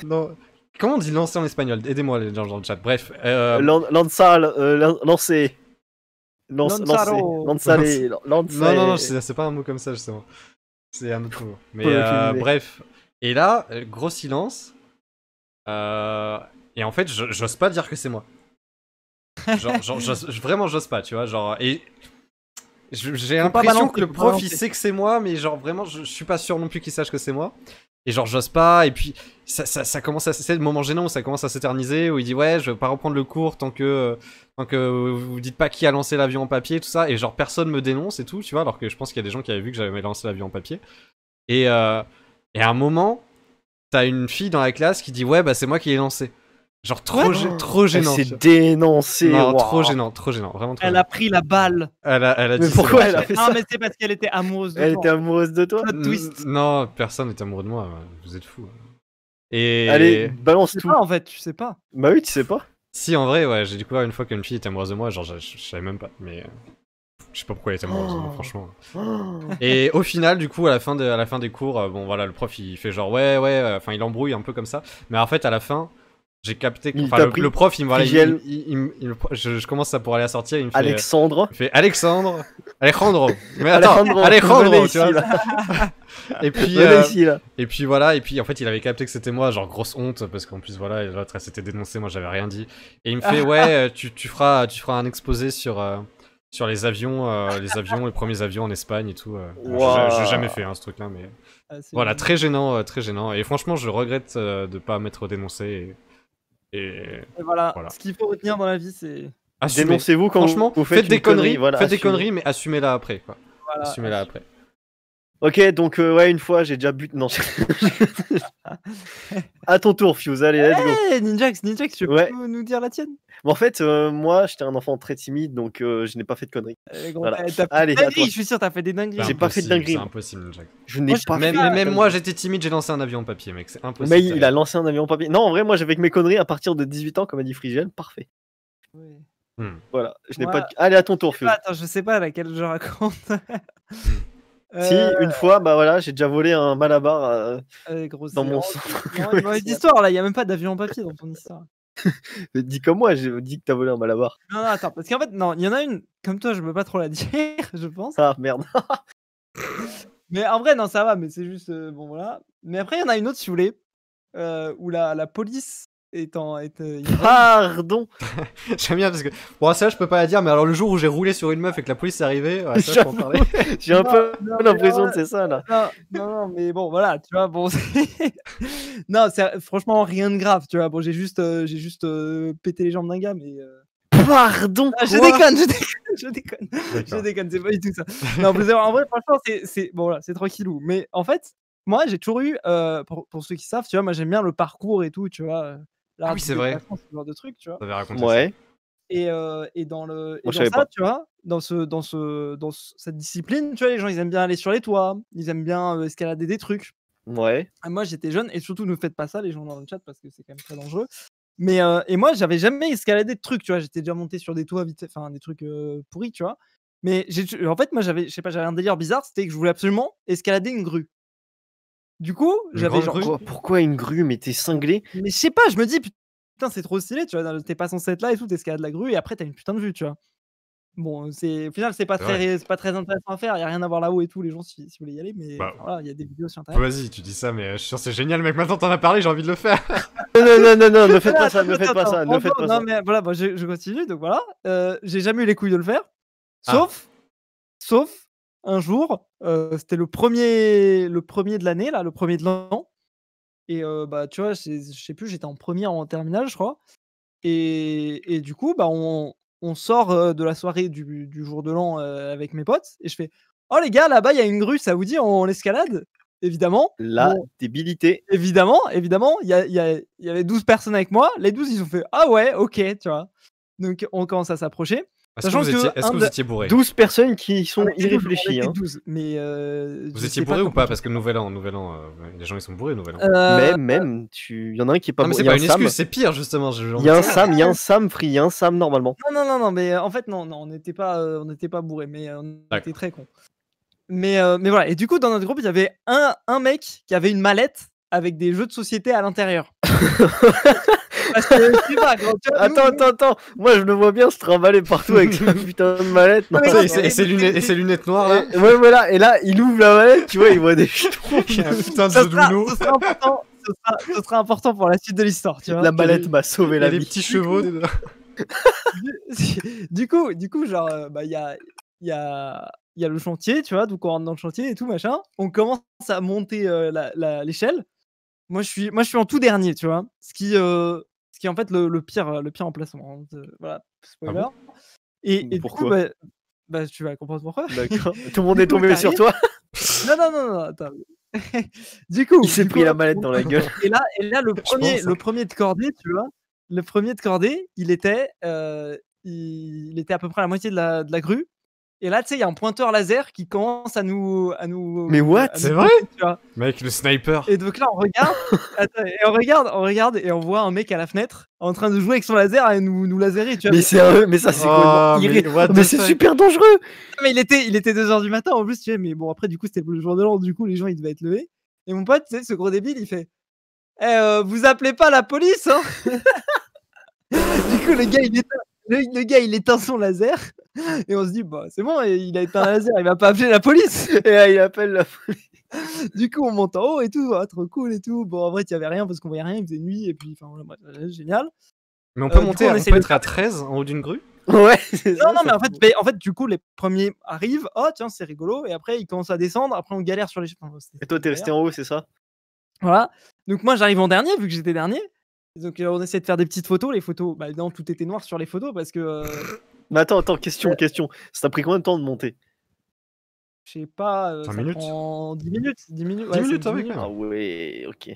Non. Comment on dit lancer en espagnol Aidez-moi les gens dans le chat. Bref. Euh... lancer. Euh, non, non, non, c'est pas un mot comme ça, justement. C'est un autre mot. Mais euh, bref. Et là, euh, gros silence. et en fait, j'ose pas dire que c'est moi. vraiment, j'ose pas, tu vois. Genre, et j'ai l'impression que le prof, il sait que c'est moi, mais genre, vraiment, je, je suis pas sûr non plus qu'il sache que c'est moi. Et genre, j'ose pas. Et puis, ça, ça, commence à. C'est le moment gênant où ça commence à s'éterniser, où il dit Ouais, je vais pas reprendre le cours tant que. Euh, tant que vous dites pas qui a lancé l'avion en papier, tout ça. Et genre, personne me dénonce et tout, tu vois. Alors que je pense qu'il y a des gens qui avaient vu que j'avais lancé l'avion en papier. Et, euh, et à un moment, t'as une fille dans la classe qui dit Ouais, bah c'est moi qui l'ai lancé. Genre trop, trop gênant. Elle s'est dénoncée. Non, trop gênant, trop gênant, vraiment trop Elle a pris la balle. Elle a, elle a mais pourquoi elle a fait ça Non, mais c'est parce qu'elle était amoureuse de toi. Elle était amoureuse de toi twist. Non, personne n'est amoureux de moi, vous êtes fous. Et... Allez, balance tout. en fait, tu sais pas. Bah oui, tu sais pas. Si, en vrai, ouais, j'ai découvert une fois qu'une fille était amoureuse de moi, genre je, savais même pas, mais... Euh, je sais pas pourquoi elle était amoureuse, moi, oh. franchement. Oh. Et au final, du coup, à la fin, de, à la fin des cours, euh, bon voilà, le prof il fait genre ouais, ouais, euh, enfin il embrouille un peu comme ça. Mais en fait, à la fin, j'ai capté que enfin, le, prof, il me voit Il, je, commence à pour aller à sortir. Il me fait, Alexandre. Il fait Alexandre. Alejandro. Mais attends, Alejandro, tu vois. et puis, euh, et puis voilà. Et puis en fait, il avait capté que c'était moi, genre grosse honte, parce qu'en plus voilà, l'autre s'était dénoncé, moi j'avais rien dit. Et il me fait ouais, euh, tu, tu feras, tu feras un exposé sur. Euh, sur les avions, les avions, les premiers avions en Espagne et tout. Je n'ai jamais fait un hein, ce truc-là, mais ah, voilà, très gênant, très gênant. Et franchement, je regrette de ne pas m'être dénoncé. Et... Et, voilà. Ce qu'il faut retenir dans la vie, c'est. Dénoncez-vous quand Franchement, vous faites, des conneries. faites des conneries, mais assumez-la après. Quoi. assumez-la après. Ok, donc euh, ouais, une fois, j'ai déjà but. Non. à ton tour, Fuse. Allez, let's eh, Ninjax, Ninjax, tu peux nous dire la tienne En fait, euh, moi, j'étais un enfant très timide, donc euh, je n'ai pas fait de conneries. Allez, je suis sûr, t'as fait des dingueries. J'ai pas fait de dingueries. C'est impossible, Ninjax. Je n'ai pas même, moi, j'étais timide, j'ai lancé un avion en papier, mec. C'est impossible. Mais il a lancé un avion en papier. Non, en vrai, moi, j'avais que mes conneries à partir de 18 ans, comme a dit Frigiel. Parfait. Hmm. Voilà, je n'ai pas de... Allez, à ton tour, Fuse. Attends, je sais pas laquelle je raconte. Hmm. Si, euh, une fois, bah voilà, j'ai déjà volé un malabar euh, euh, dans mon centre. histoire il n'y a même pas d'avion en papier dans ton histoire. dis comme moi, j'ai dit que t'as volé un malabar. Non, non, attends, parce qu'en fait, non, il y en a une, comme toi, je peux pas trop la dire, je pense. Ah merde. mais en vrai, non, ça va, mais c'est juste, bon voilà. Mais après, il y en a une autre, si vous voulez, où la police étant. Pardon J'aime bien parce que. Bon, ça, je peux pas la dire, mais alors le jour où j'ai roulé sur une meuf et que la police est arrivée, ça, j'ai un peu l'impression que c'est ça, là. Non, non, mais bon, voilà, tu vois, bon. non, franchement rien de grave, tu vois. Bon, j'ai juste, euh, j'ai juste euh, pété les jambes d'un gars, mais. Euh, Pardon ah, Je déconne, je déconne, je déconne, c'est pas du tout ça. Non, mais en vrai, franchement, c'est bon, voilà, c'est tranquillou. Mais en fait, moi, j'ai toujours eu, pour, ceux qui savent, tu vois, moi j'aime bien le parcours et tout, tu vois. Ah oui, c'est vrai. genre de truc, tu vois. Raconté ouais. Et, euh, et, dans le dans ça, pas. tu vois, dans ce dans ce dans cette discipline, tu vois, les gens ils aiment bien aller sur les toits, ils aiment bien euh, escalader des trucs. Ouais. moi j'étais jeune et surtout ne faites pas ça les gens dans le chat parce que c'est quand même très dangereux. Mais euh, et moi j'avais jamais escaladé de trucs, tu vois, j'étais déjà monté sur des toits enfin des trucs pourris, tu vois. Mais en fait moi j'avais je sais pas j'avais un délire bizarre, c'était que je voulais absolument escalader une grue. Du coup, j'avais genre. Pourquoi une grue Mais t'es cinglé Mais je sais pas, je me dis, putain, c'est trop stylé, tu vois. T'es pas censé être là et tout, t'escalades la grue et après t'as une putain de vue, tu vois. Bon, au final, c'est pas, très... pas très intéressant à faire, y a rien à voir là-haut et tout, les gens, si, vous voulez y aller, mais bah voilà, y a des vidéos sur internet. Vas-y, tu dis ça, mais euh, je suis sûr, c'est génial, mec, maintenant t'en as parlé, j'ai envie de le faire. non, non, non, non, ne faites pas ça, ne faites pas ça, ne faites pas ça. Non, mais voilà, bon, je, continue, donc voilà. Euh, j'ai jamais eu les couilles de le faire, ah. sauf, sauf un jour. Euh, c'était le premier, le premier de l'année, là, le premier de l'an. Et euh, bah, tu vois, je sais plus, j'étais en premier en terminale, je crois. Et, du coup, bah, on, sort euh, de la soirée du, jour de l'an avec mes potes. Et je fais Oh les gars, là-bas, il y a une grue, ça vous dit, on l'escalade Évidemment. La débilité. Évidemment, évidemment. Il y, y, y avait 12 personnes avec moi. Les 12, ils ont fait Ah ouais, ok, tu vois. Donc, on commence à s'approcher. Est-ce que, vous étiez, bourré 12 personnes qui sont ah, irréfléchies. Hein. mais euh, vous étiez bourré ou pas Parce que Nouvel An, Nouvel An, euh, les gens ils sont bourrés Nouvel An. Euh, même, tu... il y en a un qui est pas bourré. c'est pas une excuse, c'est pire justement. Il y a un Sam, il y a un Sam free, il y a un Sam normalement. Non, non, non, non mais en fait, non, non on n'était pas, on pas bourré, mais on était très con. Mais, mais voilà, et du coup, dans notre groupe, il y avait un, un mec qui avait une mallette avec des jeux de société à l'intérieur. Attends, attends, attends. Moi, je me vois bien se trimballer partout avec sa putain de mallette. Et ses lunettes, noires là Et ouais, voilà. Et là, il ouvre la mallette, tu vois, il voit des jetons. putain de ce sera important, pour la suite de l'histoire, La mallette m'a sauvé la Les petits chevaux. du coup, du coup, genre, euh, bah, il y a, il y a, il y a le chantier, tu vois. Donc on rentre dans le chantier et tout machin. On commence à monter euh, l'échelle. Moi, je suis, moi, je suis en tout dernier, tu vois. Ce qui, euh, en fait le, pire, le pire emplacement. Hein, voilà, ah spoiler. et, du coup, bah, bah, tu vas comprendre pourquoi. Tout le monde est tombé sur toi. non, non, non, non, attends. du coup, il s'est pris la mallette dans la gueule. Et là, et là le, premier, le hein. premier de cordée, tu vois, le premier de cordée, il était, euh, était à peu près à la moitié de la, de la grue. Et là, tu sais, il y a un pointeur laser qui commence à nous. À nous Mais what C'est vrai Mec, le sniper. Et donc là, on regarde, et on regarde, on regarde, et on voit un mec à la fenêtre en train de jouer avec son laser et nous, nous laserer. Tu vois, mais, c'est mais ça, c'est oh, Mais, c'est super dangereux Mais il était 2h il était du matin en plus, tu sais, Mais bon, après, du coup, c'était le jour de l'an, du coup, les gens, ils devaient être levés. Et mon pote, tu sais, ce gros débile, il fait eh, euh, Vous appelez pas la police hein Du coup, le gars, il est le, gars, il éteint son laser. Et on se dit, bah, c'est bon, il a éteint un laser, il va pas appeler la police. Et là, il appelle la police. Du coup, on monte en haut et tout, ah, trop cool et tout. Bon, en vrai, il y avait rien parce qu'on voyait rien, il faisait nuit. Et puis, enfin, euh, génial. Mais on peut euh, monter, on, peut être à 13 en haut d'une grue Ouais. Non, non, mais en fait, en fait, du coup, les premiers arrivent. Oh, tiens, c'est rigolo. Et après, ils commencent à descendre. Après, on galère sur les. et toi, t'es resté en haut, c'est ça Voilà. Donc, moi, j'arrive en dernier, vu que j'étais dernier. Donc euh, on essaie de faire des petites photos, les photos. Bah non, tout était noir sur les photos parce que. Euh, mais attends, attends, question, euh, question. Ça a pris combien de temps de monter je sais pas. minutes 10 minutes. 10 minutes. 10 minutes, ah ah ouais, ok.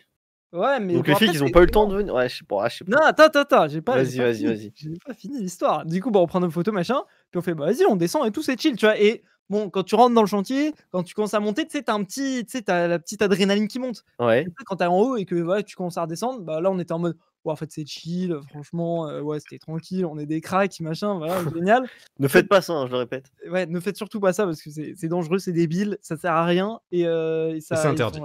Ouais, mais. Donc les filles ils ont pas eu le temps de venir Ouais, je sais pas, Non, attends, attends, j'ai pas. Vas-y, vas-y, vas-y. pas fini l'histoire. Du coup, bah, on prend nos photos, machin, puis on fait, bah, vas-y, on descend et tout, c'est chill, tu vois. Et bon, quand tu rentres dans le chantier, quand tu commences à monter, tu sais, t'as un petit, tu sais, la petite adrénaline qui monte. Ouais. Quand t'es en haut et que voilà, tu commences à redescendre, bah là, on était en mode, en fait c'est chill, franchement, euh, ouais, c'était tranquille, on est des cracks, machin, voilà, génial. ne faites pas ça, hein, je le répète. Ouais, ne faites surtout pas ça parce que c'est dangereux, c'est débile, ça sert à rien et, euh, ça. C'est interdit.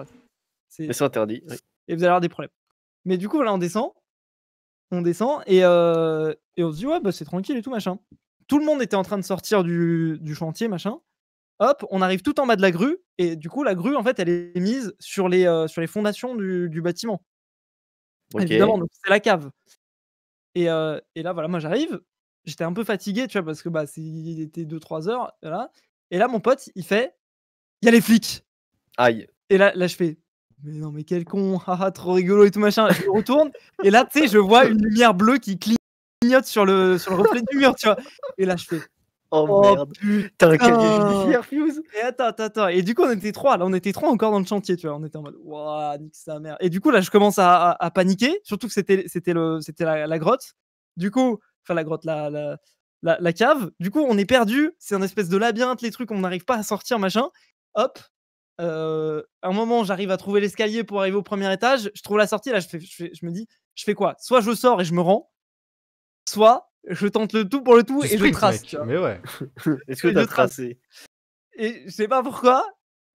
c'est interdit. Et vous allez avoir des problèmes. Mais du coup, voilà, on descend, on descend et, euh, et on se dit ouais, bah c'est tranquille et tout machin. Tout le monde était en train de sortir du, du chantier, machin hop, on arrive tout en bas de la grue, et du coup, la grue, en fait, elle est mise sur les, sur les fondations du, du, bâtiment évidemment. Donc c'est la cave. Et, euh, et, là, voilà, moi j'arrive, j'étais un peu fatigué, tu vois, parce que bah, il était 2-3 heures, voilà. Et là, mon pote, il fait Il y a les flics Aïe Et là, là je fais Mais non, mais quel con trop rigolo et tout machin. Je retourne, et là, tu sais, je vois une lumière bleue qui clignote sur le, sur le reflet du mur, tu vois. Et là, je fais Oh, oh, merde. T'as oh. Et attends, attends, Et du coup, on était trois. Là, on était trois encore dans le chantier, tu vois. On était en mode, waouh, Et du coup, là, je commence à, paniquer. Surtout que c'était, c'était, le, c'était la, grotte. Du coup, enfin, la grotte, la, la, la, cave. Du coup, on est perdu. C'est un espèce de labyrinthe, les trucs, on n'arrive pas à sortir, machin. Hop, euh, à un moment, j'arrive à trouver l'escalier pour arriver au premier étage. Je trouve la sortie. Là, je, je, fais, je, me dis, je fais quoi Soit je sors et je me rends, soit je tente le tout pour le tout et je trace. Mais ouais. Est-ce que tu as tracé Et je sais pas pourquoi,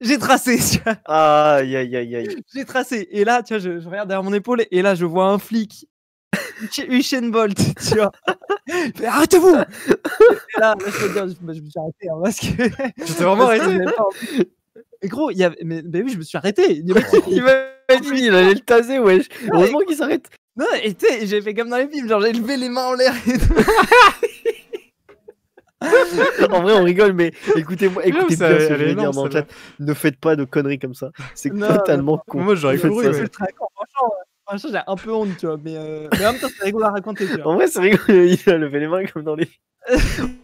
j'ai tracé. Tu vois. Aïe, aïe, aïe, aïe. J'ai tracé. Et là, tu vois, je, regarde derrière mon épaule et là, je vois un flic. Usain Bolt, tu vois. Arrêtez-vous Là, je dire, je, me suis arrêté hein, parce que. Je t'ai vraiment arrêté. Mais gros, il y mais, oui, je me suis arrêté. Il, m'a dit, il allait le taser, wesh. Heureusement qu'il s'arrête. Non, et tu sais, j'ai fait comme dans les films, genre j'ai levé les mains en l'air et en vrai, on rigole, mais écoutez-moi, écoutez bien ce que je vais dire dans le chat. Ne faites pas de conneries comme ça. C'est totalement con. Moi, j'aurais fait C'est euh, Franchement, j'ai un peu honte, tu vois. Mais, euh, mais en même temps, c'est rigolo à raconter. En vrai, c'est rigolo. Il a levé les mains comme dans les.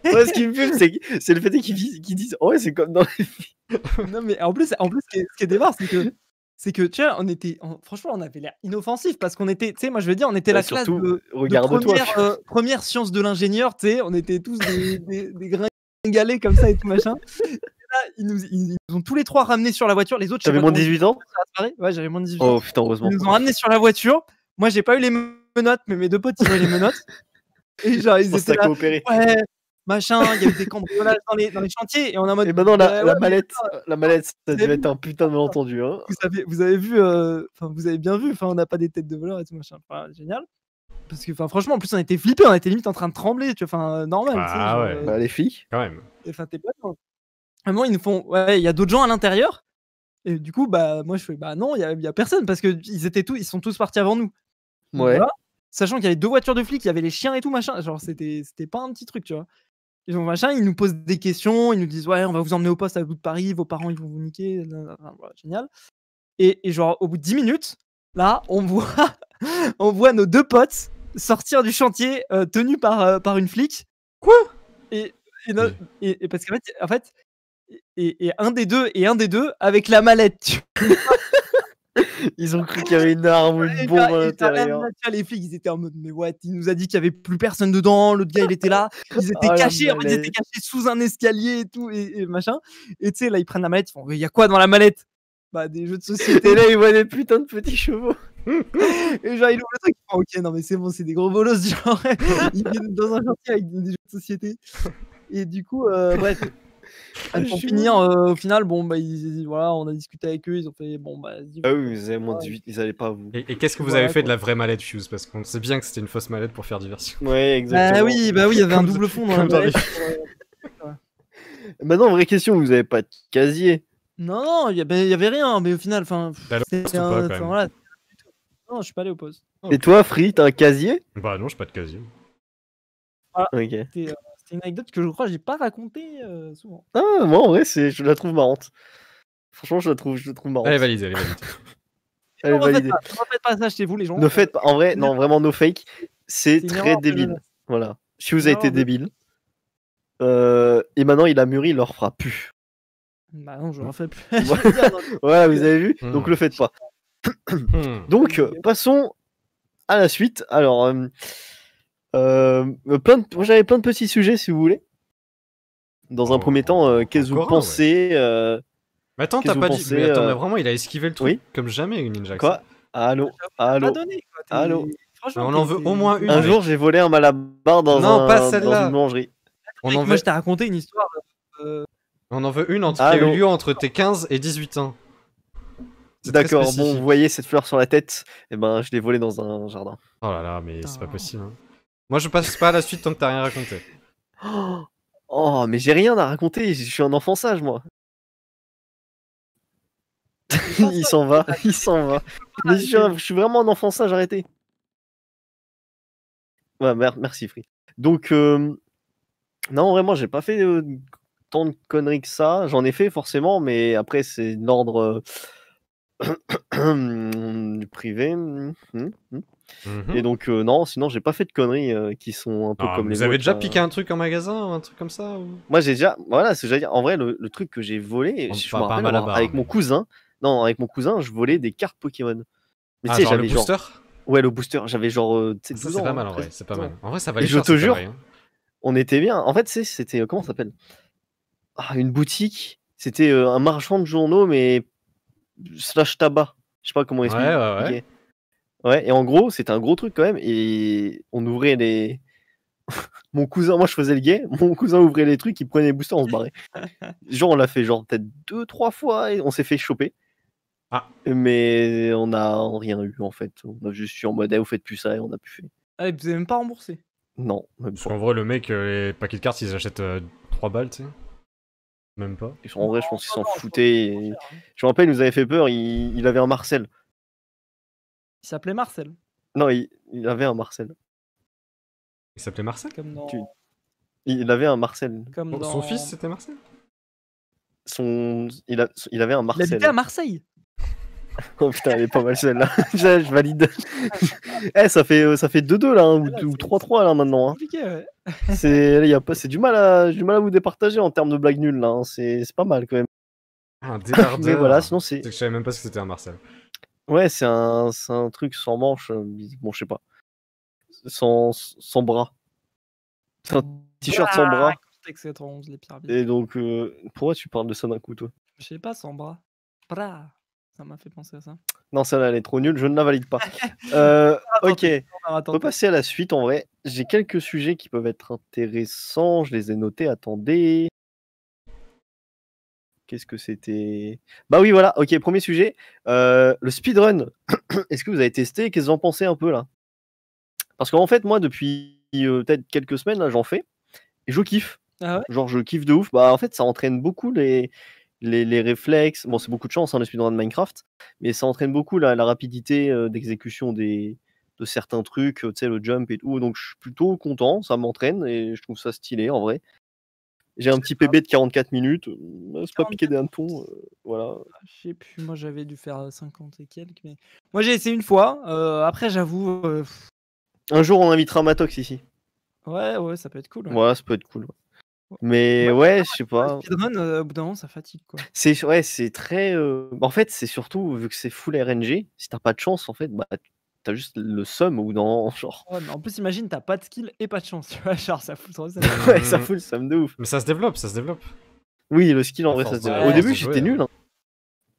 Moi, ce qui me fume, c'est le fait qu'ils disent, Ouais, c'est comme dans les. films. non, mais en plus, en plus ce qui est, démarre, c'est que c'est que tu vois, on était, franchement, on avait l'air inoffensif parce qu'on était, tu sais, moi je veux dire, on était la classe de, première, euh, première, science de l'ingénieur, tu sais, on était tous des, des, des gringalés comme ça et tout machin. là, ils, nous, ils, ont tous les trois ramenés sur la voiture, les autres. J'avais moins de 18 ans Ouais, j'avais moins de 18 ans. Oh putain, heureusement. Ils nous ont ramenés sur la voiture. Moi, j'ai pas eu les menottes, mais mes deux potes, ils avaient les menottes. Et genre, ils étaient là. Ouais, machin, il y avait des cambriolages dans les, dans les, chantiers, et on a en mode. Et maintenant, la, la mallette, ça, la mallette, ça devait être un putain de malentendu. Hein. Vous, avez, vous avez vu, euh, enfin, vous avez bien vu, enfin, on n'a pas des têtes de voleurs et tout machin, génial. Parce que, enfin, franchement, en plus, on était flippés, on était limite en train de trembler, tu vois, enfin, euh, normal. Ah ouais. Euh, bah, les filles, quand même. Enfin, t'es pas. ils nous font, ouais, il y a d'autres gens à l'intérieur. Et du coup, bah, moi, je fais, bah non, il y, a personne parce que ils étaient tous, ils sont tous partis avant nous. Ouais. sachant qu'il y avait deux voitures de flics, il y avait les chiens et tout machin. Genre, c'était, c'était pas un petit truc, tu vois ils ont machin, ils nous posent des questions, ils nous disent ouais, on va vous emmener au poste à bout de Paris, vos parents ils vont vous niquer, voilà, génial. Et, genre au bout de 10 minutes, là, on voit, on voit nos deux potes sortir du chantier euh, tenus par, euh, par une flic. Quoi et, parce qu'en fait, en fait et, un des deux et un des deux avec la mallette. Ils ont cru qu'il y avait une arme ou une bombe à l'intérieur. Les flics, ils étaient en mode, mais what Il nous a dit qu'il n'y avait plus personne dedans. L'autre gars, il était là. Ils étaient ah, cachés. En fait, ils étaient cachés sous un escalier et tout et, machin. Et tu sais, là, ils prennent la mallette. Ils font, il y a quoi dans la mallette Bah, des jeux de société. là, ils voient des putains de petits chevaux. et genre, ils ouvrent le truc. Ils font, ok, non, mais c'est bon, c'est des gros bolos. Genre, ils viennent dans un chantier avec des jeux de société. Et du coup, euh, bref. Ah, pour finir, euh, au final, bon, bah, voilà, on a discuté avec eux, ils ont fait bon, bah. Ah oui, ils avaient 18, ils pas Et, qu'est-ce que vous avez fait de la vraie mallette Fuse Parce qu'on sait bien que c'était une fausse mallette pour faire diversion. Ouais, exactement. Bah oui, bah oui, il y avait un double fond dans la mallette. non, vraie question, vous avez pas de casier Non, bah, il y, avait rien, mais au final, enfin. non, je suis pas allé au poste. et toi, Free, t'as un casier Bah non, j'ai pas de casier. Ah, ok. C'est une anecdote que je crois que j'ai pas racontée euh, souvent. Ah, moi en vrai, c'est, je la trouve marrante. Franchement, je la trouve, je la trouve marrante. Allez, validez, allez, validez. valide. Ne faites pas ça chez vous, les gens. Ne faites pas, en vrai, non, vraiment, no fake. C'est très débile. Voilà. vous avez été débile. Euh, et maintenant, il a mûri, il leur fera plus. Bah non, je leur fais plus. voilà, vous avez vu hmm. Donc, le faites pas. Hmm. Donc, passons à la suite. Alors, euh, euh, euh, plein J'avais plein de petits sujets, si vous voulez. Dans un oh, premier temps, euh, qu'est-ce que vous pensez Mais attends, t'as pas dit. Mais attends, mais vraiment, il a esquivé le truc comme jamais, une ninja. Quoi Allô Allô Allô On en veut au moins une. Un jour, j'ai volé un malabar dans, un... pas celle dans une boulangerie. On en veut... Moi, je t'ai raconté une histoire. On en veut une entre... qui a eu lieu entre tes 15 et 18 ans. D'accord, bon, vous voyez cette fleur sur la tête, et eh ben je l'ai volée dans un jardin. Oh là là, mais c'est pas possible. Hein. Moi, je passe pas à la suite tant que t'as rien raconté. Oh, mais j'ai rien à raconter, je suis un enfant sage, moi. il s'en va, il s'en va. je suis, vraiment un enfant sage, arrêtez. merci, Free. Donc, euh, non, vraiment, j'ai pas fait euh, tant de conneries que ça. J'en ai fait, forcément, mais après, c'est l'ordre euh, privé. Mmh, mmh, mmh. Et mhm. donc, euh, non, sinon, j'ai pas fait de conneries euh, qui sont un peu ah, comme les. Vous avez déjà euh. piqué un truc en magasin ou un truc comme ça Moi, j'ai déjà. Voilà, ce que En vrai, le, truc que j'ai volé, je pas, avec hein. mon cousin. Non, avec mon cousin, je volais des cartes Pokémon. Mais ah, tu sais, j'avais genre. Ouais, le booster, j'avais genre. Ah, c'est pas hein, mal en vrai, c'est pas mal. En vrai, ça va Je hein, te jure, on était bien. En fait, c'était. Comment ça s'appelle ah, Une boutique. C'était un marchand de journaux, mais slash tabac. Je sais pas comment expliquer. Ouais, ouais, ouais. Ouais, et en gros, c'était un gros truc quand même. Et on ouvrait les. mon cousin, moi je faisais le gay, mon cousin ouvrait les trucs, il prenait les boosters, on se barrait. genre, on l'a fait genre peut-être deux, trois fois et on s'est fait choper. Ah. Mais on n'a rien eu en fait. On a juste eu en mode, eh, vous faites plus ça et on a plus fait. Ah, et vous avez même pas remboursé Non. en vrai, le mec, euh, les paquets de cartes, ils achètent 3 euh, balles, tu sais. Même pas. En vrai, je pense qu'ils s'en foutaient. Hein. Je me rappelle, il nous avait fait peur, il avait un Marcel. Il s'appelait Marcel. Non, il, avait un Marcel. Il s'appelait Marcel Comme dans... Il avait un Marcel. Son fils, c'était Marcel Son... il, avait un Marcel. Il était à Marseille Oh putain, elle est pas mal celle-là. je, valide. eh, ça fait euh, ça fait 2-2 là, hein, ou 3-3 là maintenant. Hein. c'est compliqué, a pas c'est du mal à du mal à vous départager en termes de blagues nulles là, hein. c'est pas mal quand même. Ah, débardeur. un voilà, sinon c'est. Je savais même pas ce que c'était un Marcel. Ouais, c'est un, un, truc sans manche, euh, bon, je sais pas. Sans, sans bras. C'est un t-shirt sans bah, bras. Et donc, euh, pourquoi tu parles de ça d'un coup, toi Je sais pas, sans bras. Ça m'a fait penser à ça. Non, celle-là, elle est trop nulle, je ne la valide pas. Euh, ah, ok, on peut passer à la suite en vrai. J'ai quelques sujets qui peuvent être intéressants, je les ai notés, attendez. Qu'est-ce que c'était Bah oui, voilà. Ok, premier sujet. Euh, le speedrun. Est-ce que vous avez testé Qu'est-ce que vous en pensez un peu là Parce qu'en fait, moi, depuis euh, peut-être quelques semaines, j'en fais. Et je kiffe. Ah Genre, je kiffe de ouf. Bah en fait, ça entraîne beaucoup les, les, réflexes. Bon, c'est beaucoup de chance, hein, le speedrun de Minecraft. Mais ça entraîne beaucoup la, rapidité euh, d'exécution des de certains trucs, tu sais, le jump et tout. Donc, je suis plutôt content. Ça m'entraîne et je trouve ça stylé en vrai. J'ai un petit PB de 44 minutes. Euh, c'est pas piqué d'un ton. Euh, voilà. Ah, je sais plus, moi j'avais dû faire 50 euh, et quelques. Mais... Moi j'ai essayé une fois. après, j'avoue. Un jour, on invitera Matox ici. Ouais, ouais, ça peut être cool. Ouais, ça peut être cool. Mais ouais, je sais pas. Speedrun, au bout d'un moment, ça fatigue. quoi. C'est ouais, c'est très. En fait, c'est surtout, vu que c'est full RNG, si t'as pas de chance, en fait, bah, t'as juste le seum ou dans genre. en plus, imagine, t'as pas de skill et pas de chance, tu vois, genre ça fout le ouais, ça fout le seum de ouf. Mais ça se développe, ça se développe. Oui, le skill en vrai, ça se développe. Au début, j'étais nul. Hein. Hein.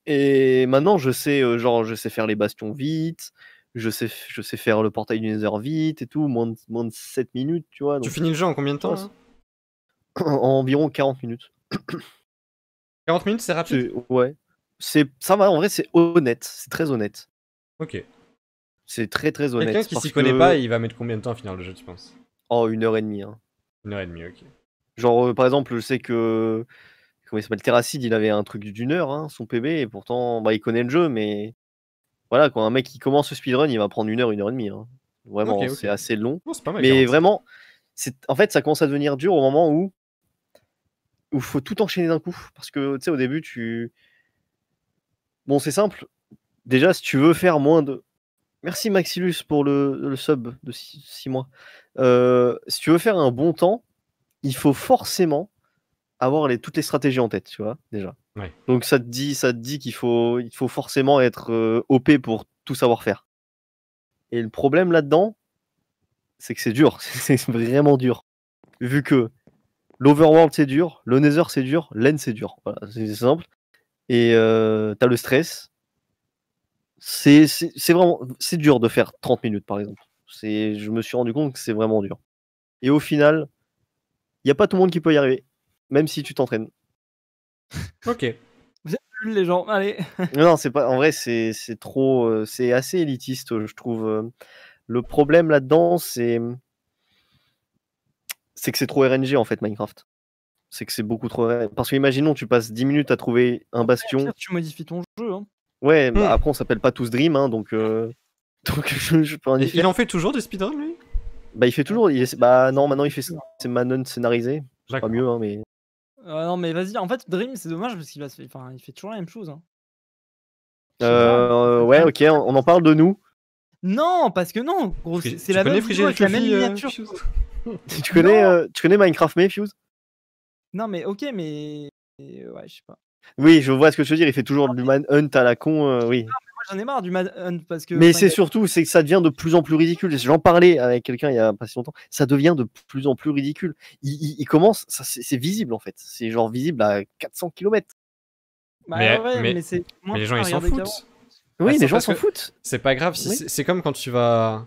Et maintenant, je sais, euh, genre, je sais faire les bastions vite, je sais, je sais faire le portail du Nether vite et tout, moins de, 7 minutes, tu vois. Tu finis le jeu en combien de temps hein environ 40 minutes. 40 minutes, c'est rapide Ouais. Ça va, en vrai, c'est honnête, c'est très honnête. Ok. C'est très très honnête. Quelqu'un qui s'y connaît pas, il va mettre combien de temps à finir le jeu, tu penses Oh, une heure et demie. Hein. Une heure et demie, ok. Genre, euh, par exemple, je sais que. Comment il s'appelle Terracide, il avait un truc d'une heure, hein, son PB, et pourtant, bah, il connaît le jeu, mais. Voilà, quand un mec qui commence le speedrun, il va prendre une heure, une heure et demie. Hein. Vraiment, c'est assez long. mais vraiment, vraiment, en fait, ça commence à devenir dur au moment où il faut tout enchaîner d'un coup. Parce que, tu sais, au début, tu. Bon, c'est simple. Déjà, si tu veux faire moins de Merci Maxilus pour le, sub de 6 mois. Euh, si tu veux faire un bon temps, il faut forcément avoir toutes les stratégies en tête, tu vois, déjà. Donc ça te dit, ça dit qu'il faut, il faut forcément être euh, OP pour tout savoir faire. Et le problème là-dedans, c'est que c'est dur, c'est vraiment dur. Vu que l'Overworld c'est dur, le Nether c'est dur, l'En c'est dur. Voilà, c'est simple. Et euh, t'as le stress, c'est vraiment c'est dur de faire 30 minutes par exemple. C'est je me suis rendu compte que c'est vraiment dur. Et au final, il n'y a pas tout le monde qui peut y arriver, même si tu t'entraînes. OK. les gens, allez. non, c'est pas en vrai c'est trop euh, c'est assez élitiste je trouve. Euh. Le problème là-dedans c'est c'est que c'est trop RNG en fait Minecraft. C'est que c'est beaucoup trop parce que imaginons tu passes 10 minutes à trouver un bastion. Tu modifies ton jeu hein. Ouais, bah, hmm. après on s'appelle pas tous Dream, hein, euh, donc, je, peux en Il en fait toujours des speedruns lui Bah il fait toujours, il bah non maintenant il fait c'est Manon scénarisé, pas mieux hein, mais. Euh, non mais vas-y, en fait Dream c'est dommage parce qu'il va... enfin, il fait toujours la même chose. Hein. Euh, ouais ok, on, en parle de nous. Non parce que non, c'est la même chose avec la même euh, miniature. tu connais tu connais Minecraft Mayfuse Non mais ok mais ouais je sais pas. Oui, je vois ce que je veux dire. Il fait toujours du manhunt à la con. Euh, oui. j'en ai marre du manhunt parce que. Mais c'est surtout, c'est que ça devient de plus en plus ridicule. J'en parlais avec quelqu'un il y a pas si longtemps. Ça devient de plus en plus ridicule. Il, commence, c'est, visible en fait. C'est genre visible à 400 km. Bah, mais, les gens ils s'en foutent. Oui, bah, les gens s'en foutent. C'est pas grave. C'est comme quand tu vas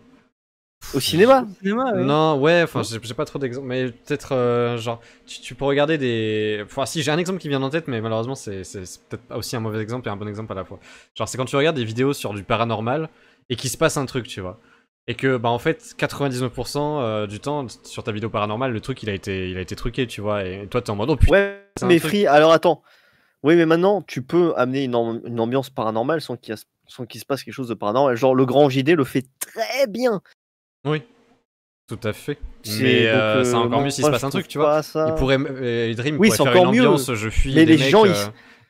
au cinéma, cinéma Non, ouais, enfin, j'ai pas trop d'exemples, mais peut-être, euh, genre, tu, peux regarder des. Enfin, si, j'ai un exemple qui vient en tête, mais malheureusement, c'est peut-être aussi un mauvais exemple et un bon exemple à la fois. Genre, c'est quand tu regardes des vidéos sur du paranormal et qu'il se passe un truc, tu vois. Et que, bah, en fait, 99% euh, du temps, sur ta vidéo paranormale, le truc, il a été, il a été truqué, tu vois. Et toi, t'es en mode, oh putain. Ouais, mais Free, alors attends. Oui, mais maintenant, tu peux amener une, ambiance paranormale sans qu'il sans qu'il se passe quelque chose de paranormal. Genre, le grand JD le fait très bien. Oui. Tout à fait. Mais euh, c'est euh, encore mieux s'il se passe un truc, tu vois. Il pourrait, euh, Dream oui, pourrait faire une ambiance, je fuis des les mecs, gens, ils...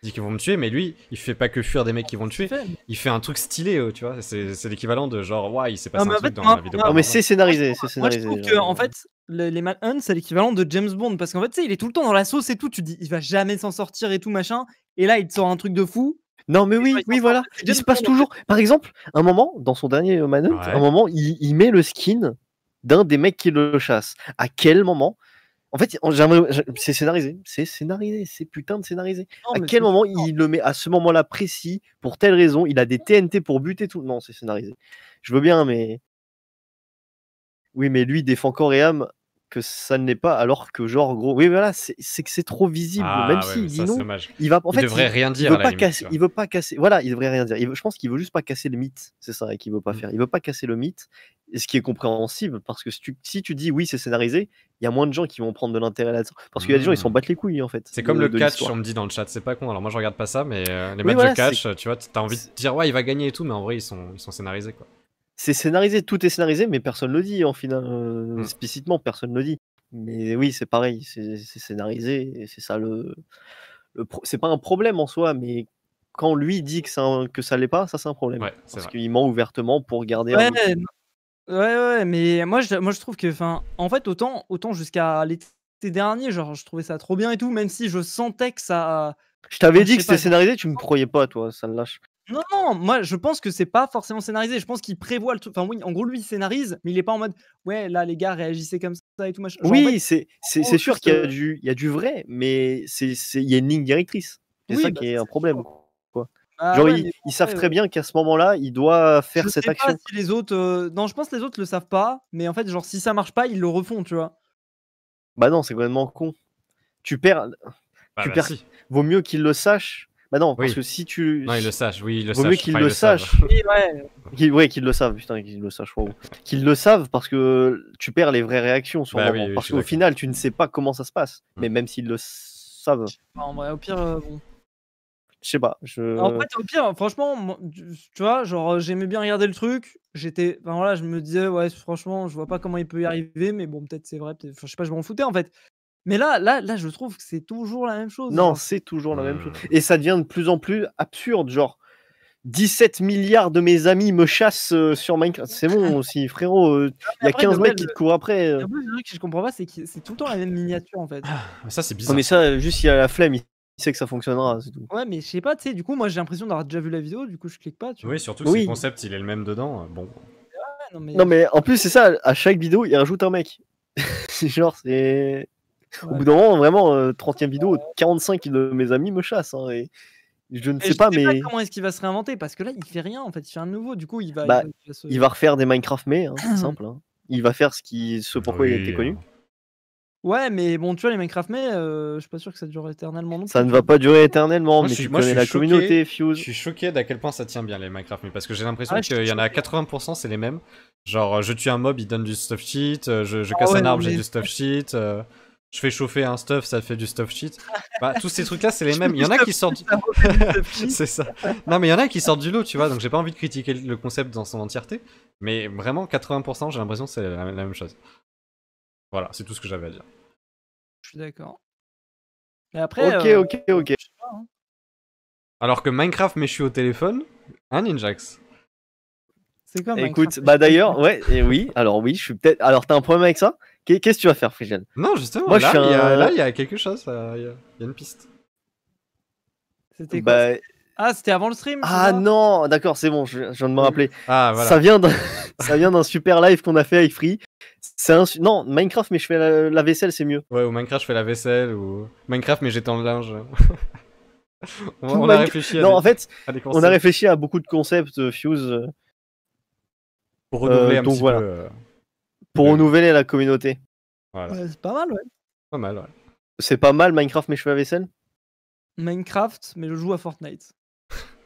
dit qu'ils vont me tuer, mais lui, il fait pas que fuir des mecs qui vont le tuer. Il fait un truc stylé, tu vois. C'est l'équivalent de genre, ouais, il s'est passé un truc dans la vidéo. Non, mais c'est scénarisé, c'est scénarisé. Moi, je trouve que, en fait, les, les c'est l'équivalent de James Bond, parce qu'en fait, tu sais, il est tout le temps dans la sauce et tout. Tu dis, il va jamais s'en sortir et tout machin. Et là, il te sort un truc de fou. Non, mais oui, oui, voilà. Il se passe toujours. Par exemple, un moment, dans son dernier manœuvre, un moment, il, met le skin d'un des mecs qui le chasse. À quel moment En fait, c'est scénarisé. C'est scénarisé. C'est putain de scénarisé. à quel moment il le met à ce moment-là précis Pour telle raison, il a des TNT pour buter tout. Non, c'est scénarisé. Je veux bien, mais. Oui, mais lui il défend corps et âme que ça ne l'est pas, alors que genre gros, oui voilà, c'est que c'est trop visible. Ah même s'il dit non, il va devrait rien dire. Il veut, pas casser, il veut pas casser. Voilà, il devrait rien dire. je pense qu'il veut juste pas casser le mythe, c'est ça, et qu'il veut pas mm. faire. Il veut pas casser le mythe, et ce qui est compréhensible parce que si tu, dis oui c'est scénarisé, il y a moins de gens qui vont prendre de l'intérêt là-dedans. Parce qu'il y a des gens, ils s'en mm. battent les couilles, en fait. C'est comme le catch, on me dit dans le chat, c'est pas con. Alors moi, je regarde pas ça, mais euh, les matchs de catch, tu vois, t'as envie de dire, ouais, il va gagner et tout, mais en vrai, ils sont, ils sont scénarisés, quoi c'est scénarisé, tout est scénarisé, mais personne ne le dit en final. Euh, mmh. Explicitement, personne ne le dit. Mais oui, c'est pareil, c'est scénarisé, c'est ça le. c'est pas un problème en soi, mais quand lui dit que, ça, que ça l'est pas, ça c'est un problème. parce qu'il ment ouvertement pour garder. Ouais, ouais, ouais, mais moi je, moi, je trouve que, fin, en fait, autant, autant jusqu'à l'été dernier, genre, je trouvais ça trop bien et tout, même si je sentais que ça. Je t'avais dit que c'était scénarisé, tu me croyais pas, toi, ça le lâche. Non, moi je pense que c'est pas forcément scénarisé. Je pense qu'il prévoit le truc. Enfin, oui, en gros, lui il scénarise, mais il est pas en mode ouais, là les gars réagissaient comme ça et tout machin. oui, c'est, sûr qu'il y, a euh, du, y a du vrai, mais il c'est, y a une ligne directrice. C'est ça bah, qui est un problème. Quoi. Ah genre, ils, savent euh, très bien qu'à ce moment-là, il doit faire cette action. si les autres, euh, Non, je pense que les autres le savent pas, mais en fait, genre, si ça marche pas, ils le refont, tu vois. Bah non, c'est complètement con. Tu perds. Bah, tu bah, perds. Vaut mieux qu'ils le sachent bah non, parce que si tu. Non, il le sache, oui, il le Vaut mieux qu'ils le, sachent. Oui, ouais. Qu'ils, le savent, putain, qu'ils le sachent, crois. Qu'ils le savent parce que tu perds les vraies réactions sur bah parce qu'au final, tu ne sais pas comment ça se passe. Mm. Mais même s'ils le savent. en vrai, au pire, euh, bon. Je sais pas. Je... En fait, au pire, franchement, tu vois, genre, euh, j'aimais bien regarder le truc. J'étais. Enfin, voilà, je me disais, ouais, franchement, je vois pas comment il peut y arriver, mais bon, peut-être c'est vrai. je sais pas, je m'en foutais, en fait. Mais là, là, là, je trouve que c'est toujours la même chose. Non, c'est toujours la même chose. Mmh. Et ça devient de plus en plus absurde. Genre, 17 milliards de mes amis me chassent euh, sur Minecraft. C'est bon aussi, frérot. Euh, il y a 15 mecs qui euh, te courent après. truc que je comprends pas, c'est que c'est tout le temps la même miniature en fait. Ah, ça, c'est bizarre. mais ça, juste, il a la flemme. Il sait que ça fonctionnera, Ouais, mais je sais pas, tu sais, du coup, moi j'ai l'impression d'avoir déjà vu la vidéo, du coup, je clique pas. Tu oui, surtout que le concept, il est le même dedans. Bon. non, mais... en plus, c'est ça, à chaque vidéo, il rajoute un mec. genre, c'est. Au bout d'un moment, vraiment, 30e euh, vidéo, 45 de mes amis me chassent. Hein, et je ne sais, pas, mais. comment est-ce qu'il va se réinventer Parce que là, il fait rien, en fait, il fait un nouveau. Du coup, il va. il, bah, va refaire des Minecraft, mais hein, c'est simple. Hein. Il va faire ce, qui... ce pourquoi il était connu. Ouais, mais bon, tu vois, les Minecraft, mais euh, je suis pas sûr que ça dure éternellement. ça ne va pas durer éternellement, mais je tu connais la communauté, Fuse. Je suis choqué d'à quel point ça tient bien les Minecraft, mais parce que j'ai l'impression ah, qu'il y en a 80%, c'est les mêmes. Genre, euh, je tue un mob, il donne du stuff sheet, euh, je, je ah casse un arbre, j'ai du stuff sheet je fais chauffer un stuff, ça fait du stuff shit. Bah, tous ces trucs-là, c'est les mêmes. Il y en a qui sortent. Du... c'est ça. Non, mais il y en a qui sortent du lot, tu vois. Donc, j'ai pas envie de critiquer le concept dans son entièreté. Mais vraiment, 80%, j'ai l'impression que c'est la, même chose. Voilà, c'est tout ce que j'avais à dire. Je suis d'accord. Mais après. Ok, euh, ok, ok. Hein. Alors que Minecraft, mais je suis au téléphone, un hein, Ninjax. C'est quoi Minecraft Écoute, bah d'ailleurs, ouais, et oui. Alors, oui, je suis peut-être. Alors, t'as un problème avec ça Qu'est-ce que tu vas faire, Frigel Non, justement, là, il y a quelque chose, euh, il y, a une piste. C'était quoi bah, Ah, c'était avant le stream Ah non, d'accord, c'est bon, je, viens de me rappeler. Ah, voilà. Ça vient d'un super live qu'on a fait avec Free. Un, non, Minecraft, mais je fais la, vaisselle, c'est mieux. Ouais, ou Minecraft, je fais la vaisselle, ou Minecraft, mais j'étends le linge. on, a réfléchi à Non, en fait, on a réfléchi à beaucoup de concepts, euh, Fuse. Euh, Pour un donc, petit voilà. peu. Pour renouveler la communauté. c'est pas mal, C'est pas mal Minecraft mes cheveux à vaisselle Minecraft, mais je joue à Fortnite.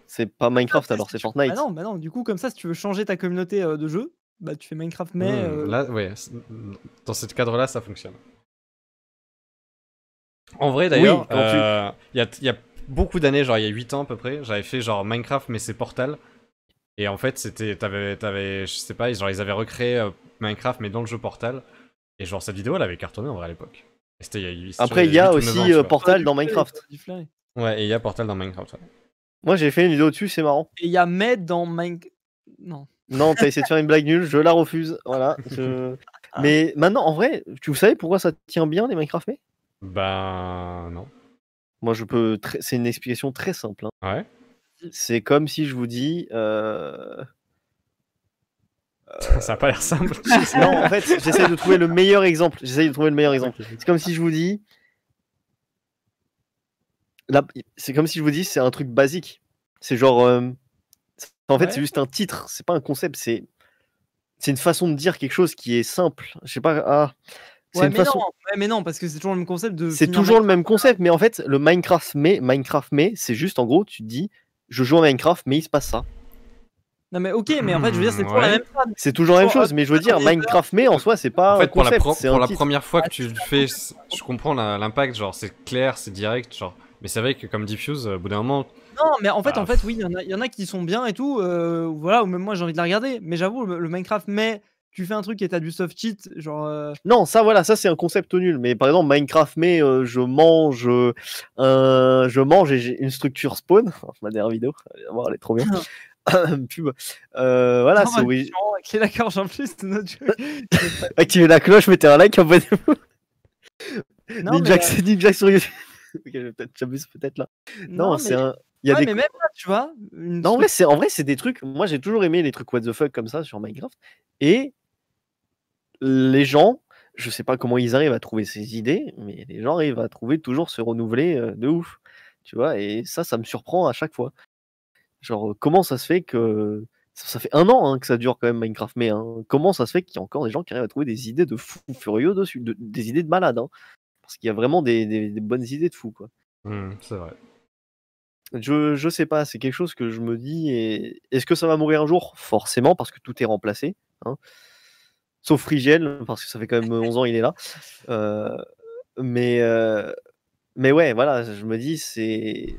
c'est pas Minecraft alors, c'est Fortnite. Bah non, bah non, du coup, comme ça, si tu veux changer ta communauté euh, de jeu, bah tu fais Minecraft, mais. Hmm, euh, là, ouais, dans ce cadre-là, ça fonctionne. En vrai, d'ailleurs, il euh, y, a, y, a, beaucoup d'années, genre il y a 8 ans à peu près, j'avais fait genre Minecraft, mais c'est Portal. Et en fait, c'était, t'avais, t'avais, je sais pas, genre ils avaient recréé Minecraft, mais dans le jeu Portal. Et genre, cette vidéo, elle avait cartonné en vrai à l'époque. Après, il y a aussi euh, Portal dans Minecraft. Ouais, et il y a Portal dans Minecraft. Moi, j'ai fait une vidéo dessus, c'est marrant. Et il y a Med dans Minecraft. Non. Non, t'as essayé de faire une blague nulle, je la refuse. Voilà. Ah. Mais maintenant, en vrai, tu vous pourquoi ça tient bien les Minecraft mais Ben bah, non. Moi, je peux. C'est une explication très simple. Hein. Ouais. C'est comme si je vous dis. Euh, euh, ça n'a pas l'air simple. non, en fait, j'essaie de trouver le meilleur exemple. J'essaie de trouver le meilleur exemple. C'est comme si je vous dis. C'est comme si je vous dis, c'est un truc basique. C'est genre. Euh, en fait, c'est juste un titre. C'est pas un concept. C'est. C'est une façon de dire quelque chose qui est simple. Je sais pas. Ah. Ouais, mais, façon... non, mais non, parce que c'est toujours le même concept C'est toujours le même concept, mais en fait, le Minecraft mais Minecraft mais, c'est juste en gros, tu te dis, je joue à Minecraft, mais il se passe ça. Non mais ok, mais en fait je veux dire c'est mmh, toujours la même chose. C'est toujours la même chose, mais je veux dire Minecraft mais en soi c'est pas. En pour, la, première fois que tu fais, je comprends l'impact, genre c'est clair, c'est direct, genre. Mais c'est vrai que comme Diffuse, euh, au bout d'un moment. Non, mais en fait, bah, en fait, oui, il y, en a qui sont bien et tout. Euh, voilà, ou même moi j'ai envie de la regarder. Mais j'avoue, le, Minecraft, mais tu fais un truc et t'as du soft cheat, genre. Euh, non, ça voilà, ça c'est un concept nul. Mais par exemple, Minecraft, mais je mange, je mange et j'ai une structure spawn. Ma dernière vidéo, elle est trop bien. pub. Euh, voilà, c'est oui. Activez la cloche notre Activez ah, la cloche, mettez un like, abonnez-vous. Ninja sur YouTube. j'abuse peut peut-être là. Non, c'est un. Il y a des... mais même là, tu vois. Non, en vrai, c'est en vrai, c'est des trucs. Moi, j'ai toujours aimé les trucs what the fuck comme ça sur Minecraft. Et les gens, je sais pas comment ils arrivent à trouver ces idées, mais les gens arrivent à trouver toujours se renouveler euh, de ouf. Tu vois, et ça, ça me surprend à chaque fois. Genre, comment ça se fait que. Ça, fait un an hein, que ça dure quand même Minecraft, mais hein, comment ça se fait qu'il y a encore des gens qui arrivent à trouver des idées de fous furieux dessus, des idées de malades hein? Parce qu'il y a vraiment des, bonnes idées de fous, quoi. Mmh, c'est vrai. Je, sais pas, c'est quelque chose que je me dis. Et... Est-ce que ça va mourir un jour Forcément, parce que tout est remplacé. Sauf Frigiel, parce que ça fait quand même 11 ans il est là. Euh, mais, mais ouais, voilà, je me dis, c'est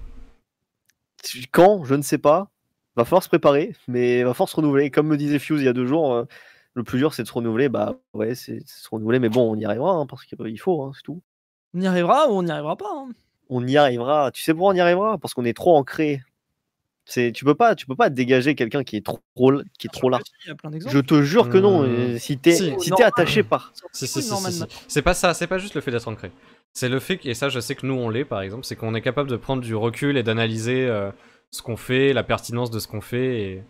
quand Je ne sais pas. Va falloir se préparer, mais va falloir se renouveler. Comme me disait Fuse il y a deux jours, euh, le plus dur c'est de se renouveler. Bah ouais, c'est se renouveler, mais bon, on y arrivera hein, parce qu'il faut, hein, c'est tout. On y arrivera ou on n'y arrivera pas hein On y arrivera. Tu sais pourquoi on y arrivera Parce qu'on est trop ancré. C'est tu peux pas, tu peux pas dégager quelqu'un qui est trop, qui est trop là. Je te jure que non. Mmh. Euh, si t'es si, attaché par. C'est pas ça. C'est pas juste le fait d'être ancré c'est le fait, et ça je sais que nous on l'est par exemple, c'est qu'on est capable de prendre du recul et d'analyser euh, ce qu'on fait, la pertinence de ce qu'on fait,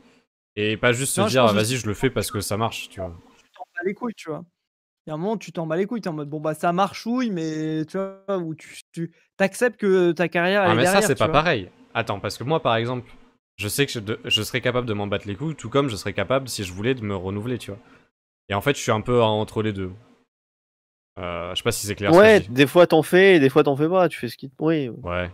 et, et, pas juste se dire ah, vas-y je le fais parce que ça marche, tu vois. Tu t'en bats les couilles, tu vois. Il y a un moment, tu t'en bats les couilles, t'es en mode bon bah ça marche ouille mais tu vois, ou tu, tu acceptes que ta carrière. Ah, mais ça c'est pas pareil. Attends, parce que moi par exemple, je sais que je, je serais capable de m'en battre les couilles, tout comme je serais capable si je voulais de me renouveler, tu vois. Et en fait, je suis un peu entre les deux. Euh, je sais pas si c'est clair. Ouais, des fois t'en fais, des fois t'en fais pas. Tu fais ce qui te oui. Ouais.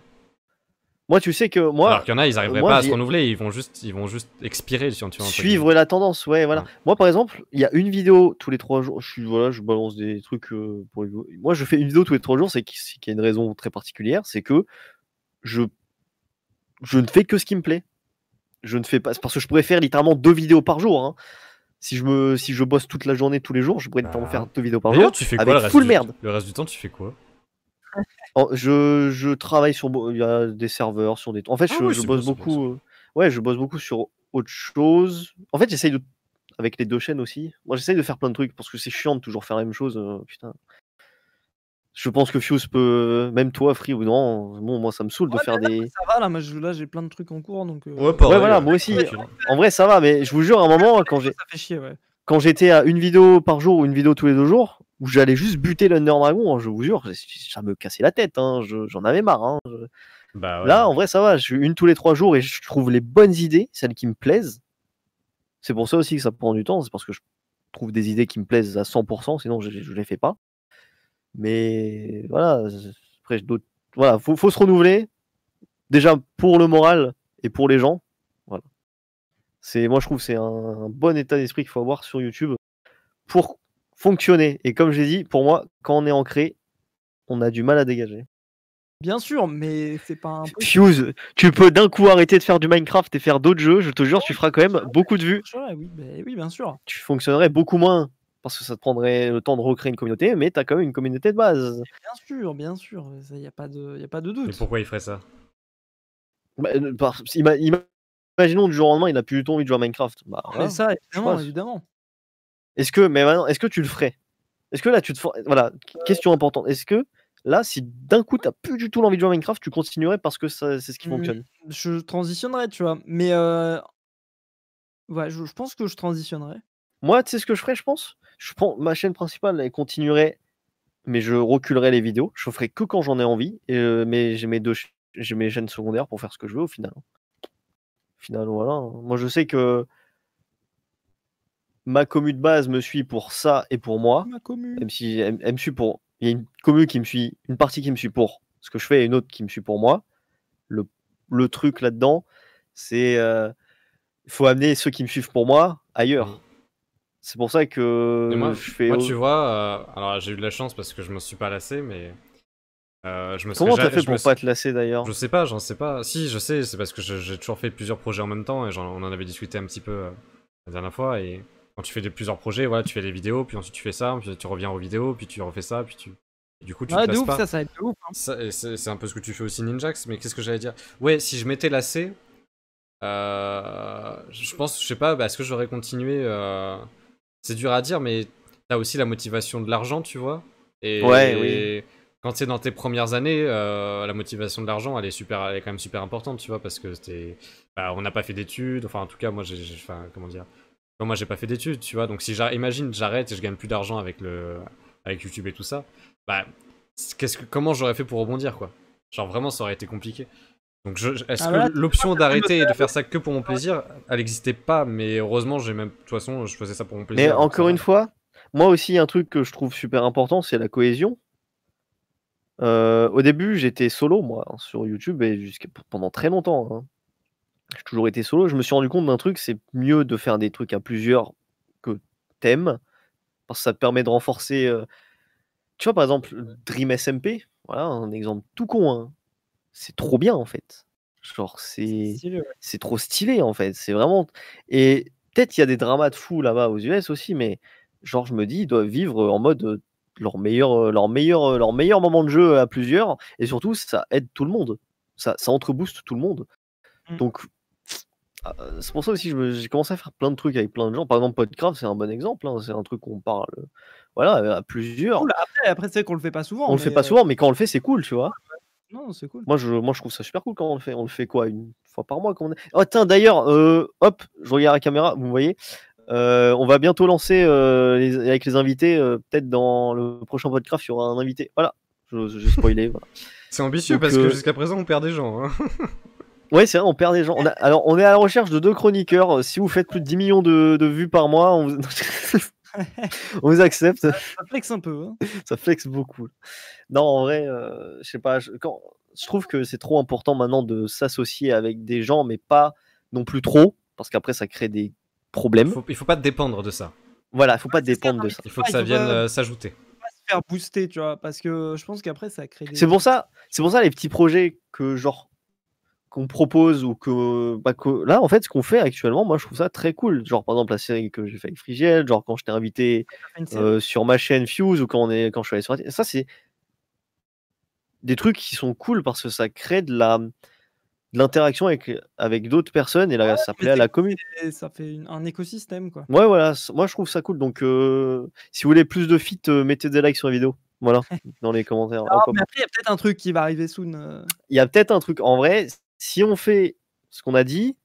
Moi, tu sais que moi. Alors qu'il y en a, ils arriveraient pas à se renouveler. Ils vont juste, ils vont juste expirer. suivre la tendance. Ouais, voilà. Moi, par exemple, il y a une vidéo tous les trois jours. Je voilà, je balance des trucs. Euh, pour... Moi, je fais une vidéo tous les trois jours. C'est qu'il y a une raison très particulière. C'est que je je ne fais que ce qui me plaît. Je ne fais pas parce que je pourrais faire littéralement deux vidéos par jour. Hein. Si je, me, si je bosse toute la journée, tous les jours, je pourrais temps en faire bah. deux vidéos par jour. tu fais quoi le reste du, merde. Le reste du temps, tu fais quoi je, je, travaille sur il y a des serveurs, sur des. En fait, ah je, bosse beaucoup. Euh, ouais, je bosse beaucoup sur autre chose. En fait, j'essaye de avec les deux chaînes aussi. Moi, j'essaye de faire plein de trucs parce que c'est chiant de toujours faire la même chose. Euh, putain. Je pense que Fuse peut, même toi, Free ou non, bon, moi ça me saoule de faire des. Ça va là, j'ai plein de trucs en cours donc. Euh, ouais, voilà, moi aussi. En vrai, ça va, mais je vous jure, à un moment, quand j'étais à une vidéo par jour ou une vidéo tous les deux jours, où j'allais juste buter l'Under Dragon, hein, je vous jure, ça me cassait la tête, hein, j'en avais marre. Hein, bah là, en vrai, ça va, je suis une tous les trois jours et je trouve les bonnes idées, celles qui me plaisent. C'est pour ça aussi que ça prend du temps, c'est parce que je trouve des idées qui me plaisent à 100%, sinon je ne les fais pas. Mais voilà, voilà, faut, se renouveler. Déjà pour le moral et pour les gens. Voilà. C'est, moi, je trouve que c'est un, bon état d'esprit qu'il faut avoir sur YouTube pour fonctionner. Et comme j'ai dit, pour moi, quand on est ancré, on a du mal à dégager. Bien sûr, mais c'est pas un. Fuse, tu peux d'un coup arrêter de faire du Minecraft et faire d'autres jeux, je te jure, tu feras quand même beaucoup de vues. Ben oui bien sûr. Tu fonctionnerais beaucoup moins parce que ça te prendrait le temps de recréer une communauté, mais tu as quand même une communauté de base. Bien sûr, bien sûr, il n'y a, pas de, a pas de doute. Mais pourquoi il ferait ça bah, euh, Imaginons du jour au lendemain, il n'a plus du tout envie de jouer à Minecraft. Bah, mais ça, évidemment, Est-ce que, mais est-ce que tu le ferais Est-ce que là, tu te. Voilà, question importante. Est-ce que Là, si d'un coup, t'as plus du tout l'envie de jouer à Minecraft, tu continuerais parce que c'est ce qui mmh, fonctionne. Je transitionnerais, tu vois. Mais euh, ouais, je, je, pense que je transitionnerais. Moi, tu sais ce que je ferais, je pense je prends ma chaîne principale, elle continuerait, mais je reculerai les vidéos. Je ferai que quand j'en ai envie. Euh, mais j'ai mes deux, mes chaînes secondaires pour faire ce que je veux au final. Au voilà. Moi, je sais que ma commu de base me suit pour ça et pour moi. Ma Même si pour, il y a une commu qui me suit, une partie qui me suit pour ce que je fais et une autre qui me suit pour moi. Le, le truc là-dedans, c'est euh, faut amener ceux qui me suivent pour moi ailleurs. Mmh. C'est pour ça que moi, je fais. Moi, tu vois, euh, alors j'ai eu de la chance parce que je me suis pas lassé, mais. Euh, je me Comment t'as fait pour pas te lasser d'ailleurs Je sais pas, j'en sais pas. Si, je sais, c'est parce que j'ai toujours fait plusieurs projets en même temps et on en avait discuté un petit peu euh, la dernière fois. Et quand tu fais des, plusieurs projets, voilà, tu fais les vidéos, puis ensuite tu fais ça, puis tu reviens aux vidéos, puis tu refais ça, puis tu. Et du coup, tu ah, te ouf, pas. ça, ça ouf. Hein. C'est un peu ce que tu fais aussi, Ninjax, mais qu'est-ce que j'allais dire Ouais, si je m'étais lassé, je pense, je sais pas, bah, est-ce que j'aurais continué c'est dur à dire, mais t'as aussi la motivation de l'argent, tu vois. Et, ouais, oui. quand c'est dans tes premières années, euh, la motivation de l'argent, elle est super, elle est quand même super importante, tu vois, parce que c'était, bah, on n'a pas fait d'études. Enfin, en tout cas, moi, j'ai, enfin, comment dire, moi, j'ai pas fait d'études, tu vois. Donc, si j'imagine, j'arrête et je gagne plus d'argent avec le, avec YouTube et tout ça, bah, ce que, comment j'aurais fait pour rebondir, quoi Genre vraiment, ça aurait été compliqué. Donc est-ce ah que l'option ah, d'arrêter et de faire ça que pour mon plaisir, elle n'existait pas, mais heureusement, j'ai même, de toute façon, je faisais ça pour mon plaisir. Mais encore une fois, moi aussi, un truc que je trouve super important, c'est la cohésion. Euh, au début, j'étais solo, moi, hein, sur YouTube, et jusqu'à pendant très longtemps. Hein. J'ai toujours été solo. Je me suis rendu compte d'un truc, c'est mieux de faire des trucs à plusieurs que thème parce que ça te permet de renforcer. Euh, tu vois, par exemple, Dream SMP, voilà, un exemple tout con. Hein c'est trop bien en fait. Genre, c'est c'est trop stylé en fait. C'est vraiment. Et peut-être il y a des dramas de fou là-bas aux US aussi, mais genre, je me dis, ils doivent vivre en mode leur meilleur, leur meilleur, leur meilleur moment de jeu à plusieurs. Et surtout, ça aide tout le monde. Ça, ça entrebooste tout le monde. Mmh. Donc, ah, c'est pour ça aussi que j'ai commencé à faire plein de trucs avec plein de gens. Par exemple, Podcraft, c'est un bon exemple. Hein. C'est un truc qu'on parle voilà, à plusieurs. après, après c'est qu'on le fait pas souvent. On le fait pas souvent, mais quand on le fait, c'est cool, tu vois. Non, c'est cool. Moi je, moi, je trouve ça super cool quand on le fait. On le fait quoi Une fois par mois Oh, tiens, d'ailleurs, euh, hop, je regarde la caméra, vous voyez. Euh, on va bientôt lancer euh, avec les invités. Peut-être dans le prochain podcast, il y aura un invité. Voilà, je, je, C'est ambitieux parce que jusqu'à présent, on perd des gens. Hein. Ouais, c'est vrai, on perd des gens. alors, on est à la recherche de deux chroniqueurs. Si vous faites plus de 10 millions de, vues par mois, on... vous... on vous accepte. Ça, ça flexe un peu. Hein. ça flexe beaucoup. Non, en vrai, euh, je sais pas. Je, quand, je trouve que c'est trop important maintenant de s'associer avec des gens, mais pas non plus trop, parce qu'après, ça crée des problèmes. Il faut, faut pas dépendre de ça. Voilà, il faut pas dépendre de hein, ça. Il faut que ça vienne euh, s'ajouter se faire booster, tu vois, parce que je pense qu'après ça crée. Des... C'est pour ça, c'est pour ça les petits projets que genre qu'on propose ou que, bah, que, là en fait ce qu'on fait actuellement moi je trouve ça très cool genre par exemple la série que j'ai fait avec Frigiel genre quand je t'ai invité euh, sur ma chaîne Fuse ou quand on est quand je suis allé sur ça c'est des trucs qui sont cool parce que ça crée de la l'interaction avec, avec d'autres personnes et là ça plaît à la communauté. ça fait un écosystème quoi ouais voilà moi je trouve ça cool donc euh, si vous voulez plus de fit euh, mettez des likes sur la vidéo voilà dans les commentaires il y a peut-être un truc qui va arriver soon il y a peut-être un truc en vrai si on fait ce qu'on a dit,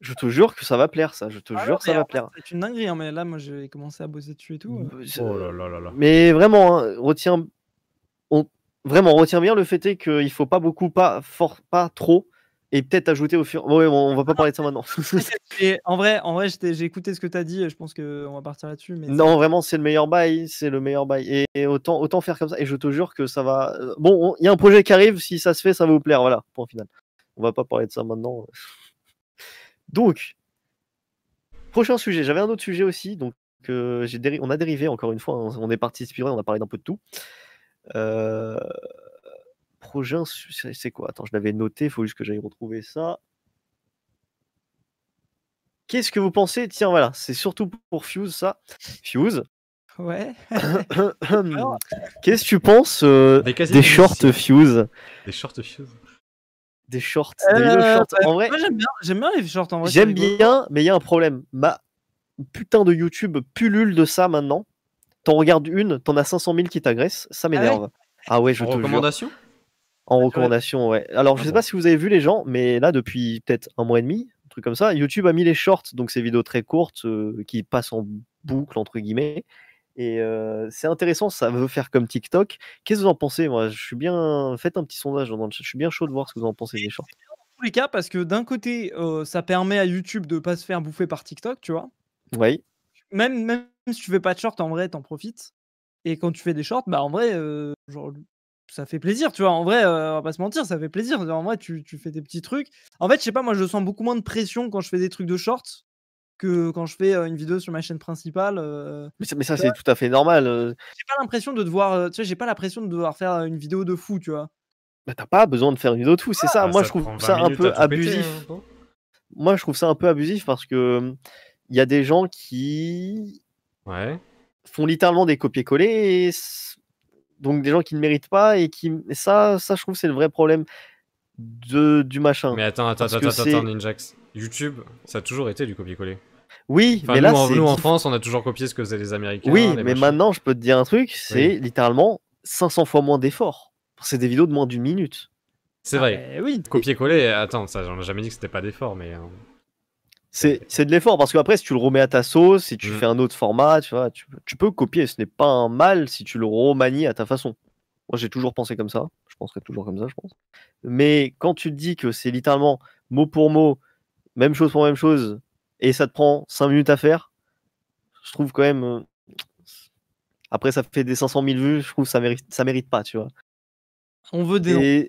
je te jure que ça va plaire, ça. Je te ah jure, ça va plaire. C'est une dinguerie, hein, mais là, moi, j'ai commencé à bosser dessus et tout. Euh. Oh là là là mais vraiment, hein, retiens, on... vraiment, retiens bien le fait qu'il ne faut pas beaucoup, pas fort, pas trop, et peut-être ajouter au fur. Bon, on va pas parler de ça maintenant. en vrai, en vrai, j'ai écouté ce que tu as dit. Et je pense qu'on va partir là-dessus. non, vraiment, c'est le meilleur bail, c'est le meilleur bail, et, autant, autant faire comme ça. Et je te jure que ça va. Euh, bon, il y a un projet qui arrive. Si ça se fait, ça va vous plaire, voilà. pour le final on va pas parler de ça maintenant. Donc, prochain sujet. J'avais un autre sujet aussi, donc euh, on a dérivé encore une fois. Hein. on est parti on a parlé d'un peu de tout. Euh, prochain sujet, c'est quoi Attends, je l'avais noté, il faut juste que j'aille retrouver ça. Qu'est-ce que vous pensez Tiens, voilà, c'est surtout pour Fuse, ça. Fuse. Ouais. Qu'est-ce que tu penses euh, des, des Fuse Des shorts Fuse des shorts, des euh, shorts. En vrai, j'aime bien, bien les shorts en vrai. J'aime bien, mais il y a un problème. Ma putain de YouTube pullule de ça maintenant. T'en regardes une, t'en as 500 000 qui t'agressent, ça ah m'énerve. Ah ouais, je en recommandation En ah recommandation, ouais. Alors, ah je sais pas si vous avez vu les gens, mais là, depuis peut-être un mois et demi, un truc comme ça, YouTube a mis les shorts, donc ces vidéos très courtes euh, qui passent en boucle, entre guillemets. Et c'est intéressant, ça veut faire comme TikTok. Qu'est-ce que vous en pensez Moi, je suis bien. Faites un petit sondage dans le chat. Je suis bien chaud de voir ce que vous en pensez des shorts. Dans tous les cas, parce que d'un côté, ça permet à YouTube de pas se faire bouffer par TikTok, tu vois. Oui. Même, même si tu fais pas de shorts en vrai, t'en profites. Et quand tu fais des shorts, bah en vrai, genre, ça fait plaisir, tu vois. En vrai, on va pas se mentir, ça fait plaisir. En vrai, tu, tu fais des petits trucs. En fait, je sais pas, moi, je sens beaucoup moins de pression quand je fais des trucs de shorts que quand je fais une vidéo sur ma chaîne principale. mais ça, c'est tout à fait normal. J'ai pas l'impression de devoir, tu j'ai pas l'impression de devoir faire une vidéo de fou, tu vois. Bah t'as pas besoin de faire une vidéo de fou, c'est ah, ça. Bah, Moi je trouve ça un peu hein, abusif. Moi je trouve ça un peu abusif parce que il y a des gens qui ouais. font littéralement des copier-coller, donc des gens qui ne méritent pas et qui et ça, ça je trouve c'est le vrai problème de du machin. Mais attends, attends, attends, attends, Ninjax. YouTube, ça a toujours été du copier-coller. Oui, mais là, en, nous, en France, on a toujours copié ce que faisaient les Américains. Oui, mais maintenant, je peux te dire un truc, c'est littéralement 500 fois moins d'efforts. C'est des vidéos de moins d'une minute. C'est vrai. Ah, oui. Copier-coller, attends, ça, j'en jamais dit que c'était pas d'effort, mais. Hein. Euh, c'est de l'effort parce qu'après, si tu le remets à ta sauce, si tu mm. fais un autre format, tu, vois, tu, peux copier. Ce n'est pas un mal si tu le remanies à ta façon. Moi, j'ai toujours pensé comme ça. Je penserai toujours comme ça, je pense. Mais quand tu te dis que c'est littéralement mot pour mot, même chose pour même chose, et ça te prend 5 minutes à faire, je trouve quand même. Euh, après, ça fait des 500 000 vues, je trouve que ça mérite, ça mérite pas, tu vois. On veut des noms.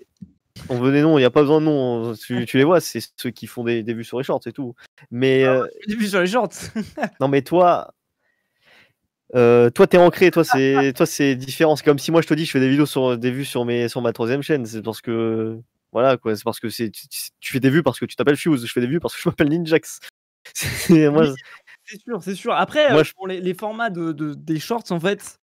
On veut des noms, il n'y a pas besoin de noms. Tu, les vois, c'est ceux qui font des, vues sur les shorts et tout. Mais. Des vues sur les shorts Non, mais toi. Euh, toi, t'es ancré, toi, c'est toi, c'est différent. C'est comme si moi, je te dis, je fais des vidéos sur des vues sur mes sur ma troisième chaîne. C'est parce que voilà, quoi. C'est parce que c'est, tu, fais des vues parce que tu t'appelles Fuse. Je fais des vues parce que je m'appelle Ninjax. C'est, moi, c'est sûr, c'est sûr. Après, euh, pour les, formats de, des shorts, en fait,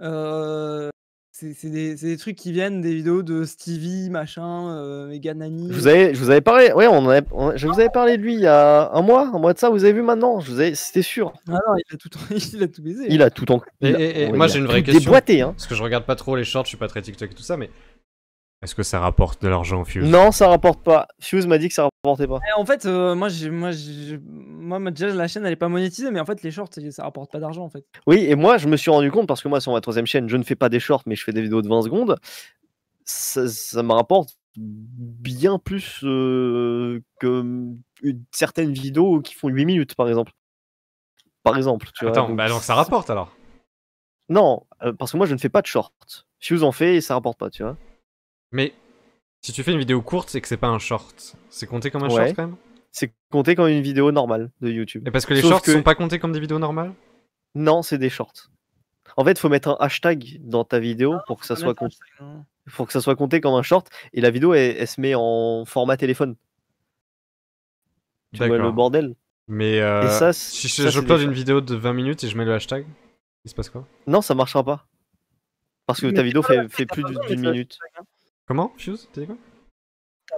euh, c'est, des, trucs qui viennent des vidéos de Stevie, machin, euh, Meganani. vous avez je vous avais parlé, ouais, on, je ah vous avais parlé de lui il y a un mois, un mois de ça, vous avez vu maintenant, vous c'était sûr. Ah non, il a tout, il a tout baisé. Il a hein. tout en. Et, moi j'ai une vraie question. Hein. Parce que je regarde pas trop les shorts, je suis pas très TikTok et tout ça, mais est-ce que ça rapporte de l'argent au Fuse Non, ça rapporte pas. Fuse m'a dit que ça rapportait pas. Eh, en fait, euh, moi, moi, moi, la chaîne, elle est pas monétisée, mais en fait, les shorts, ça rapporte pas d'argent, en fait. Oui, et moi, je me suis rendu compte, parce que moi, sur ma troisième chaîne, je ne fais pas des shorts, mais je fais des vidéos de 20 secondes. Ça, me rapporte bien plus euh, que certaines vidéos qui font 8 minutes, par exemple. Par exemple, tu Attends, vois. Attends, bah donc ça rapporte alors Non, euh, parce que moi, je ne fais pas de shorts. Fuse en fait et ça rapporte pas, tu vois. Mais si tu fais une vidéo courte, c'est que c'est pas un short. C'est compté comme un short quand même C'est compté comme une vidéo normale de YouTube. Et parce que les shorts sont pas comptés comme des vidéos normales Non, c'est des shorts. En fait, faut mettre un hashtag dans ta vidéo ah, pour que ça soit compté. que ça soit compté comme un short et la vidéo elle, se met en format téléphone. Tu vois le bordel Mais euh, si je, pose une vidéo de 20 minutes et je mets le hashtag, il se passe quoi Non, ça marchera pas. Parce que ta vidéo fait, plus d'une minute. Comment, Fuse T'as quoi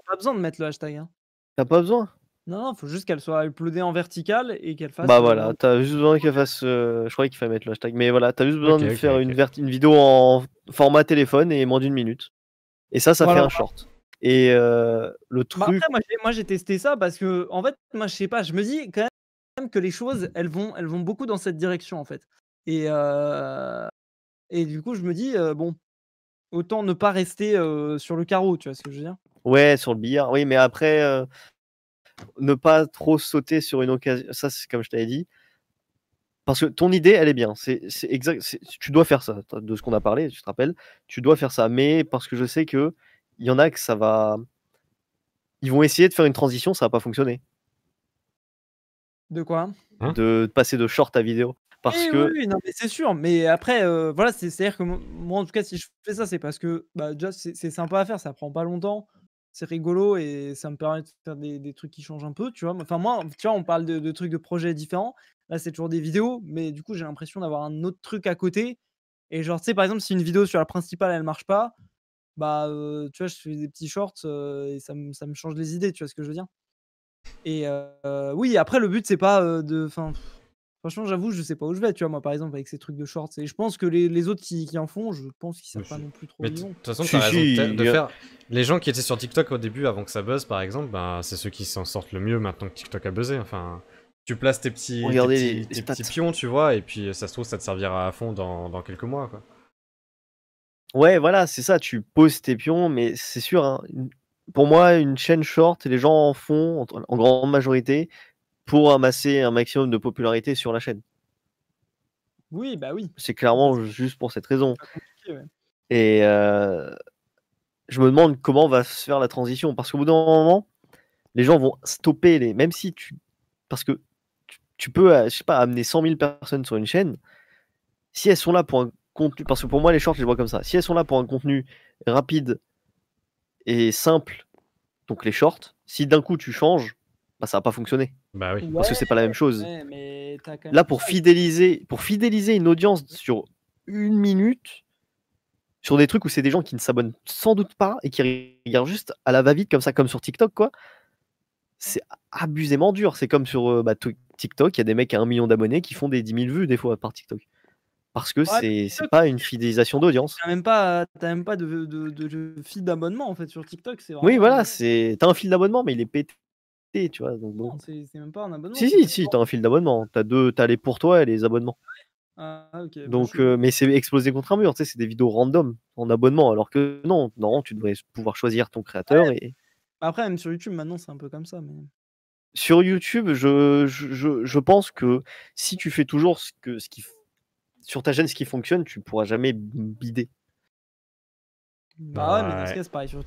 pas besoin de mettre le hashtag. Hein. T'as pas besoin Non, non, faut juste qu'elle soit uploadée en verticale et qu'elle fasse. Bah voilà, t'as juste besoin qu'elle fasse. Euh, je croyais qu'il fallait mettre le hashtag, mais voilà, t'as juste besoin de faire Une, vidéo en format téléphone et moins d'une minute. Et ça, ça fait un short. Et euh, le bah, truc. moi, j'ai- testé ça parce que, en fait, moi je sais pas, je me dis quand même que les choses elles vont, elles vont beaucoup dans cette direction en fait. Et, euh, et du coup, je me dis, bon, autant ne pas rester sur le carreau, tu vois ce que je veux dire Ouais, sur le billard, oui, mais après, ne pas trop sauter sur une occasion, ça c'est comme je t'avais dit. Parce que ton idée, elle est bien. C'est exact. Tu dois faire ça. De ce qu'on a parlé, tu te rappelles, tu dois faire ça. Mais parce que je sais que il y en a que ça va. Ils vont essayer de faire une transition, ça va pas fonctionner. De quoi hein? de passer de short à vidéo. Parce que... Oui, non, mais c'est sûr. Mais après, voilà, c'est-à-dire que moi, en tout cas, si je fais ça, c'est parce que bah, déjà, c'est sympa à faire, ça prend pas longtemps c'est rigolo et ça me permet de faire des, trucs qui changent un peu, tu vois. Enfin, moi, tu vois, on parle de, trucs, de projets différents. Là, c'est toujours des vidéos, mais du coup, j'ai l'impression d'avoir un autre truc à côté. Et genre, tu sais, par exemple, si une vidéo sur la principale, elle marche pas, bah, tu vois, je fais des petits shorts et ça, me change les idées, tu vois ce que je veux dire. Et oui, après, le but, c'est pas de. Franchement, j'avoue, je sais pas où je vais, tu vois, moi, par exemple, avec ces trucs de shorts. Et je pense que les, autres qui, en font, je pense qu'ils savent bah, pas non plus trop. Mais de toute façon, as raison de, faire. Les gens qui étaient sur TikTok au début, avant que ça buzz, par exemple, bah, c'est ceux qui s'en sortent le mieux maintenant que TikTok a buzzé. Enfin, tu places tes petits, pions, tu vois, et puis euh, ça se trouve, ça te servira à fond dans, quelques mois, quoi. Ouais, voilà, c'est ça, tu poses tes pions, mais c'est sûr, hein, pour moi, une chaîne short, les gens en font en grande majorité, pour amasser un maximum de popularité sur la chaîne. Oui, bah oui. C'est clairement juste pour cette raison. Et euh, je me demande comment va se faire la transition. Parce qu'au bout d'un moment, les gens vont stopper les. Même si tu. Parce que tu, peux, euh, je sais pas, amener 100 000 personnes sur une chaîne. Si elles sont là pour un contenu. Parce que pour moi, les shorts, je les vois comme ça. Si elles sont là pour un contenu rapide et simple, donc les shorts, si d'un coup tu changes, bah, ça va pas fonctionner. Bah parce que c'est pas la même chose. Là, pour fidéliser, pour fidéliser une audience sur une minute, sur des trucs où c'est des gens qui ne s'abonnent sans doute pas et qui regardent juste à la va-vite comme ça, comme sur TikTok, quoi. C'est abusément dur. C'est comme sur euh, bah, TikTok, il y a des mecs à un million d'abonnés qui font des 10 000 vues des fois par TikTok. Parce que c'est pas une fidélisation d'audience. T'as même pas, même pas de, fil d'abonnement en fait sur TikTok. Oui, voilà, t'as un fil d'abonnement, mais il est pété tu vois. Donc, bon. Si, si, si, t'as un fil d'abonnement. T'as deux, t'as les pour toi et les abonnements. Ah, ah, donc, mais c'est explosé contre un mur, tu sais, c'est des vidéos random en abonnement, alors que non, non, tu devrais pouvoir choisir ton créateur et. Bah, après, même sur YouTube, maintenant, c'est un peu comme ça. Sur YouTube, je, je, pense que si tu fais toujours ce, que, ce qui sur ta chaîne ce qui fonctionne, tu pourras jamais bider. Bah ouais, mais dans ce cas, c'est pareil sur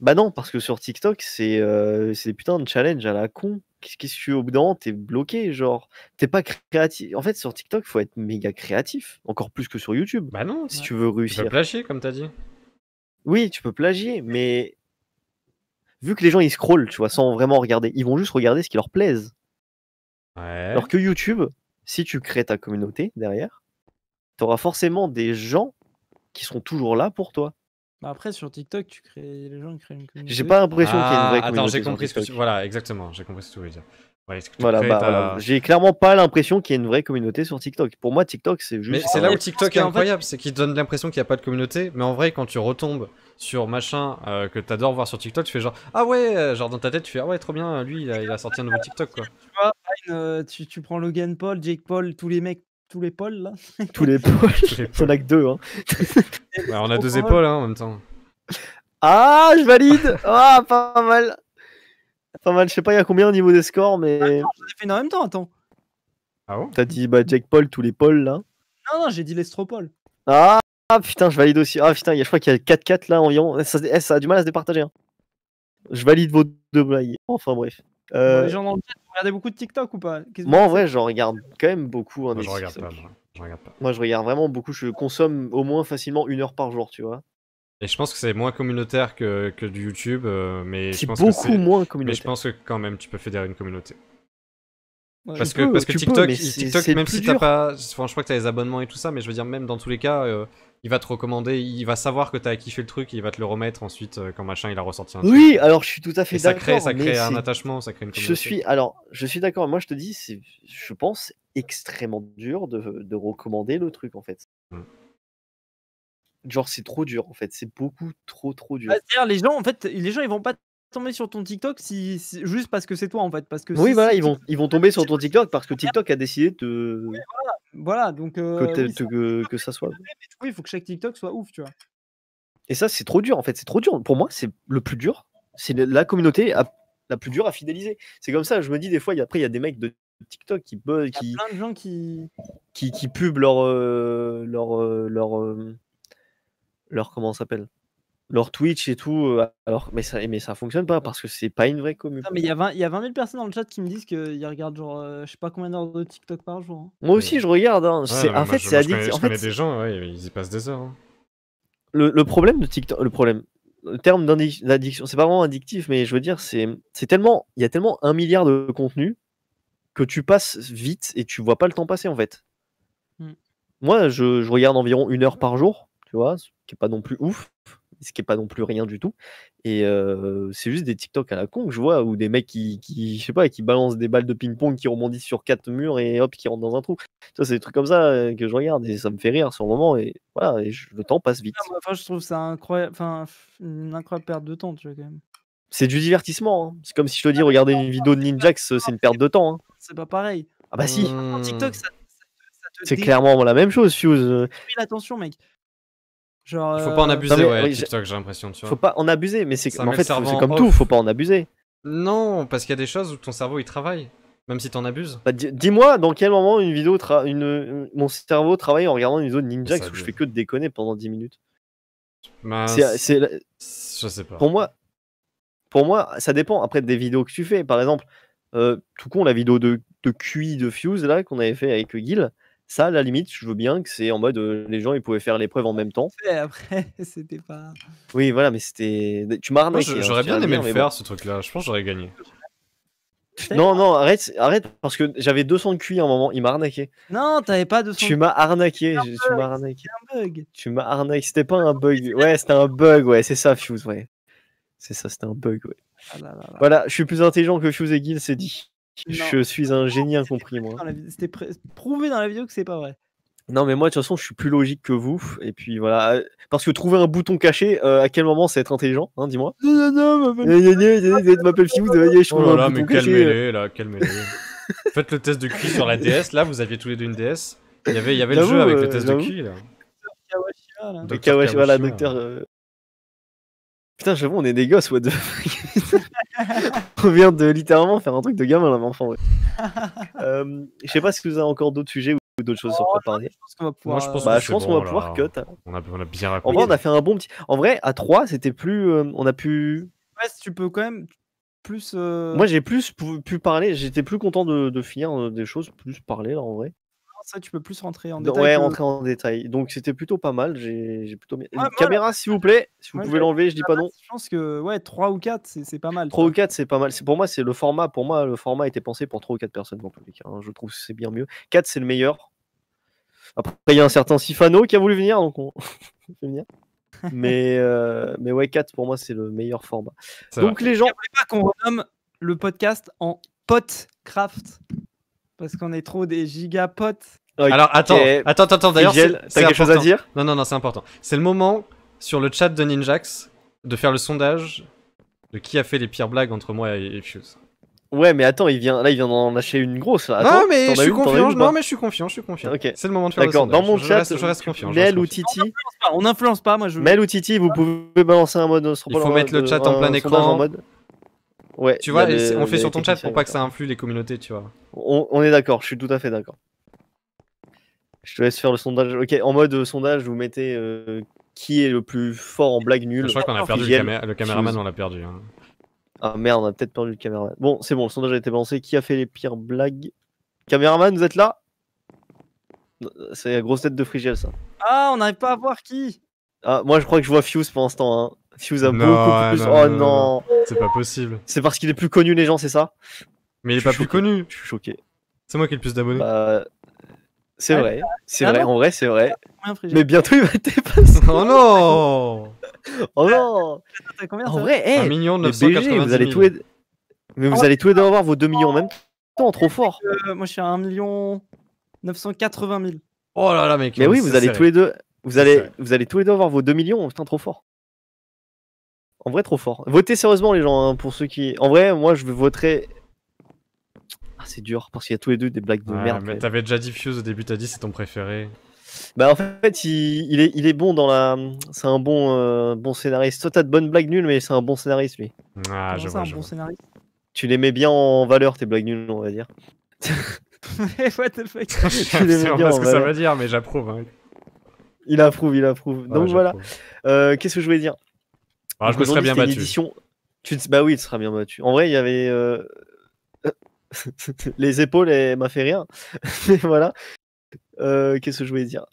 bah non, parce que sur TikTok, c'est putain euh, des putains de challenges à la con. Qu'est-ce que au bout d'un moment, t'es bloqué, genre, t'es pas créatif. En fait, sur TikTok, faut être méga créatif, encore plus que sur YouTube. Bah non, si tu veux réussir. Tu peux plagier, comme t'as dit. Oui, tu peux plagier, mais vu que les gens ils scrollent, tu vois, sans vraiment regarder, ils vont juste regarder ce qui leur plaise. Ouais. Alors que YouTube, si tu crées ta communauté derrière, t'auras forcément des gens qui seront toujours là pour toi. Bah, après, sur TikTok, tu crées... les gens créent une communauté. J'ai pas l'impression qu'il y ait une vraie communauté. Ah, attends, j'ai compris ce que Voilà, exactement, j'ai compris ce que tu veux dire. Bah, voilà, j'ai clairement pas l'impression qu'il y ait une vraie communauté sur TikTok. Pour moi, TikTok, c'est juste. Mais c'est là où TikTok est incroyable, c'est qu'il donne l'impression qu'il n'y a pas de communauté, mais en vrai, quand tu retombes sur machin euh, que tu t'adores voir sur TikTok, tu fais genre ah ouais, euh, genre dans ta tête, tu fais ah ouais, trop bien, lui, il a, il a sorti un nouveau TikTok quoi. Tu vois, euh, tu, tu prends Logan Paul, Jake Paul, tous les mecs tous les pôles là. Tous les pôles On a que deux. Hein. on a deux épaules hein, en même temps. Ah, je valide ah, pas mal Pas mal, je sais pas, il y a combien au niveau des scores, mais. en même temps, attends. Ah T'as dit bah, Jack Paul, tous les pôles là Non, non, j'ai dit l'estropole. Ah, ah putain, je valide aussi. Ah putain, je crois qu'il y a 4-4 là environ. Ça, eh, ça, a du mal à se départager. Hein. Je valide vos deux blagues. Enfin bref. Euh, regardez beaucoup de TikTok ou pas Moi, en vrai, j'en regarde quand même beaucoup. Hein, moi, je regarde vraiment beaucoup. Je consomme au moins facilement une heure par jour, tu vois. Et je pense que c'est moins communautaire que, du YouTube, euh, mais je pense beaucoup moins communautaire. Mais je pense que quand même, tu peux fédérer une communauté. parce, que, que TikTok, même si t'as pas. je crois que t'as les abonnements et tout ça, mais je veux dire, même dans tous les cas, euh, il va te recommander, il va savoir que t'as kiffé le truc, il va te le remettre ensuite euh, quand machin il a ressorti un truc. Oui, alors je suis tout à fait d'accord. Ça crée, ça crée un attachement, ça crée une Je suis, alors, je suis d'accord. Moi, je te dis, c'est, je pense, extrêmement dur de, de, recommander le truc en fait. Mm. Genre, c'est trop dur en fait. C'est beaucoup trop, trop dur. les gens, en fait, les gens, ils vont pas tomber sur ton TikTok si, juste parce que c'est toi en fait. Parce que oui, voilà, ils, vont, ils vont tomber sur ton TikTok parce que TikTok a décidé de. voilà, donc. Euh, que, que, ça soit. Oui, il faut que chaque TikTok soit ouf, tu vois. Et ça, c'est trop dur en fait, c'est trop dur. Pour moi, c'est le plus dur. C'est la communauté la plus dure à fidéliser. C'est comme ça, je me dis des fois, y après, il y a des mecs de TikTok qui buzz, qui. qui. Qui, leur. Euh, leur. Euh, leur, leur, leur comment s'appelle leur Twitch et tout. Alors, mais ça, mais ça fonctionne pas parce que c'est pas une vraie commune. mais il y, a 20, y a 20 000 personnes dans le chat qui me disent qu'ils regardent genre, je sais pas combien d'heures de TikTok par jour. Hein. Moi aussi, je regarde. Hein. en fait, c'est addictif. Je connais des gens, ils y passent des heures. Hein. le, problème de TikTok, le problème, le terme d'addiction, c'est pas vraiment addictif, mais je veux dire, c'est tellement, il y a tellement un milliard de contenus que tu passes vite et tu vois pas le temps passer en fait. Mmh. Moi, je, je regarde environ une heure par jour, tu vois, ce qui est pas non plus ouf, ce qui est pas non plus rien du tout. Et c'est juste des TikTok à la con que je vois, ou des mecs qui, je sais pas, qui balancent des balles de ping-pong, qui rebondissent sur quatre murs et hop, qui rentrent dans un trou. Ça, c'est des trucs comme ça que je regarde et ça me fait rire sur le moment. Et voilà, et le temps passe ah, vite. Enfin, je trouve ça incroyable, enfin, une incroyable perte de temps, tu vois, quand même. C'est du divertissement. Hein. C'est comme si je te ah, dis, regarder une vidéo de Ninjax, c'est une perte de temps. Hein. C'est pas pareil. Ah bah si. TikTok, c'est clairement la même chose, Fuse. attention, mec faut pas en euh, abuser, ouais, TikTok, j'ai l'impression. Faut pas en abuser, mais c'est comme tout, faut pas en abuser. Non, parce qu'il y a des choses où ton cerveau il travaille, même si t'en abuses. Bah, dis-moi, dans quel moment une vidéo, une... mon cerveau travaille en regardant une vidéo de Ninja où je fais que de déconner pendant 10 minutes bah, C'est, euh, je sais pas. Pour moi, pour moi, ça dépend après des vidéos que tu fais. Par exemple, euh, tout con, la vidéo de, de QI de Fuse là qu'on avait fait avec Gil ça, à la limite, je veux bien que c'est en mode les gens ils pouvaient faire l'épreuve en même temps. Et après, c'était pas. Oui, voilà, mais c'était. Tu m'as arnaqué. Hein, j'aurais bien aimé le faire, ce truc-là. Je pense j'aurais gagné. Non, non, arrête, arrête, parce que j'avais 200 de QI à un moment, il m'a arnaqué. Non, t'avais pas de Tu m'as arnaqué, tu m'as arnaqué. Un bug. Tu m'as arnaqué, c'était pas ah un bug. Ouais, c'était un bug, ouais, c'est ça, Fuse, ouais. C'est ça, c'était un bug, ouais. Ah voilà, je suis plus intelligent que Fuse et Guild, c'est dit. Je suis un génie incompris, moi. C'était prouvé dans la vidéo que c'est pas vrai. Non, mais moi, de toute façon, je suis plus logique que vous. Et puis voilà. Euh, parce que trouver un bouton caché, euh, à quel moment c'est être intelligent hein, Dis-moi. Non, non, non, m'appelle Fiou, Oh là, un mais calmez-les, euh. là, calmez-les. Faites le test de QI sur la DS, là, vous aviez tous les deux une DS. Il y avait, il y avait le jeu avec le test de QI, là. Kawashima, là. Docteur. Putain, j'avoue, on est des gosses, what the fuck. on vient de littéralement faire un truc de gamin là, enfant. Euh, je sais pas si vous avez encore d'autres sujets ou d'autres choses sur quoi Je oh, pense je pense qu'on va pouvoir cut. On a, bien raconté. En vrai, on a fait un bon petit. En vrai, à 3, c'était plus. Euh, on a pu. Ouais, si tu peux quand même plus. Euh, Moi, j'ai plus pu, parler. J'étais plus content de, finir des choses, plus parler en vrai ça, tu peux plus rentrer en détail. Ouais, rentrer en détail. Donc c'était plutôt pas mal. J'ai plutôt Caméra, s'il vous plaît, si vous pouvez l'enlever, je dis pas, non. Je pense que ouais, 3 ou 4, c'est pas mal. 3 ou 4, c'est pas mal. Pour moi, c'est le format. Pour moi, le format était pensé pour 3 ou 4 personnes hein. Je trouve que c'est bien mieux. 4, c'est le meilleur. Après, il y a un certain Sifano qui a voulu venir, donc on venir. mais, euh, mais ouais, 4 pour moi, c'est le meilleur format. donc les gens. pas qu'on renomme le podcast en Potcraft parce qu'on est trop des gigapotes. Alors attends, attends, attends, d'ailleurs, t'as quelque chose à dire Non, non, non, c'est important. C'est le moment sur le chat de Ninjax de faire le sondage de qui a fait les pires blagues entre moi et, Fuse. Ouais, mais attends, il vient, là, il vient d'en lâcher une grosse. non, mais je suis confiant. non, mais je suis confiant, je suis confiant. C'est le moment de faire D'accord. Dans mon chat, je reste confiant. Mel ou Titi. on influence pas, moi. Je... Mel ou Titi, vous pouvez balancer un mode. Il faut mettre le chat en plein écran. Ouais, tu vois, on fait sur ton chat pour pas que ça influe les communautés, tu vois. On, est d'accord, je suis tout à fait d'accord. Je te laisse faire le sondage. Ok, en mode sondage, vous mettez euh, qui est le plus fort en blague nulle. Je crois qu'on a perdu le, le, caméraman, on l'a perdu. Hein. Ah merde, on a peut-être perdu le caméraman. Bon, c'est bon, le sondage a été lancé. Qui a fait les pires blagues Caméraman, vous êtes là C'est la grosse tête de Frigiel, ça. Ah, on n'arrive pas à voir qui ah, Moi, je crois que je vois Fuse pour l'instant. Hein. Si vous avez beaucoup plus. oh non. C'est pas possible. C'est parce qu'il est plus connu, les gens, c'est ça Mais il est pas plus connu. Je suis choqué. C'est moi qui ai le plus d'abonnés. Bah, c'est ah, vrai, c'est ah vrai, en vrai, c'est vrai. Ah, mais bientôt il va être dépasser. Oh non Oh non En vrai, hey, euh, 1 million 900 vous Mais vous allez tous les deux avoir vos 2 millions en même temps, trop fort. moi je suis à 1 million 980 000. Oh là là mec. Mais oui, vous allez tous les deux vous allez, vous allez tous les deux avoir vos 2 millions, putain trop fort. En vrai, trop fort. Votez sérieusement, les gens, hein, pour ceux qui. En vrai, moi, je voterai. Ah, c'est dur, parce qu'il y a tous les deux des blagues de merde. Mais t'avais déjà dit Fuse au début, t'as dit c'est ton préféré. Bah, en fait, il, est, il est bon dans la. C'est un bon, euh, bon scénariste. Toi, t'as de bonnes blagues nulles, mais c'est un bon scénariste, lui. Ah, je vois. Un bon Scénariste tu les mets bien en valeur, tes blagues nulles, on va dire. What the fuck Je les ce que ça veut dire, mais j'approuve. Hein. Il approuve, il approuve. Donc voilà. Euh, qu'est-ce que je voulais dire bah je me serais bien battu. Tu Bah oui, tu seras bien battu. En vrai, il y avait. Euh, les épaules, et m'a fait rien. Mais voilà. Euh, qu'est-ce que je voulais dire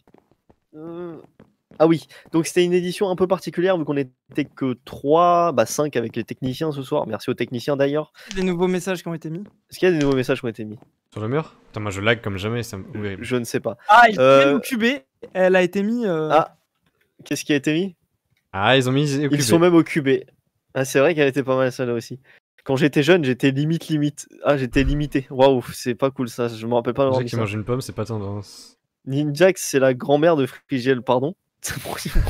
euh, Ah oui, donc c'était une édition un peu particulière vu qu'on n'était que 3, bah 5 avec les techniciens ce soir. Merci aux techniciens d'ailleurs. Des nouveaux messages qui ont été mis Est-ce qu'il y a des nouveaux messages qui ont été mis Sur le mur Putain, moi je lag comme jamais, ça je, ne sais pas. Ah, il euh... est elle a été mise. Ah, qu'est-ce qui a été mis ah, ils ont mis. Ils sont même occupés. Ah, c'est vrai qu'elle était pas mal celle-là aussi. Quand j'étais jeune, j'étais limite limite. Ah, j'étais limité. Waouh, c'est pas cool ça. Je me rappelle pas. Ninjax qui mange une pomme, c'est pas tendance. Ninjax, c'est la grand-mère de Frigiel, pardon. c'est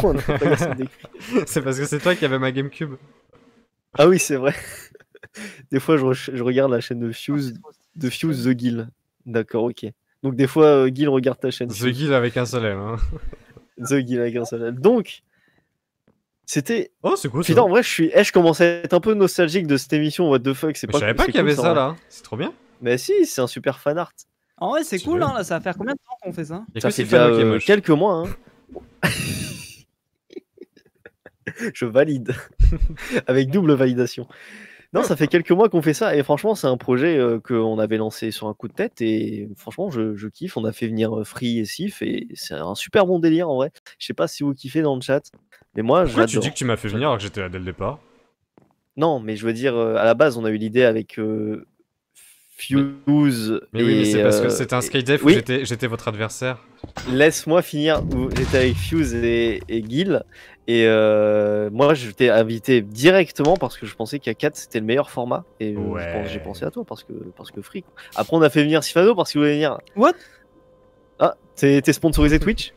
parce que c'est toi qui avais ma GameCube. Ah oui, c'est vrai. Des fois, je, regarde la chaîne de Fuse, ah, de Fuse The Guild. D'accord, ok. Donc des fois, euh, Guild regarde ta chaîne. The Guild avec un soleil, Hein. The Guild avec un soleil. Donc, c'était. Oh, c'est cool. Putain, en vrai, je suis. Eh, je commence à être un peu nostalgique de cette émission. What the fuck, c'est pas. Je savais pas qu'il y avait ça hein. là. C'est trop bien. Mais si, c'est un super fan art. En vrai, c'est cool. Hein, là, ça va faire combien de temps qu'on fait ça Ça fait euh, quelques mois. Hein. je valide avec double validation. Non, ça fait quelques mois qu'on fait ça. Et franchement, c'est un projet euh, qu'on avait lancé sur un coup de tête. Et franchement, je, kiffe. On a fait venir euh, Free et Sif. Et c'est un super bon délire en vrai. Je sais pas si vous kiffez dans le chat. Mais moi, Pourquoi tu dis que tu m'as fait venir alors que j'étais là dès le départ Non, mais je veux dire, euh, à la base, on a eu l'idée avec. Fuse. Mais, et, oui, mais c'est parce que c'était un skydive où j'étais votre adversaire. Laisse-moi finir. où J'étais avec Fuse et, et Gil. Et euh, moi, je t'ai invité directement parce que je pensais qu'à 4 c'était le meilleur format. Et euh, j'ai pensé à toi parce que, parce que Après, on a fait venir Sifano parce qu'il voulait venir. What Ah, t'es sponsorisé Twitch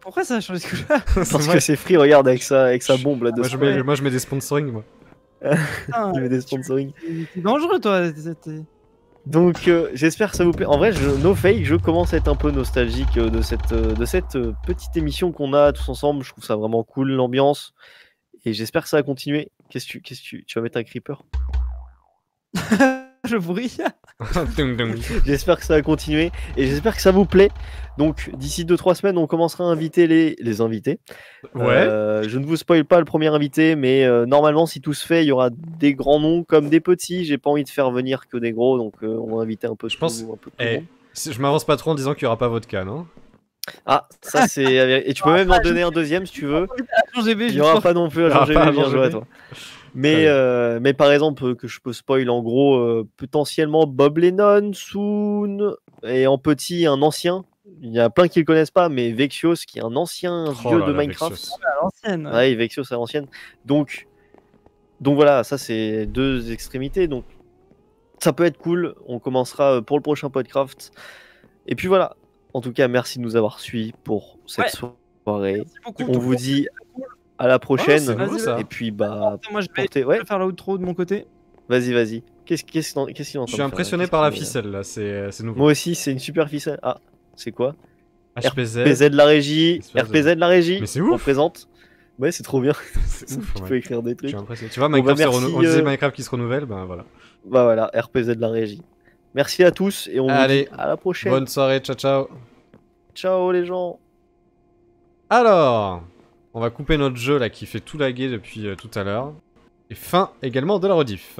Pourquoi ça a changé ce coup Parce que c'est free, regarde, avec sa, avec sa bombe là de moi, je mets, moi, je mets des sponsorings, moi. Ah, tu des sponsorings. dangereux, toi. Donc euh, j'espère que ça vous plaît. En vrai, je, no fake, je commence à être un peu nostalgique euh, de cette, euh, de cette petite émission qu'on a tous ensemble. Je trouve ça vraiment cool, l'ambiance. Et j'espère que ça va continuer. Qu'est-ce que tu, qu'est-ce tu, tu vas mettre un creeper j'espère que ça va continuer et j'espère que ça vous plaît. Donc d'ici 2-3 semaines, on commencera à inviter les, les invités. Ouais. Euh, je ne vous spoil pas le premier invité, mais euh, normalement, si tout se fait, il y aura des grands noms comme des petits. J'ai pas envie de faire venir que des gros, donc euh, on va inviter un peu. Je pense. Eh, si je m'avance pas trop en disant qu'il y aura pas cas, non ah, ça c'est. Et tu peux même en ah, donner un deuxième si tu veux. Il n'y aura pas non plus à toi. Mais, euh, mais par exemple, euh, que je peux spoil en gros, euh, potentiellement Bob Lennon, Soon, et en petit, un ancien. Il y a plein qui ne le connaissent pas, mais Vexios, qui est un ancien oh vieux de Minecraft. Vexios. à ah, bah, l'ancienne. Ah ouais. Vexios à l'ancienne. Donc, donc voilà, ça c'est deux extrémités. Donc ça peut être cool. On commencera pour le prochain podcast. Et puis voilà. En tout cas, merci de nous avoir suivis pour cette soirée. On vous dit à la prochaine. Oh, et puis, bah. Attends, moi, je vais, faire faire l'outro de mon côté. Vas-y, vas-y. Qu'est-ce qu'il est, qu est, qu en Je suis impressionné par la ficelle, là. Euh, c'est nouveau. Moi aussi, c'est une super ficelle. Ah, c'est quoi HPZ. RPZ de la régie. RPZ de la régie. Mais c'est ouf. On présente. Ouais, c'est trop bien. ouf. Tu peux écrire des trucs. Tu vois, bah, Minecraft, on disait euh, Minecraft qui se renouvelle. Ben voilà. Bah voilà, RPZ de la régie. Merci à tous et on vous dit à la prochaine. Bonne soirée, ciao ciao. Ciao les gens. Alors. On va couper notre jeu là qui fait tout laguer depuis euh, tout à l'heure. Et fin également de la rediff.